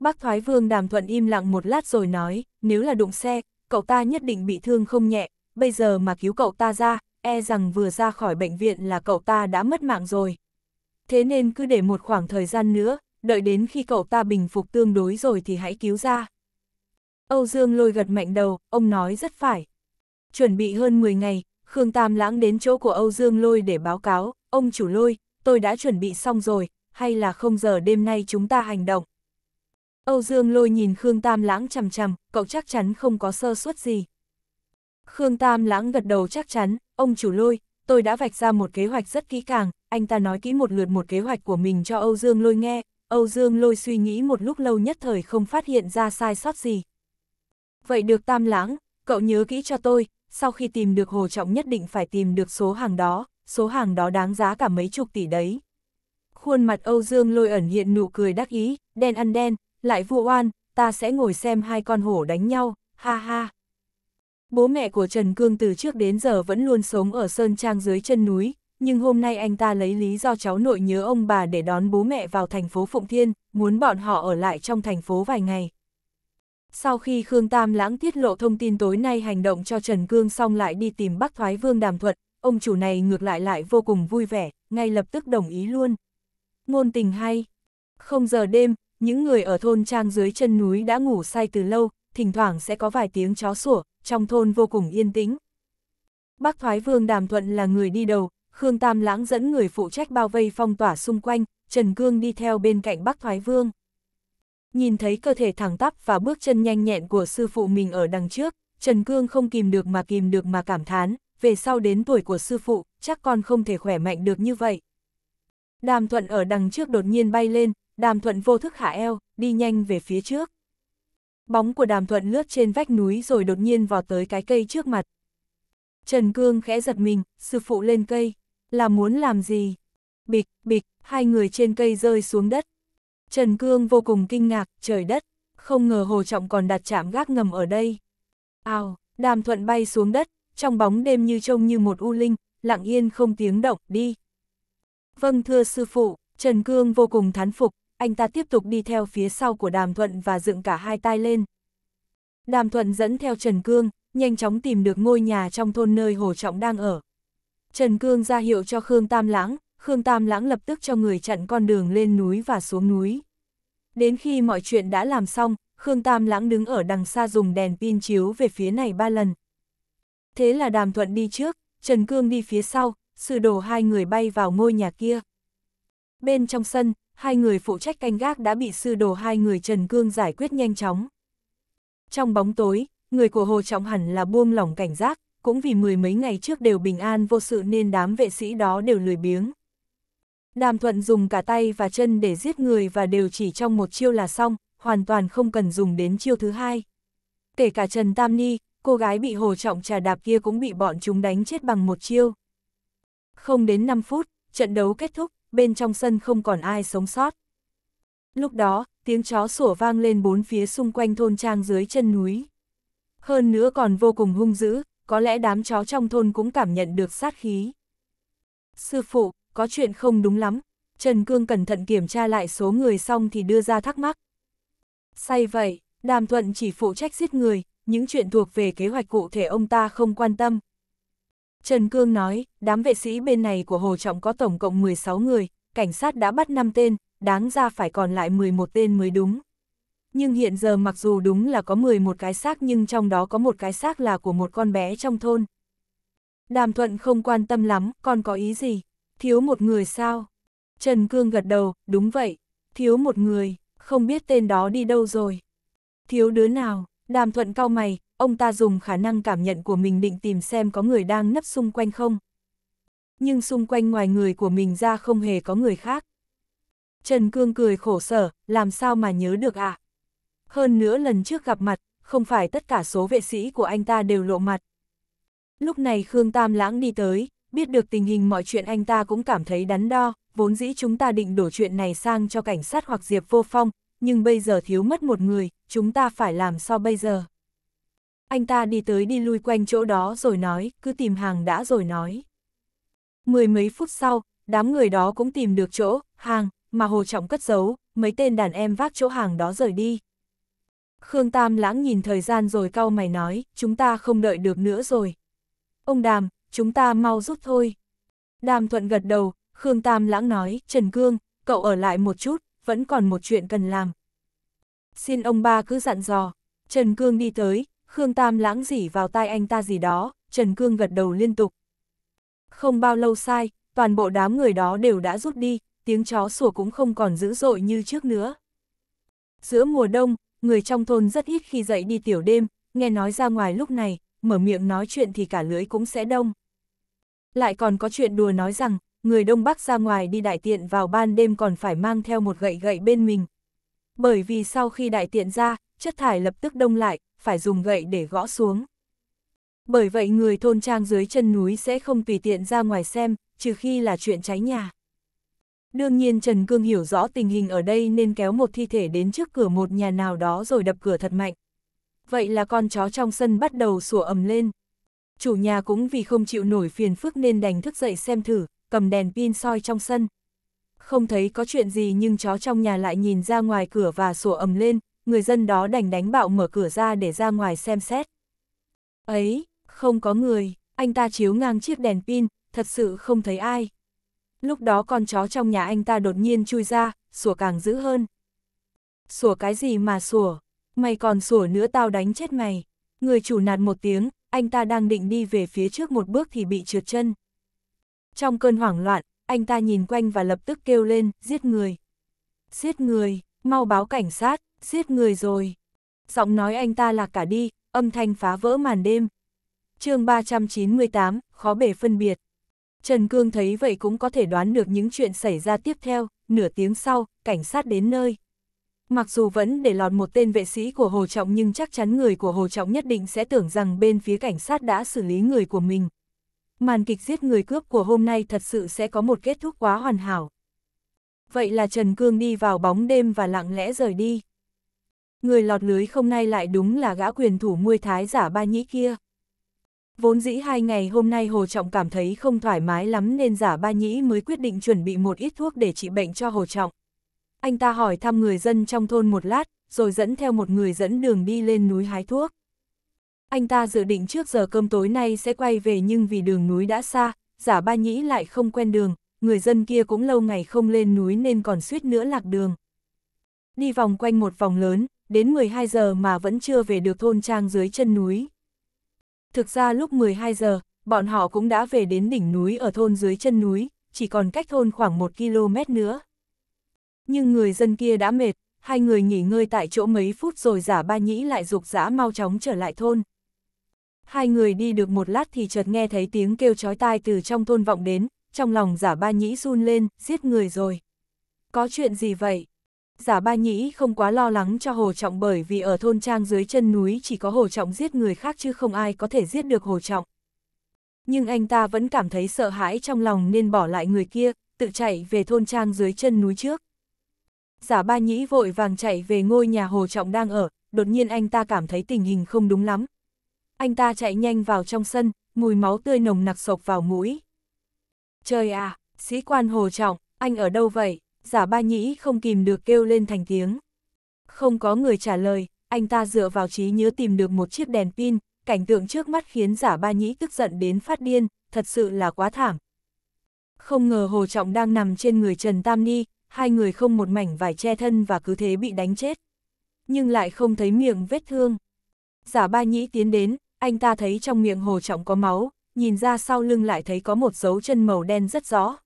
Bác Thoái Vương đàm thuận im lặng một lát rồi nói, nếu là đụng xe, cậu ta nhất định bị thương không nhẹ, bây giờ mà cứu cậu ta ra, e rằng vừa ra khỏi bệnh viện là cậu ta đã mất mạng rồi. Thế nên cứ để một khoảng thời gian nữa, đợi đến khi cậu ta bình phục tương đối rồi thì hãy cứu ra. Âu Dương lôi gật mạnh đầu, ông nói rất phải. Chuẩn bị hơn 10 ngày, Khương Tam lãng đến chỗ của Âu Dương lôi để báo cáo, ông chủ lôi, tôi đã chuẩn bị xong rồi, hay là không giờ đêm nay chúng ta hành động. Âu Dương lôi nhìn Khương Tam lãng chằm chằm, cậu chắc chắn không có sơ suất gì. Khương Tam lãng gật đầu chắc chắn, ông chủ lôi, tôi đã vạch ra một kế hoạch rất kỹ càng, anh ta nói kỹ một lượt một kế hoạch của mình cho Âu Dương lôi nghe, Âu Dương lôi suy nghĩ một lúc lâu nhất thời không phát hiện ra sai sót gì. Vậy được tam lãng, cậu nhớ kỹ cho tôi, sau khi tìm được hồ trọng nhất định phải tìm được số hàng đó, số hàng đó đáng giá cả mấy chục tỷ đấy. Khuôn mặt Âu Dương lôi ẩn hiện nụ cười đắc ý, đen ăn đen, lại vua oan, ta sẽ ngồi xem hai con hổ đánh nhau, ha ha. Bố mẹ của Trần Cương từ trước đến giờ vẫn luôn sống ở Sơn Trang dưới chân núi, nhưng hôm nay anh ta lấy lý do cháu nội nhớ ông bà để đón bố mẹ vào thành phố Phụng Thiên, muốn bọn họ ở lại trong thành phố vài ngày. Sau khi Khương Tam Lãng tiết lộ thông tin tối nay hành động cho Trần Cương xong lại đi tìm Bắc Thoái Vương đàm thuận, ông chủ này ngược lại lại vô cùng vui vẻ, ngay lập tức đồng ý luôn. Ngôn tình hay. Không giờ đêm, những người ở thôn trang dưới chân núi đã ngủ say từ lâu, thỉnh thoảng sẽ có vài tiếng chó sủa, trong thôn vô cùng yên tĩnh. Bác Thoái Vương Đàm Thuận là người đi đầu, Khương Tam Lãng dẫn người phụ trách bao vây phong tỏa xung quanh, Trần Cương đi theo bên cạnh Bắc Thoái Vương. Nhìn thấy cơ thể thẳng tắp và bước chân nhanh nhẹn của sư phụ mình ở đằng trước, Trần Cương không kìm được mà kìm được mà cảm thán, về sau đến tuổi của sư phụ, chắc con không thể khỏe mạnh được như vậy. Đàm Thuận ở đằng trước đột nhiên bay lên, Đàm Thuận vô thức hạ eo, đi nhanh về phía trước. Bóng của Đàm Thuận lướt trên vách núi rồi đột nhiên vào tới cái cây trước mặt. Trần Cương khẽ giật mình, sư phụ lên cây. Là muốn làm gì? Bịch, bịch, hai người trên cây rơi xuống đất. Trần Cương vô cùng kinh ngạc, trời đất, không ngờ Hồ Trọng còn đặt chạm gác ngầm ở đây. Ào, đàm thuận bay xuống đất, trong bóng đêm như trông như một u linh, lặng yên không tiếng động, đi. Vâng thưa sư phụ, Trần Cương vô cùng thán phục, anh ta tiếp tục đi theo phía sau của đàm thuận và dựng cả hai tay lên. Đàm thuận dẫn theo Trần Cương, nhanh chóng tìm được ngôi nhà trong thôn nơi Hồ Trọng đang ở. Trần Cương ra hiệu cho Khương Tam Lãng, Khương Tam Lãng lập tức cho người chặn con đường lên núi và xuống núi. Đến khi mọi chuyện đã làm xong, Khương Tam Lãng đứng ở đằng xa dùng đèn pin chiếu về phía này ba lần. Thế là Đàm Thuận đi trước, Trần Cương đi phía sau, sư đồ hai người bay vào ngôi nhà kia. Bên trong sân, hai người phụ trách canh gác đã bị sư đồ hai người Trần Cương giải quyết nhanh chóng. Trong bóng tối, người của Hồ Trọng hẳn là buông lỏng cảnh giác, cũng vì mười mấy ngày trước đều bình an vô sự nên đám vệ sĩ đó đều lười biếng. Đàm Thuận dùng cả tay và chân để giết người và đều chỉ trong một chiêu là xong, hoàn toàn không cần dùng đến chiêu thứ hai. Kể cả Trần Tam Ni, cô gái bị hồ trọng trà đạp kia cũng bị bọn chúng đánh chết bằng một chiêu. Không đến 5 phút, trận đấu kết thúc, bên trong sân không còn ai sống sót. Lúc đó, tiếng chó sủa vang lên bốn phía xung quanh thôn trang dưới chân núi. Hơn nữa còn vô cùng hung dữ, có lẽ đám chó trong thôn cũng cảm nhận được sát khí. Sư phụ, có chuyện không đúng lắm, Trần Cương cẩn thận kiểm tra lại số người xong thì đưa ra thắc mắc. Say vậy, Đàm Thuận chỉ phụ trách giết người, những chuyện thuộc về kế hoạch cụ thể ông ta không quan tâm. Trần Cương nói, đám vệ sĩ bên này của Hồ Trọng có tổng cộng 16 người, cảnh sát đã bắt 5 tên, đáng ra phải còn lại 11 tên mới đúng nhưng hiện giờ mặc dù đúng là có 11 cái xác nhưng trong đó có một cái xác là của một con bé trong thôn. Đàm Thuận không quan tâm lắm, con có ý gì? Thiếu một người sao? Trần Cương gật đầu, đúng vậy, thiếu một người, không biết tên đó đi đâu rồi. Thiếu đứa nào, đàm thuận cau mày, ông ta dùng khả năng cảm nhận của mình định tìm xem có người đang nấp xung quanh không. Nhưng xung quanh ngoài người của mình ra không hề có người khác. Trần Cương cười khổ sở, làm sao mà nhớ được ạ? À? Hơn nữa lần trước gặp mặt, không phải tất cả số vệ sĩ của anh ta đều lộ mặt. Lúc này Khương Tam Lãng đi tới, biết được tình hình mọi chuyện anh ta cũng cảm thấy đắn đo, vốn dĩ chúng ta định đổ chuyện này sang cho cảnh sát hoặc Diệp Vô Phong, nhưng bây giờ thiếu mất một người, chúng ta phải làm sao bây giờ? Anh ta đi tới đi lui quanh chỗ đó rồi nói, cứ tìm hàng đã rồi nói. Mười mấy phút sau, đám người đó cũng tìm được chỗ, hàng, mà Hồ Trọng cất giấu, mấy tên đàn em vác chỗ hàng đó rời đi. Khương Tam lãng nhìn thời gian rồi cau mày nói, chúng ta không đợi được nữa rồi. Ông Đàm, chúng ta mau rút thôi. Đàm Thuận gật đầu, Khương Tam lãng nói, Trần Cương, cậu ở lại một chút, vẫn còn một chuyện cần làm. Xin ông ba cứ dặn dò. Trần Cương đi tới, Khương Tam lãng dỉ vào tai anh ta gì đó, Trần Cương gật đầu liên tục. Không bao lâu sai, toàn bộ đám người đó đều đã rút đi, tiếng chó sủa cũng không còn dữ dội như trước nữa. Giữa mùa đông, người trong thôn rất ít khi dậy đi tiểu đêm, nghe nói ra ngoài lúc này, mở miệng nói chuyện thì cả lưỡi cũng sẽ đông. Lại còn có chuyện đùa nói rằng, người Đông Bắc ra ngoài đi đại tiện vào ban đêm còn phải mang theo một gậy gậy bên mình. Bởi vì sau khi đại tiện ra, chất thải lập tức đông lại, phải dùng gậy để gõ xuống. Bởi vậy người thôn trang dưới chân núi sẽ không tùy tiện ra ngoài xem, trừ khi là chuyện cháy nhà. Đương nhiên Trần Cương hiểu rõ tình hình ở đây nên kéo một thi thể đến trước cửa một nhà nào đó rồi đập cửa thật mạnh. Vậy là con chó trong sân bắt đầu sủa ầm lên. Chủ nhà cũng vì không chịu nổi phiền phức nên đành thức dậy xem thử, cầm đèn pin soi trong sân. Không thấy có chuyện gì nhưng chó trong nhà lại nhìn ra ngoài cửa và sủa ầm lên, người dân đó đành đánh bạo mở cửa ra để ra ngoài xem xét. Ấy, không có người, anh ta chiếu ngang chiếc đèn pin, thật sự không thấy ai lúc đó con chó trong nhà anh ta đột nhiên chui ra, sủa càng dữ hơn. Sủa cái gì mà sủa, mày còn sủa nữa tao đánh chết mày. Người chủ nạt một tiếng, anh ta đang định đi về phía trước một bước thì bị trượt chân. Trong cơn hoảng loạn, anh ta nhìn quanh và lập tức kêu lên, giết người. Giết người, mau báo cảnh sát, giết người rồi. Giọng nói anh ta là cả đi, âm thanh phá vỡ màn đêm. chương 398, khó bể phân biệt. Trần Cương thấy vậy cũng có thể đoán được những chuyện xảy ra tiếp theo, nửa tiếng sau, cảnh sát đến nơi. Mặc dù vẫn để lọt một tên vệ sĩ của Hồ Trọng nhưng chắc chắn người của Hồ Trọng nhất định sẽ tưởng rằng bên phía cảnh sát đã xử lý người của mình. Màn kịch giết người cướp của hôm nay thật sự sẽ có một kết thúc quá hoàn hảo. Vậy là Trần Cương đi vào bóng đêm và lặng lẽ rời đi. Người lọt lưới không nay lại đúng là gã quyền thủ muôi thái giả ba nhĩ kia. Vốn dĩ hai ngày hôm nay Hồ Trọng cảm thấy không thoải mái lắm nên giả ba nhĩ mới quyết định chuẩn bị một ít thuốc để trị bệnh cho Hồ Trọng. Anh ta hỏi thăm người dân trong thôn một lát, rồi dẫn theo một người dẫn đường đi lên núi hái thuốc. Anh ta dự định trước giờ cơm tối nay sẽ quay về nhưng vì đường núi đã xa, giả ba nhĩ lại không quen đường, người dân kia cũng lâu ngày không lên núi nên còn suýt nữa lạc đường. Đi vòng quanh một vòng lớn, đến 12 giờ mà vẫn chưa về được thôn trang dưới chân núi, Thực ra lúc 12 giờ, bọn họ cũng đã về đến đỉnh núi ở thôn dưới chân núi, chỉ còn cách thôn khoảng 1 km nữa. Nhưng người dân kia đã mệt, hai người nghỉ ngơi tại chỗ mấy phút rồi giả ba nhĩ lại dục dã mau chóng trở lại thôn. Hai người đi được một lát thì chợt nghe thấy tiếng kêu chói tai từ trong thôn vọng đến, trong lòng giả ba nhĩ run lên, giết người rồi. Có chuyện gì vậy? giả ba nhĩ không quá lo lắng cho Hồ Trọng bởi vì ở thôn trang dưới chân núi chỉ có Hồ Trọng giết người khác chứ không ai có thể giết được Hồ Trọng. Nhưng anh ta vẫn cảm thấy sợ hãi trong lòng nên bỏ lại người kia, tự chạy về thôn trang dưới chân núi trước. Giả ba nhĩ vội vàng chạy về ngôi nhà Hồ Trọng đang ở, đột nhiên anh ta cảm thấy tình hình không đúng lắm. Anh ta chạy nhanh vào trong sân, mùi máu tươi nồng nặc sộc vào mũi. Trời à, sĩ quan Hồ Trọng, anh ở đâu vậy? giả ba nhĩ không kìm được kêu lên thành tiếng. Không có người trả lời, anh ta dựa vào trí nhớ tìm được một chiếc đèn pin, cảnh tượng trước mắt khiến giả ba nhĩ tức giận đến phát điên, thật sự là quá thảm. Không ngờ Hồ Trọng đang nằm trên người Trần Tam Ni, hai người không một mảnh vải che thân và cứ thế bị đánh chết. Nhưng lại không thấy miệng vết thương. Giả ba nhĩ tiến đến, anh ta thấy trong miệng Hồ Trọng có máu, nhìn ra sau lưng lại thấy có một dấu chân màu đen rất rõ.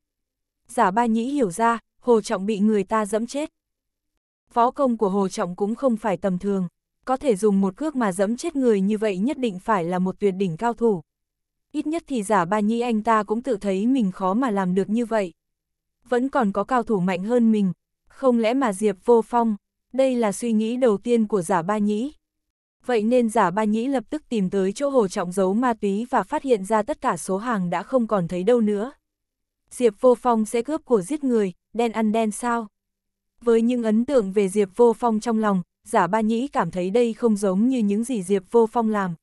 Giả ba nhĩ hiểu ra, Hồ Trọng bị người ta dẫm chết. Võ công của Hồ Trọng cũng không phải tầm thường, có thể dùng một cước mà dẫm chết người như vậy nhất định phải là một tuyệt đỉnh cao thủ. Ít nhất thì giả ba nhi anh ta cũng tự thấy mình khó mà làm được như vậy. Vẫn còn có cao thủ mạnh hơn mình, không lẽ mà Diệp vô phong, đây là suy nghĩ đầu tiên của giả ba nhĩ. Vậy nên giả ba nhĩ lập tức tìm tới chỗ hồ trọng giấu ma túy và phát hiện ra tất cả số hàng đã không còn thấy đâu nữa. Diệp vô phong sẽ cướp của giết người, đen ăn đen sao? Với những ấn tượng về Diệp Vô Phong trong lòng, giả ba nhĩ cảm thấy đây không giống như những gì Diệp Vô Phong làm.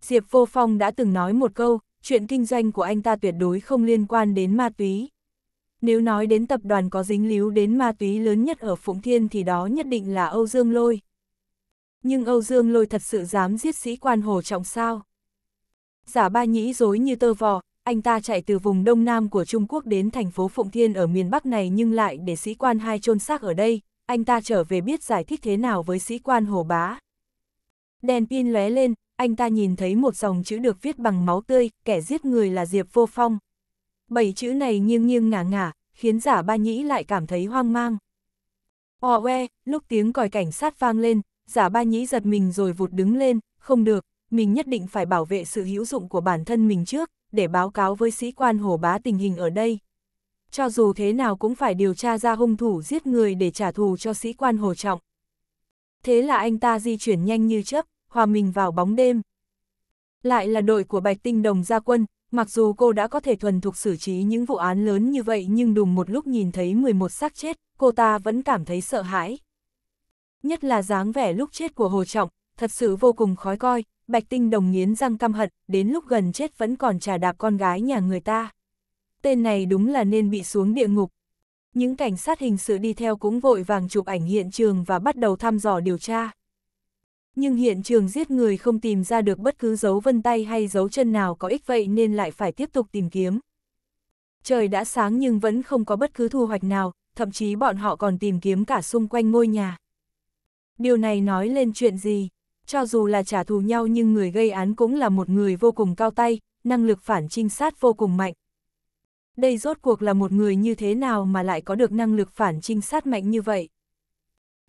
Diệp Vô Phong đã từng nói một câu, chuyện kinh doanh của anh ta tuyệt đối không liên quan đến ma túy. Nếu nói đến tập đoàn có dính líu đến ma túy lớn nhất ở Phụng Thiên thì đó nhất định là Âu Dương Lôi. Nhưng Âu Dương Lôi thật sự dám giết sĩ quan Hồ Trọng sao? Giả ba nhĩ dối như tơ vò, anh ta chạy từ vùng đông nam của Trung Quốc đến thành phố Phụng Thiên ở miền Bắc này nhưng lại để sĩ quan hai chôn xác ở đây, anh ta trở về biết giải thích thế nào với sĩ quan Hồ Bá. Đèn pin lóe lên, anh ta nhìn thấy một dòng chữ được viết bằng máu tươi, kẻ giết người là Diệp Vô Phong. Bảy chữ này nghiêng nghiêng ngả ngả, khiến giả ba nhĩ lại cảm thấy hoang mang. Ồ oe, lúc tiếng còi cảnh sát vang lên, giả ba nhĩ giật mình rồi vụt đứng lên, không được, mình nhất định phải bảo vệ sự hữu dụng của bản thân mình trước, để báo cáo với sĩ quan hổ bá tình hình ở đây. Cho dù thế nào cũng phải điều tra ra hung thủ giết người để trả thù cho sĩ quan hồ trọng. Thế là anh ta di chuyển nhanh như chớp, hòa mình vào bóng đêm. Lại là đội của Bạch Tinh Đồng gia quân, mặc dù cô đã có thể thuần thục xử trí những vụ án lớn như vậy nhưng đùng một lúc nhìn thấy 11 xác chết, cô ta vẫn cảm thấy sợ hãi. Nhất là dáng vẻ lúc chết của Hồ Trọng, thật sự vô cùng khói coi, Bạch Tinh Đồng nghiến răng căm hận, đến lúc gần chết vẫn còn trả đạp con gái nhà người ta. Tên này đúng là nên bị xuống địa ngục. Những cảnh sát hình sự đi theo cũng vội vàng chụp ảnh hiện trường và bắt đầu thăm dò điều tra. Nhưng hiện trường giết người không tìm ra được bất cứ dấu vân tay hay dấu chân nào có ích vậy nên lại phải tiếp tục tìm kiếm. Trời đã sáng nhưng vẫn không có bất cứ thu hoạch nào, thậm chí bọn họ còn tìm kiếm cả xung quanh ngôi nhà. Điều này nói lên chuyện gì? cho dù là trả thù nhau nhưng người gây án cũng là một người vô cùng cao tay, năng lực phản trinh sát vô cùng mạnh. Đây rốt cuộc là một người như thế nào mà lại có được năng lực phản trinh sát mạnh như vậy?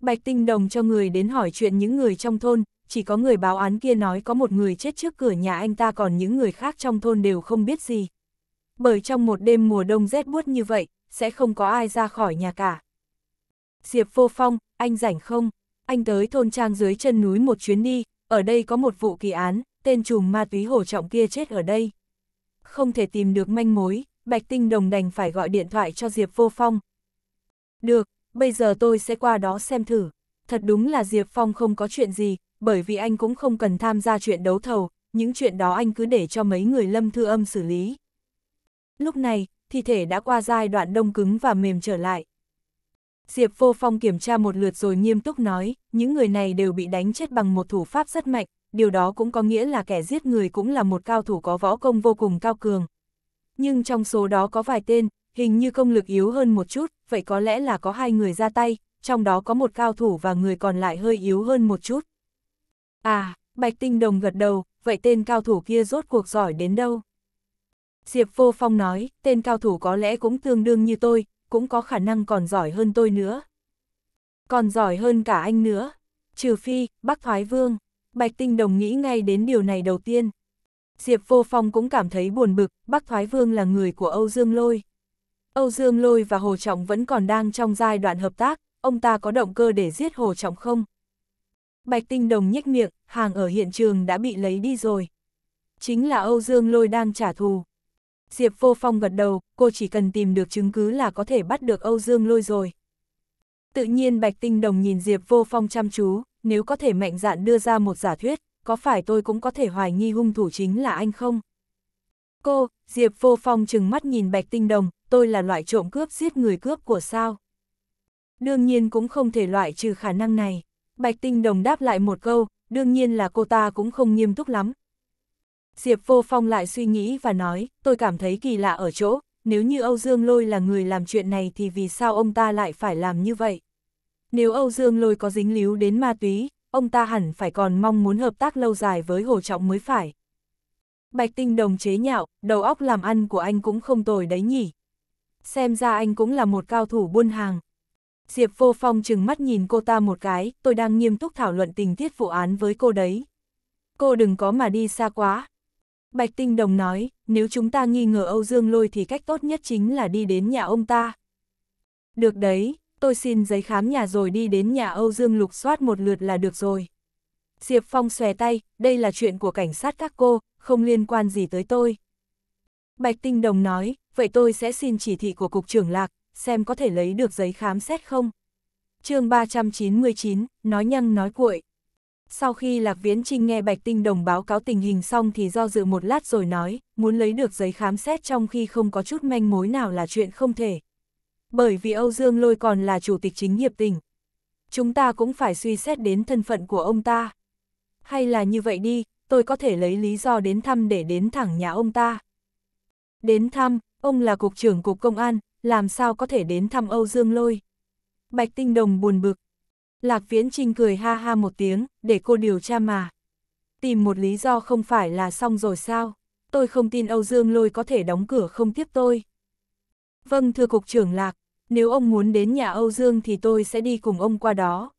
Bạch Tinh Đồng cho người đến hỏi chuyện những người trong thôn, chỉ có người báo án kia nói có một người chết trước cửa nhà anh ta còn những người khác trong thôn đều không biết gì. Bởi trong một đêm mùa đông rét buốt như vậy, sẽ không có ai ra khỏi nhà cả. Diệp Vô Phong, anh rảnh không? anh tới thôn trang dưới chân núi một chuyến đi, ở đây có một vụ kỳ án, tên trùm ma túy hổ trọng kia chết ở đây. Không thể tìm được manh mối, Bạch Tinh Đồng đành phải gọi điện thoại cho Diệp Vô Phong. Được, bây giờ tôi sẽ qua đó xem thử. Thật đúng là Diệp Phong không có chuyện gì, bởi vì anh cũng không cần tham gia chuyện đấu thầu, những chuyện đó anh cứ để cho mấy người lâm thư âm xử lý. Lúc này, thi thể đã qua giai đoạn đông cứng và mềm trở lại, Diệp Vô Phong kiểm tra một lượt rồi nghiêm túc nói, những người này đều bị đánh chết bằng một thủ pháp rất mạnh, điều đó cũng có nghĩa là kẻ giết người cũng là một cao thủ có võ công vô cùng cao cường. Nhưng trong số đó có vài tên, hình như công lực yếu hơn một chút, vậy có lẽ là có hai người ra tay, trong đó có một cao thủ và người còn lại hơi yếu hơn một chút. À, Bạch Tinh Đồng gật đầu, vậy tên cao thủ kia rốt cuộc giỏi đến đâu? Diệp Vô Phong nói, tên cao thủ có lẽ cũng tương đương như tôi, cũng có khả năng còn giỏi hơn tôi nữa. Còn giỏi hơn cả anh nữa. Trừ phi, bác Thoái Vương. Bạch Tinh Đồng nghĩ ngay đến điều này đầu tiên. Diệp Vô Phong cũng cảm thấy buồn bực, bác Thoái Vương là người của Âu Dương Lôi. Âu Dương Lôi và Hồ Trọng vẫn còn đang trong giai đoạn hợp tác, ông ta có động cơ để giết Hồ Trọng không? Bạch Tinh Đồng nhếch miệng, hàng ở hiện trường đã bị lấy đi rồi. Chính là Âu Dương Lôi đang trả thù. Diệp Vô Phong gật đầu, cô chỉ cần tìm được chứng cứ là có thể bắt được Âu Dương Lôi rồi. Tự nhiên Bạch Tinh Đồng nhìn Diệp Vô Phong chăm chú, nếu có thể mạnh dạn đưa ra một giả thuyết, có phải tôi cũng có thể hoài nghi hung thủ chính là anh không? Cô, Diệp Vô Phong chừng mắt nhìn Bạch Tinh Đồng, tôi là loại trộm cướp giết người cướp của sao? Đương nhiên cũng không thể loại trừ khả năng này. Bạch Tinh Đồng đáp lại một câu, đương nhiên là cô ta cũng không nghiêm túc lắm, Diệp Vô Phong lại suy nghĩ và nói, tôi cảm thấy kỳ lạ ở chỗ, nếu như Âu Dương Lôi là người làm chuyện này thì vì sao ông ta lại phải làm như vậy? Nếu Âu Dương Lôi có dính líu đến ma túy, ông ta hẳn phải còn mong muốn hợp tác lâu dài với Hồ Trọng mới phải. Bạch Tinh Đồng chế nhạo, đầu óc làm ăn của anh cũng không tồi đấy nhỉ. Xem ra anh cũng là một cao thủ buôn hàng. Diệp Vô Phong chừng mắt nhìn cô ta một cái, tôi đang nghiêm túc thảo luận tình tiết vụ án với cô đấy. Cô đừng có mà đi xa quá, Bạch Tinh Đồng nói, nếu chúng ta nghi ngờ Âu Dương Lôi thì cách tốt nhất chính là đi đến nhà ông ta. Được đấy, tôi xin giấy khám nhà rồi đi đến nhà Âu Dương lục soát một lượt là được rồi. Diệp Phong xòe tay, đây là chuyện của cảnh sát các cô, không liên quan gì tới tôi. Bạch Tinh Đồng nói, vậy tôi sẽ xin chỉ thị của Cục trưởng Lạc, xem có thể lấy được giấy khám xét không. chương 399, nói nhăng nói cuội. Sau khi Lạc Viễn Trinh nghe Bạch Tinh Đồng báo cáo tình hình xong thì do dự một lát rồi nói, muốn lấy được giấy khám xét trong khi không có chút manh mối nào là chuyện không thể. Bởi vì Âu Dương Lôi còn là chủ tịch chính nghiệp tỉnh. Chúng ta cũng phải suy xét đến thân phận của ông ta. Hay là như vậy đi, tôi có thể lấy lý do đến thăm để đến thẳng nhà ông ta. Đến thăm, ông là cục trưởng cục công an, làm sao có thể đến thăm Âu Dương Lôi. Bạch Tinh Đồng buồn bực, Lạc Viễn Trinh cười ha ha một tiếng, để cô điều tra mà. Tìm một lý do không phải là xong rồi sao? Tôi không tin Âu Dương Lôi có thể đóng cửa không tiếp tôi. Vâng thưa Cục trưởng Lạc, nếu ông muốn đến nhà Âu Dương thì tôi sẽ đi cùng ông qua đó.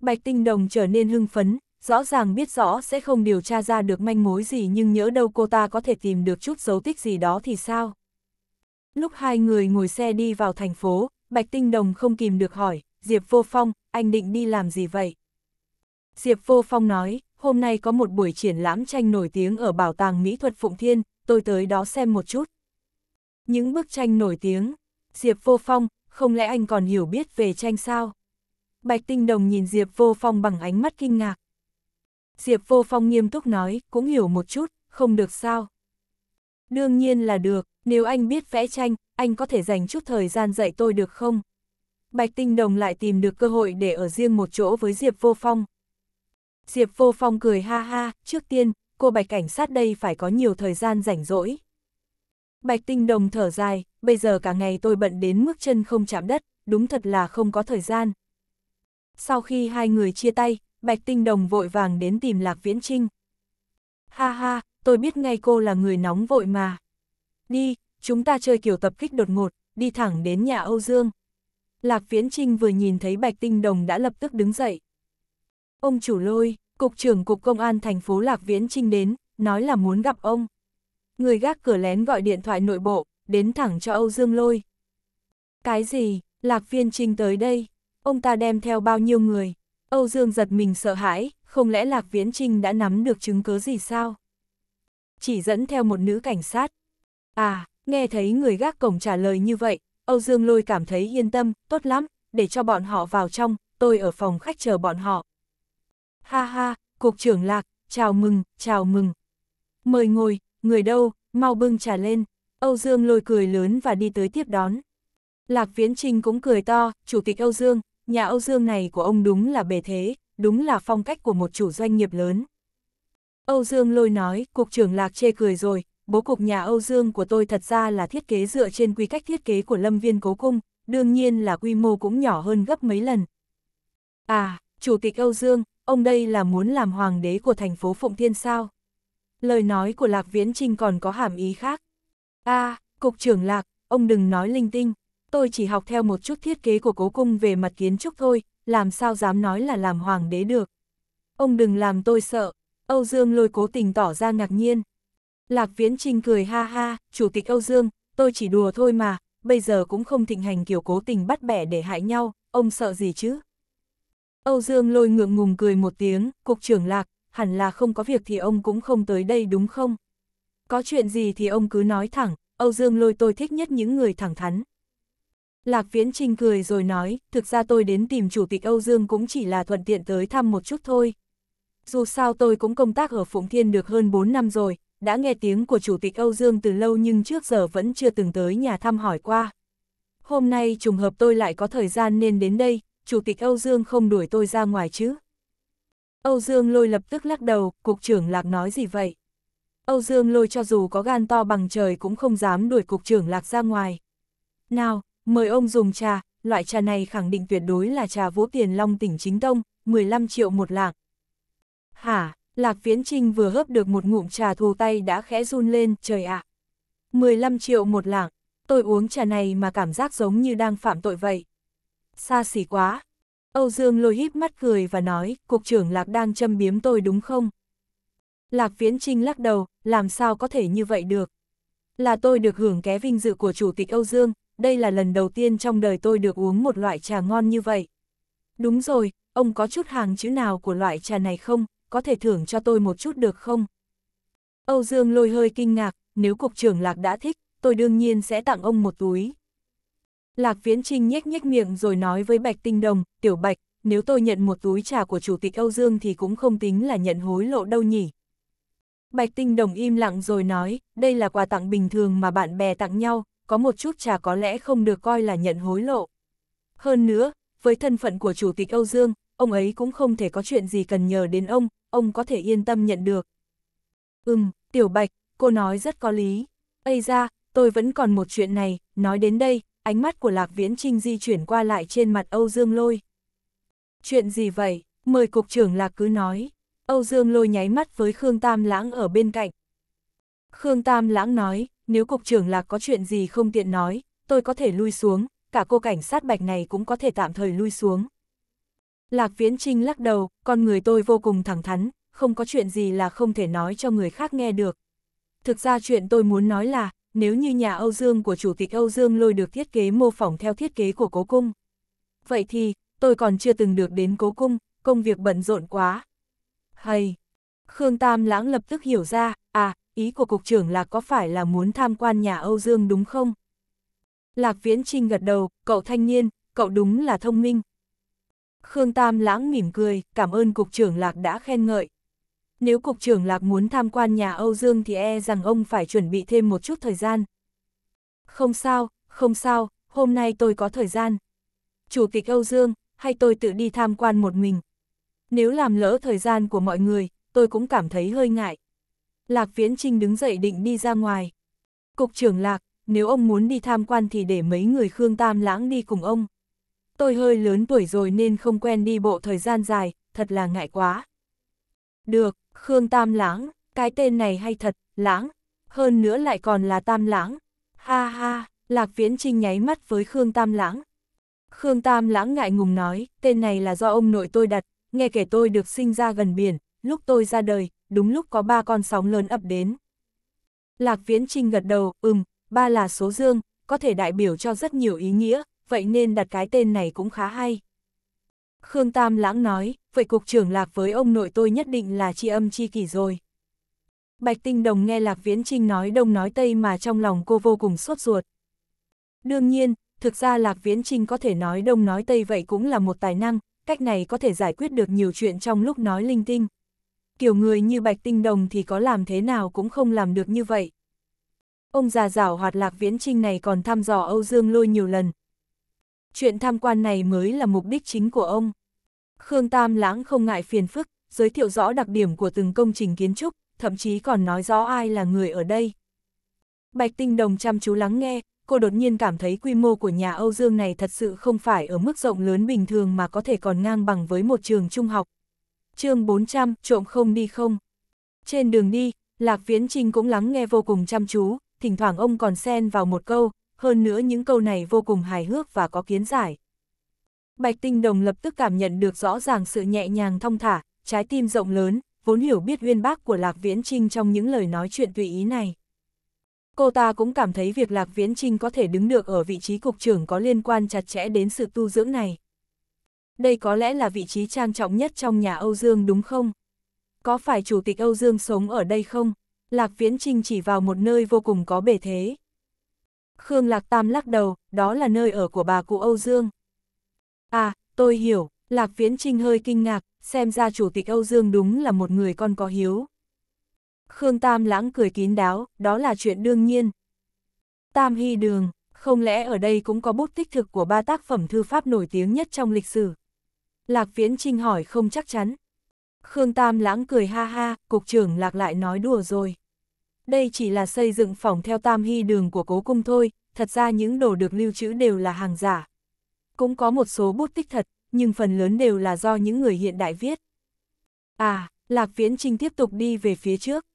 Bạch Tinh Đồng trở nên hưng phấn, rõ ràng biết rõ sẽ không điều tra ra được manh mối gì nhưng nhỡ đâu cô ta có thể tìm được chút dấu tích gì đó thì sao? Lúc hai người ngồi xe đi vào thành phố, Bạch Tinh Đồng không kìm được hỏi, Diệp Vô Phong, anh định đi làm gì vậy? Diệp Vô Phong nói, hôm nay có một buổi triển lãm tranh nổi tiếng ở Bảo tàng Mỹ thuật Phụng Thiên, tôi tới đó xem một chút. Những bức tranh nổi tiếng, Diệp Vô Phong, không lẽ anh còn hiểu biết về tranh sao? Bạch Tinh Đồng nhìn Diệp Vô Phong bằng ánh mắt kinh ngạc. Diệp Vô Phong nghiêm túc nói, cũng hiểu một chút, không được sao? Đương nhiên là được, nếu anh biết vẽ tranh, anh có thể dành chút thời gian dạy tôi được không? Bạch Tinh Đồng lại tìm được cơ hội để ở riêng một chỗ với Diệp Vô Phong. Diệp Vô Phong cười ha ha, trước tiên, cô Bạch cảnh sát đây phải có nhiều thời gian rảnh rỗi. Bạch Tinh Đồng thở dài, bây giờ cả ngày tôi bận đến mức chân không chạm đất, đúng thật là không có thời gian. Sau khi hai người chia tay, Bạch Tinh Đồng vội vàng đến tìm Lạc Viễn Trinh. Ha ha, tôi biết ngay cô là người nóng vội mà. Đi, chúng ta chơi kiểu tập kích đột ngột, đi thẳng đến nhà Âu Dương. Lạc Viễn Trinh vừa nhìn thấy Bạch Tinh Đồng đã lập tức đứng dậy. Ông chủ lôi, Cục trưởng Cục Công an thành phố Lạc Viễn Trinh đến, nói là muốn gặp ông. Người gác cửa lén gọi điện thoại nội bộ, đến thẳng cho Âu Dương Lôi. Cái gì, Lạc Viễn Trinh tới đây, ông ta đem theo bao nhiêu người? Âu Dương giật mình sợ hãi, không lẽ Lạc Viễn Trinh đã nắm được chứng cứ gì sao? Chỉ dẫn theo một nữ cảnh sát. À, nghe thấy người gác cổng trả lời như vậy, Âu Dương Lôi cảm thấy yên tâm, tốt lắm, để cho bọn họ vào trong, tôi ở phòng khách chờ bọn họ. Ha ha, cục trưởng lạc, chào mừng, chào mừng. Mời ngồi, người đâu, mau bưng trà lên. Âu Dương Lôi cười lớn và đi tới tiếp đón. Lạc Viễn Trinh cũng cười to, chủ tịch Âu Dương, nhà Âu Dương này của ông đúng là bề thế, đúng là phong cách của một chủ doanh nghiệp lớn. Âu Dương Lôi nói, cục trưởng Lạc chê cười rồi, bố cục nhà Âu Dương của tôi thật ra là thiết kế dựa trên quy cách thiết kế của lâm viên cố cung, đương nhiên là quy mô cũng nhỏ hơn gấp mấy lần. À, Chủ tịch Âu Dương, ông đây là muốn làm hoàng đế của thành phố Phụng Thiên sao? Lời nói của Lạc Viễn Trinh còn có hàm ý khác. À, Cục trưởng Lạc, ông đừng nói linh tinh, tôi chỉ học theo một chút thiết kế của cố cung về mặt kiến trúc thôi, làm sao dám nói là làm hoàng đế được. Ông đừng làm tôi sợ, Âu Dương lôi cố tình tỏ ra ngạc nhiên. Lạc Viễn Trinh cười ha ha, Chủ tịch Âu Dương, tôi chỉ đùa thôi mà, bây giờ cũng không thịnh hành kiểu cố tình bắt bẻ để hại nhau, ông sợ gì chứ? Âu Dương lôi ngượng ngùng cười một tiếng, Cục trưởng Lạc, hẳn là không có việc thì ông cũng không tới đây đúng không? Có chuyện gì thì ông cứ nói thẳng, Âu Dương lôi tôi thích nhất những người thẳng thắn. Lạc Viễn Trinh cười rồi nói, thực ra tôi đến tìm Chủ tịch Âu Dương cũng chỉ là thuận tiện tới thăm một chút thôi. Dù sao tôi cũng công tác ở Phụng Thiên được hơn 4 năm rồi, đã nghe tiếng của Chủ tịch Âu Dương từ lâu nhưng trước giờ vẫn chưa từng tới nhà thăm hỏi qua. Hôm nay trùng hợp tôi lại có thời gian nên đến đây, Chủ tịch Âu Dương không đuổi tôi ra ngoài chứ. Âu Dương lôi lập tức lắc đầu, Cục trưởng Lạc nói gì vậy? Âu Dương lôi cho dù có gan to bằng trời cũng không dám đuổi Cục trưởng Lạc ra ngoài. Nào, mời ông dùng trà, loại trà này khẳng định tuyệt đối là trà vũ tiền long tỉnh chính tông, 15 triệu một lạng. Hả? Lạc Viễn Trinh vừa hớp được một ngụm trà thù tay đã khẽ run lên, trời ạ. À. 15 triệu một lạng, tôi uống trà này mà cảm giác giống như đang phạm tội vậy. Xa xỉ quá. Âu Dương lôi híp mắt cười và nói, cục trưởng Lạc đang châm biếm tôi đúng không? Lạc Viễn Trinh lắc đầu, làm sao có thể như vậy được? Là tôi được hưởng ké vinh dự của Chủ tịch Âu Dương, đây là lần đầu tiên trong đời tôi được uống một loại trà ngon như vậy. Đúng rồi, ông có chút hàng chữ nào của loại trà này không? có thể thưởng cho tôi một chút được không? Âu Dương lôi hơi kinh ngạc, nếu cục trưởng Lạc đã thích, tôi đương nhiên sẽ tặng ông một túi. Lạc Viễn Trinh nhếch nhếch miệng rồi nói với Bạch Tinh Đồng, Tiểu Bạch, nếu tôi nhận một túi trà của Chủ tịch Âu Dương thì cũng không tính là nhận hối lộ đâu nhỉ. Bạch Tinh Đồng im lặng rồi nói, đây là quà tặng bình thường mà bạn bè tặng nhau, có một chút trà có lẽ không được coi là nhận hối lộ. Hơn nữa, với thân phận của Chủ tịch Âu Dương, ông ấy cũng không thể có chuyện gì cần nhờ đến ông, ông có thể yên tâm nhận được. Ừm, Tiểu Bạch, cô nói rất có lý. Ây ra, tôi vẫn còn một chuyện này, nói đến đây, ánh mắt của Lạc Viễn Trinh di chuyển qua lại trên mặt Âu Dương Lôi. Chuyện gì vậy? Mời Cục trưởng Lạc cứ nói. Âu Dương Lôi nháy mắt với Khương Tam Lãng ở bên cạnh. Khương Tam Lãng nói, nếu Cục trưởng Lạc có chuyện gì không tiện nói, tôi có thể lui xuống, cả cô cảnh sát bạch này cũng có thể tạm thời lui xuống. Lạc Viễn Trinh lắc đầu, con người tôi vô cùng thẳng thắn, không có chuyện gì là không thể nói cho người khác nghe được. Thực ra chuyện tôi muốn nói là, nếu như nhà Âu Dương của Chủ tịch Âu Dương lôi được thiết kế mô phỏng theo thiết kế của cố cung. Vậy thì, tôi còn chưa từng được đến cố cung, công việc bận rộn quá. Hay! Khương Tam Lãng lập tức hiểu ra, à, ý của cục trưởng là có phải là muốn tham quan nhà Âu Dương đúng không? Lạc Viễn Trinh gật đầu, cậu thanh niên, cậu đúng là thông minh, Khương Tam Lãng mỉm cười, cảm ơn Cục trưởng Lạc đã khen ngợi. Nếu Cục trưởng Lạc muốn tham quan nhà Âu Dương thì e rằng ông phải chuẩn bị thêm một chút thời gian. Không sao, không sao, hôm nay tôi có thời gian. Chủ tịch Âu Dương, hay tôi tự đi tham quan một mình. Nếu làm lỡ thời gian của mọi người, tôi cũng cảm thấy hơi ngại. Lạc Viễn Trinh đứng dậy định đi ra ngoài. Cục trưởng Lạc, nếu ông muốn đi tham quan thì để mấy người Khương Tam Lãng đi cùng ông tôi hơi lớn tuổi rồi nên không quen đi bộ thời gian dài, thật là ngại quá. Được, Khương Tam Lãng, cái tên này hay thật, Lãng, hơn nữa lại còn là Tam Lãng. Ha ha, Lạc Viễn Trinh nháy mắt với Khương Tam Lãng. Khương Tam Lãng ngại ngùng nói, tên này là do ông nội tôi đặt, nghe kể tôi được sinh ra gần biển, lúc tôi ra đời, đúng lúc có ba con sóng lớn ập đến. Lạc Viễn Trinh gật đầu, ừm, ba là số dương, có thể đại biểu cho rất nhiều ý nghĩa, vậy nên đặt cái tên này cũng khá hay. Khương Tam Lãng nói, vậy cục trưởng lạc với ông nội tôi nhất định là chi âm chi kỷ rồi. Bạch Tinh Đồng nghe Lạc Viễn Trinh nói đông nói tây mà trong lòng cô vô cùng sốt ruột. Đương nhiên, thực ra Lạc Viễn Trinh có thể nói đông nói tây vậy cũng là một tài năng, cách này có thể giải quyết được nhiều chuyện trong lúc nói linh tinh. Kiểu người như Bạch Tinh Đồng thì có làm thế nào cũng không làm được như vậy. Ông già giảo hoạt Lạc Viễn Trinh này còn thăm dò Âu Dương Lôi nhiều lần, chuyện tham quan này mới là mục đích chính của ông. Khương Tam Lãng không ngại phiền phức, giới thiệu rõ đặc điểm của từng công trình kiến trúc, thậm chí còn nói rõ ai là người ở đây. Bạch Tinh Đồng chăm chú lắng nghe, cô đột nhiên cảm thấy quy mô của nhà Âu Dương này thật sự không phải ở mức rộng lớn bình thường mà có thể còn ngang bằng với một trường trung học. chương 400, trộm không đi không. Trên đường đi, Lạc Viễn Trinh cũng lắng nghe vô cùng chăm chú, thỉnh thoảng ông còn xen vào một câu, hơn nữa những câu này vô cùng hài hước và có kiến giải. Bạch Tinh Đồng lập tức cảm nhận được rõ ràng sự nhẹ nhàng thông thả, trái tim rộng lớn, vốn hiểu biết uyên bác của Lạc Viễn Trinh trong những lời nói chuyện tùy ý này. Cô ta cũng cảm thấy việc Lạc Viễn Trinh có thể đứng được ở vị trí cục trưởng có liên quan chặt chẽ đến sự tu dưỡng này. Đây có lẽ là vị trí trang trọng nhất trong nhà Âu Dương đúng không? Có phải Chủ tịch Âu Dương sống ở đây không? Lạc Viễn Trinh chỉ vào một nơi vô cùng có bề thế. Khương Lạc Tam lắc đầu, đó là nơi ở của bà cụ Âu Dương. À, tôi hiểu, Lạc Viễn Trinh hơi kinh ngạc, xem ra chủ tịch Âu Dương đúng là một người con có hiếu. Khương Tam lãng cười kín đáo, đó là chuyện đương nhiên. Tam Hy Đường, không lẽ ở đây cũng có bút tích thực của ba tác phẩm thư pháp nổi tiếng nhất trong lịch sử? Lạc Viễn Trinh hỏi không chắc chắn. Khương Tam lãng cười ha ha, cục trưởng Lạc lại nói đùa rồi đây chỉ là xây dựng phòng theo tam hy đường của cố cung thôi, thật ra những đồ được lưu trữ đều là hàng giả. Cũng có một số bút tích thật, nhưng phần lớn đều là do những người hiện đại viết. À, Lạc Viễn Trinh tiếp tục đi về phía trước.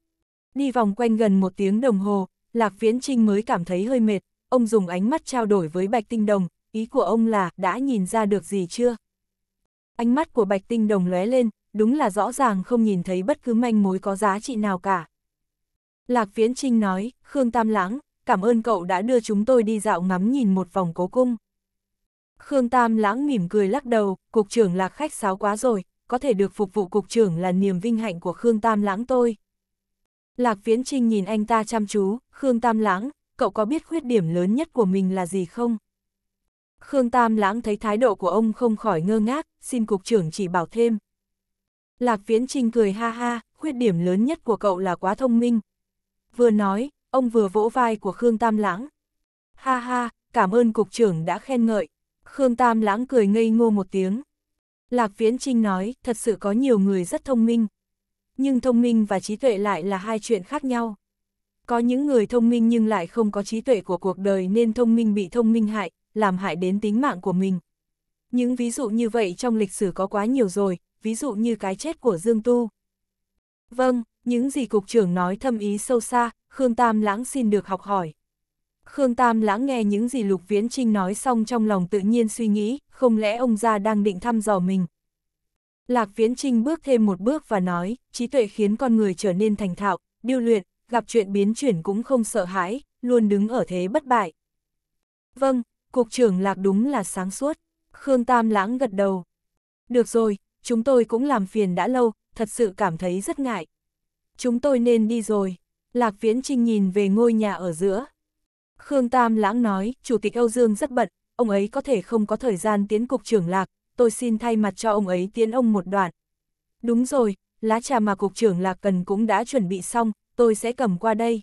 Đi vòng quanh gần một tiếng đồng hồ, Lạc Viễn Trinh mới cảm thấy hơi mệt, ông dùng ánh mắt trao đổi với Bạch Tinh Đồng, ý của ông là đã nhìn ra được gì chưa? Ánh mắt của Bạch Tinh Đồng lóe lên, đúng là rõ ràng không nhìn thấy bất cứ manh mối có giá trị nào cả. Lạc Viễn Trinh nói, Khương Tam Lãng, cảm ơn cậu đã đưa chúng tôi đi dạo ngắm nhìn một vòng cố cung. Khương Tam Lãng mỉm cười lắc đầu, cục trưởng là khách sáo quá rồi, có thể được phục vụ cục trưởng là niềm vinh hạnh của Khương Tam Lãng tôi. Lạc Viễn Trinh nhìn anh ta chăm chú, Khương Tam Lãng, cậu có biết khuyết điểm lớn nhất của mình là gì không? Khương Tam Lãng thấy thái độ của ông không khỏi ngơ ngác, xin cục trưởng chỉ bảo thêm. Lạc Viễn Trinh cười ha ha, khuyết điểm lớn nhất của cậu là quá thông minh, Vừa nói, ông vừa vỗ vai của Khương Tam Lãng. Ha ha, cảm ơn cục trưởng đã khen ngợi. Khương Tam Lãng cười ngây ngô một tiếng. Lạc Viễn Trinh nói, thật sự có nhiều người rất thông minh. Nhưng thông minh và trí tuệ lại là hai chuyện khác nhau. Có những người thông minh nhưng lại không có trí tuệ của cuộc đời nên thông minh bị thông minh hại, làm hại đến tính mạng của mình. Những ví dụ như vậy trong lịch sử có quá nhiều rồi, ví dụ như cái chết của Dương Tu. Vâng, những gì cục trưởng nói thâm ý sâu xa, Khương Tam Lãng xin được học hỏi. Khương Tam Lãng nghe những gì Lục Viễn Trinh nói xong trong lòng tự nhiên suy nghĩ, không lẽ ông gia đang định thăm dò mình. Lạc Viễn Trinh bước thêm một bước và nói, trí tuệ khiến con người trở nên thành thạo, điêu luyện, gặp chuyện biến chuyển cũng không sợ hãi, luôn đứng ở thế bất bại. Vâng, Cục trưởng Lạc đúng là sáng suốt. Khương Tam Lãng gật đầu. Được rồi, chúng tôi cũng làm phiền đã lâu, thật sự cảm thấy rất ngại. Chúng tôi nên đi rồi. Lạc Viễn Trinh nhìn về ngôi nhà ở giữa. Khương Tam Lãng nói, Chủ tịch Âu Dương rất bận, ông ấy có thể không có thời gian tiến cục trưởng Lạc, tôi xin thay mặt cho ông ấy tiến ông một đoạn. Đúng rồi, lá trà mà cục trưởng Lạc cần cũng đã chuẩn bị xong, tôi sẽ cầm qua đây.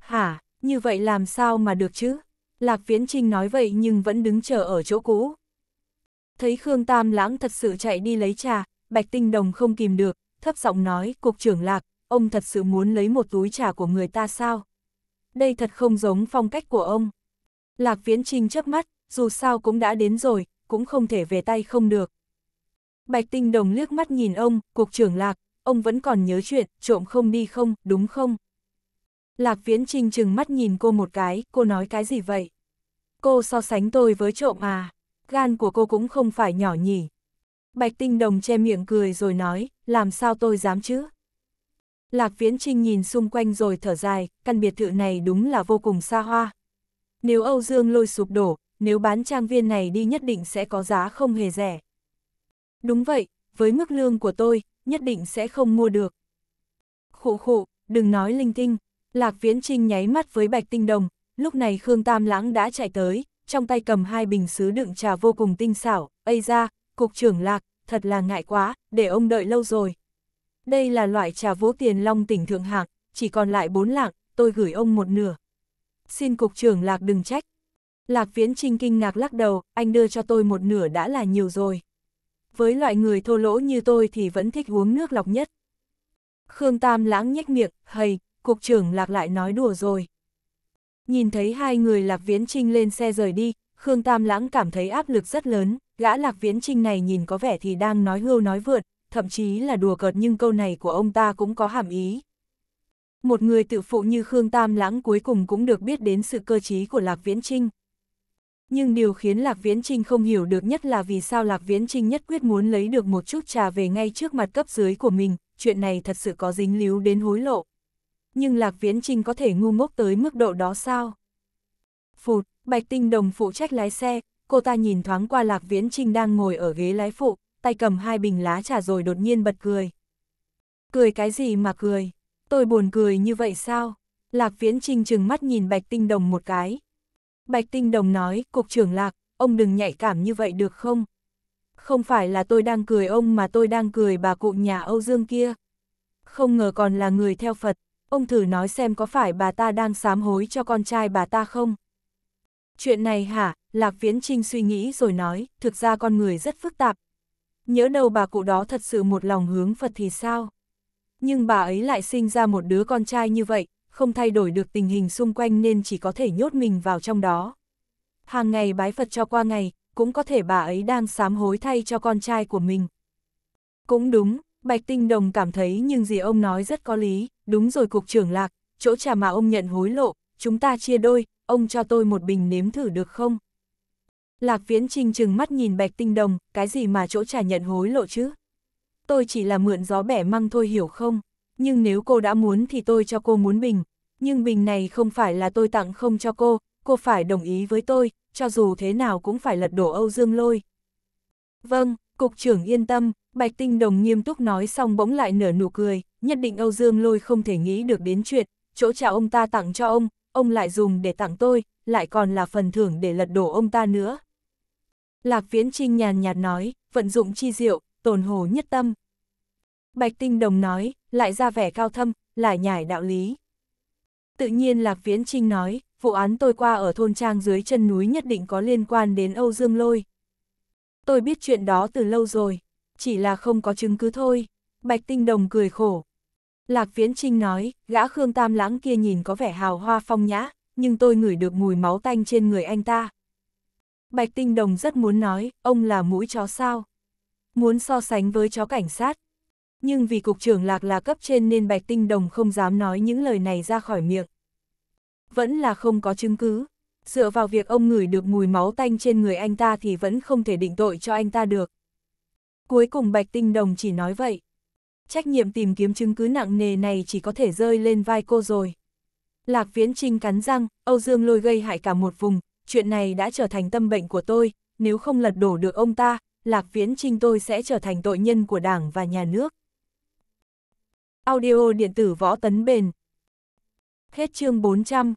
Hả, như vậy làm sao mà được chứ? Lạc Viễn Trinh nói vậy nhưng vẫn đứng chờ ở chỗ cũ. Thấy Khương Tam Lãng thật sự chạy đi lấy trà, Bạch Tinh Đồng không kìm được, thấp giọng nói, cục trưởng lạc, ông thật sự muốn lấy một túi trà của người ta sao? Đây thật không giống phong cách của ông. Lạc Viễn Trinh chớp mắt, dù sao cũng đã đến rồi, cũng không thể về tay không được. Bạch Tinh Đồng liếc mắt nhìn ông, cục trưởng lạc, ông vẫn còn nhớ chuyện, trộm không đi không, đúng không? Lạc Viễn Trinh chừng mắt nhìn cô một cái, cô nói cái gì vậy? Cô so sánh tôi với trộm à? Gan của cô cũng không phải nhỏ nhỉ, Bạch Tinh Đồng che miệng cười rồi nói, làm sao tôi dám chứ? Lạc Viễn Trinh nhìn xung quanh rồi thở dài, căn biệt thự này đúng là vô cùng xa hoa. Nếu Âu Dương lôi sụp đổ, nếu bán trang viên này đi nhất định sẽ có giá không hề rẻ. Đúng vậy, với mức lương của tôi, nhất định sẽ không mua được. Khụ khụ, đừng nói linh tinh. Lạc Viễn Trinh nháy mắt với Bạch Tinh Đồng, lúc này Khương Tam Lãng đã chạy tới, trong tay cầm hai bình sứ đựng trà vô cùng tinh xảo, ây ra, cục trưởng lạc, thật là ngại quá, để ông đợi lâu rồi. Đây là loại trà vỗ tiền long tỉnh thượng hạng, chỉ còn lại bốn lạng, tôi gửi ông một nửa. Xin cục trưởng lạc đừng trách. Lạc viễn trinh kinh ngạc lắc đầu, anh đưa cho tôi một nửa đã là nhiều rồi. Với loại người thô lỗ như tôi thì vẫn thích uống nước lọc nhất. Khương Tam lãng nhếch miệng, hay, cục trưởng lạc lại nói đùa rồi. Nhìn thấy hai người Lạc Viễn Trinh lên xe rời đi, Khương Tam Lãng cảm thấy áp lực rất lớn. Gã lạc viễn trinh này nhìn có vẻ thì đang nói hưu nói vượt, thậm chí là đùa cợt nhưng câu này của ông ta cũng có hàm ý. Một người tự phụ như Khương Tam Lãng cuối cùng cũng được biết đến sự cơ trí của Lạc Viễn Trinh. Nhưng điều khiến Lạc Viễn Trinh không hiểu được nhất là vì sao Lạc Viễn Trinh nhất quyết muốn lấy được một chút trà về ngay trước mặt cấp dưới của mình, chuyện này thật sự có dính líu đến hối lộ. Nhưng Lạc Viễn Trinh có thể ngu ngốc tới mức độ đó sao? Phụt, Bạch Tinh Đồng phụ trách lái xe, cô ta nhìn thoáng qua Lạc Viễn Trinh đang ngồi ở ghế lái phụ, tay cầm hai bình lá trà rồi đột nhiên bật cười. Cười cái gì mà cười? Tôi buồn cười như vậy sao? Lạc Viễn Trinh chừng mắt nhìn Bạch Tinh Đồng một cái. Bạch Tinh Đồng nói, Cục trưởng Lạc, ông đừng nhạy cảm như vậy được không? Không phải là tôi đang cười ông mà tôi đang cười bà cụ nhà Âu Dương kia. Không ngờ còn là người theo Phật, ông thử nói xem có phải bà ta đang sám hối cho con trai bà ta không? Chuyện này hả, Lạc Viễn Trinh suy nghĩ rồi nói, thực ra con người rất phức tạp. Nhớ đâu bà cụ đó thật sự một lòng hướng Phật thì sao? Nhưng bà ấy lại sinh ra một đứa con trai như vậy, không thay đổi được tình hình xung quanh nên chỉ có thể nhốt mình vào trong đó. Hàng ngày bái Phật cho qua ngày, cũng có thể bà ấy đang sám hối thay cho con trai của mình. Cũng đúng, Bạch Tinh Đồng cảm thấy nhưng gì ông nói rất có lý, đúng rồi cục trưởng lạc, chỗ trà mà ông nhận hối lộ, chúng ta chia đôi, ông cho tôi một bình nếm thử được không? Lạc Viễn Trinh chừng mắt nhìn Bạch Tinh Đồng, cái gì mà chỗ trả nhận hối lộ chứ? Tôi chỉ là mượn gió bẻ măng thôi hiểu không? Nhưng nếu cô đã muốn thì tôi cho cô muốn bình. Nhưng bình này không phải là tôi tặng không cho cô, cô phải đồng ý với tôi, cho dù thế nào cũng phải lật đổ Âu Dương Lôi. Vâng, Cục trưởng yên tâm, Bạch Tinh Đồng nghiêm túc nói xong bỗng lại nở nụ cười, nhất định Âu Dương Lôi không thể nghĩ được đến chuyện, chỗ trả ông ta tặng cho ông, ông lại dùng để tặng tôi, lại còn là phần thưởng để lật đổ ông ta nữa. Lạc Viễn Trinh nhàn nhạt nói, vận dụng chi diệu, tồn hồ nhất tâm. Bạch Tinh Đồng nói, lại ra vẻ cao thâm, lại nhải đạo lý. Tự nhiên Lạc Viễn Trinh nói, vụ án tôi qua ở thôn trang dưới chân núi nhất định có liên quan đến Âu Dương Lôi. Tôi biết chuyện đó từ lâu rồi, chỉ là không có chứng cứ thôi. Bạch Tinh Đồng cười khổ, Lạc Viễn Trinh nói, gã Khương Tam Lãng kia nhìn có vẻ hào hoa phong nhã, nhưng tôi ngửi được mùi máu tanh trên người anh ta. Bạch Tinh Đồng rất muốn nói, ông là mũi chó sao? Muốn so sánh với chó cảnh sát. Nhưng vì cục trưởng Lạc là cấp trên nên Bạch Tinh Đồng không dám nói những lời này ra khỏi miệng. Vẫn là không có chứng cứ. Dựa vào việc ông ngửi được mùi máu tanh trên người anh ta thì vẫn không thể định tội cho anh ta được. Cuối cùng Bạch Tinh Đồng chỉ nói vậy trách nhiệm tìm kiếm chứng cứ nặng nề này chỉ có thể rơi lên vai cô rồi. Lạc Viễn Trinh cắn răng, Âu Dương lôi gây hại cả một vùng, chuyện này đã trở thành tâm bệnh của tôi, nếu không lật đổ được ông ta, Lạc Viễn Trinh tôi sẽ trở thành tội nhân của đảng và nhà nước. Audio điện tử võ tấn bền Hết chương 400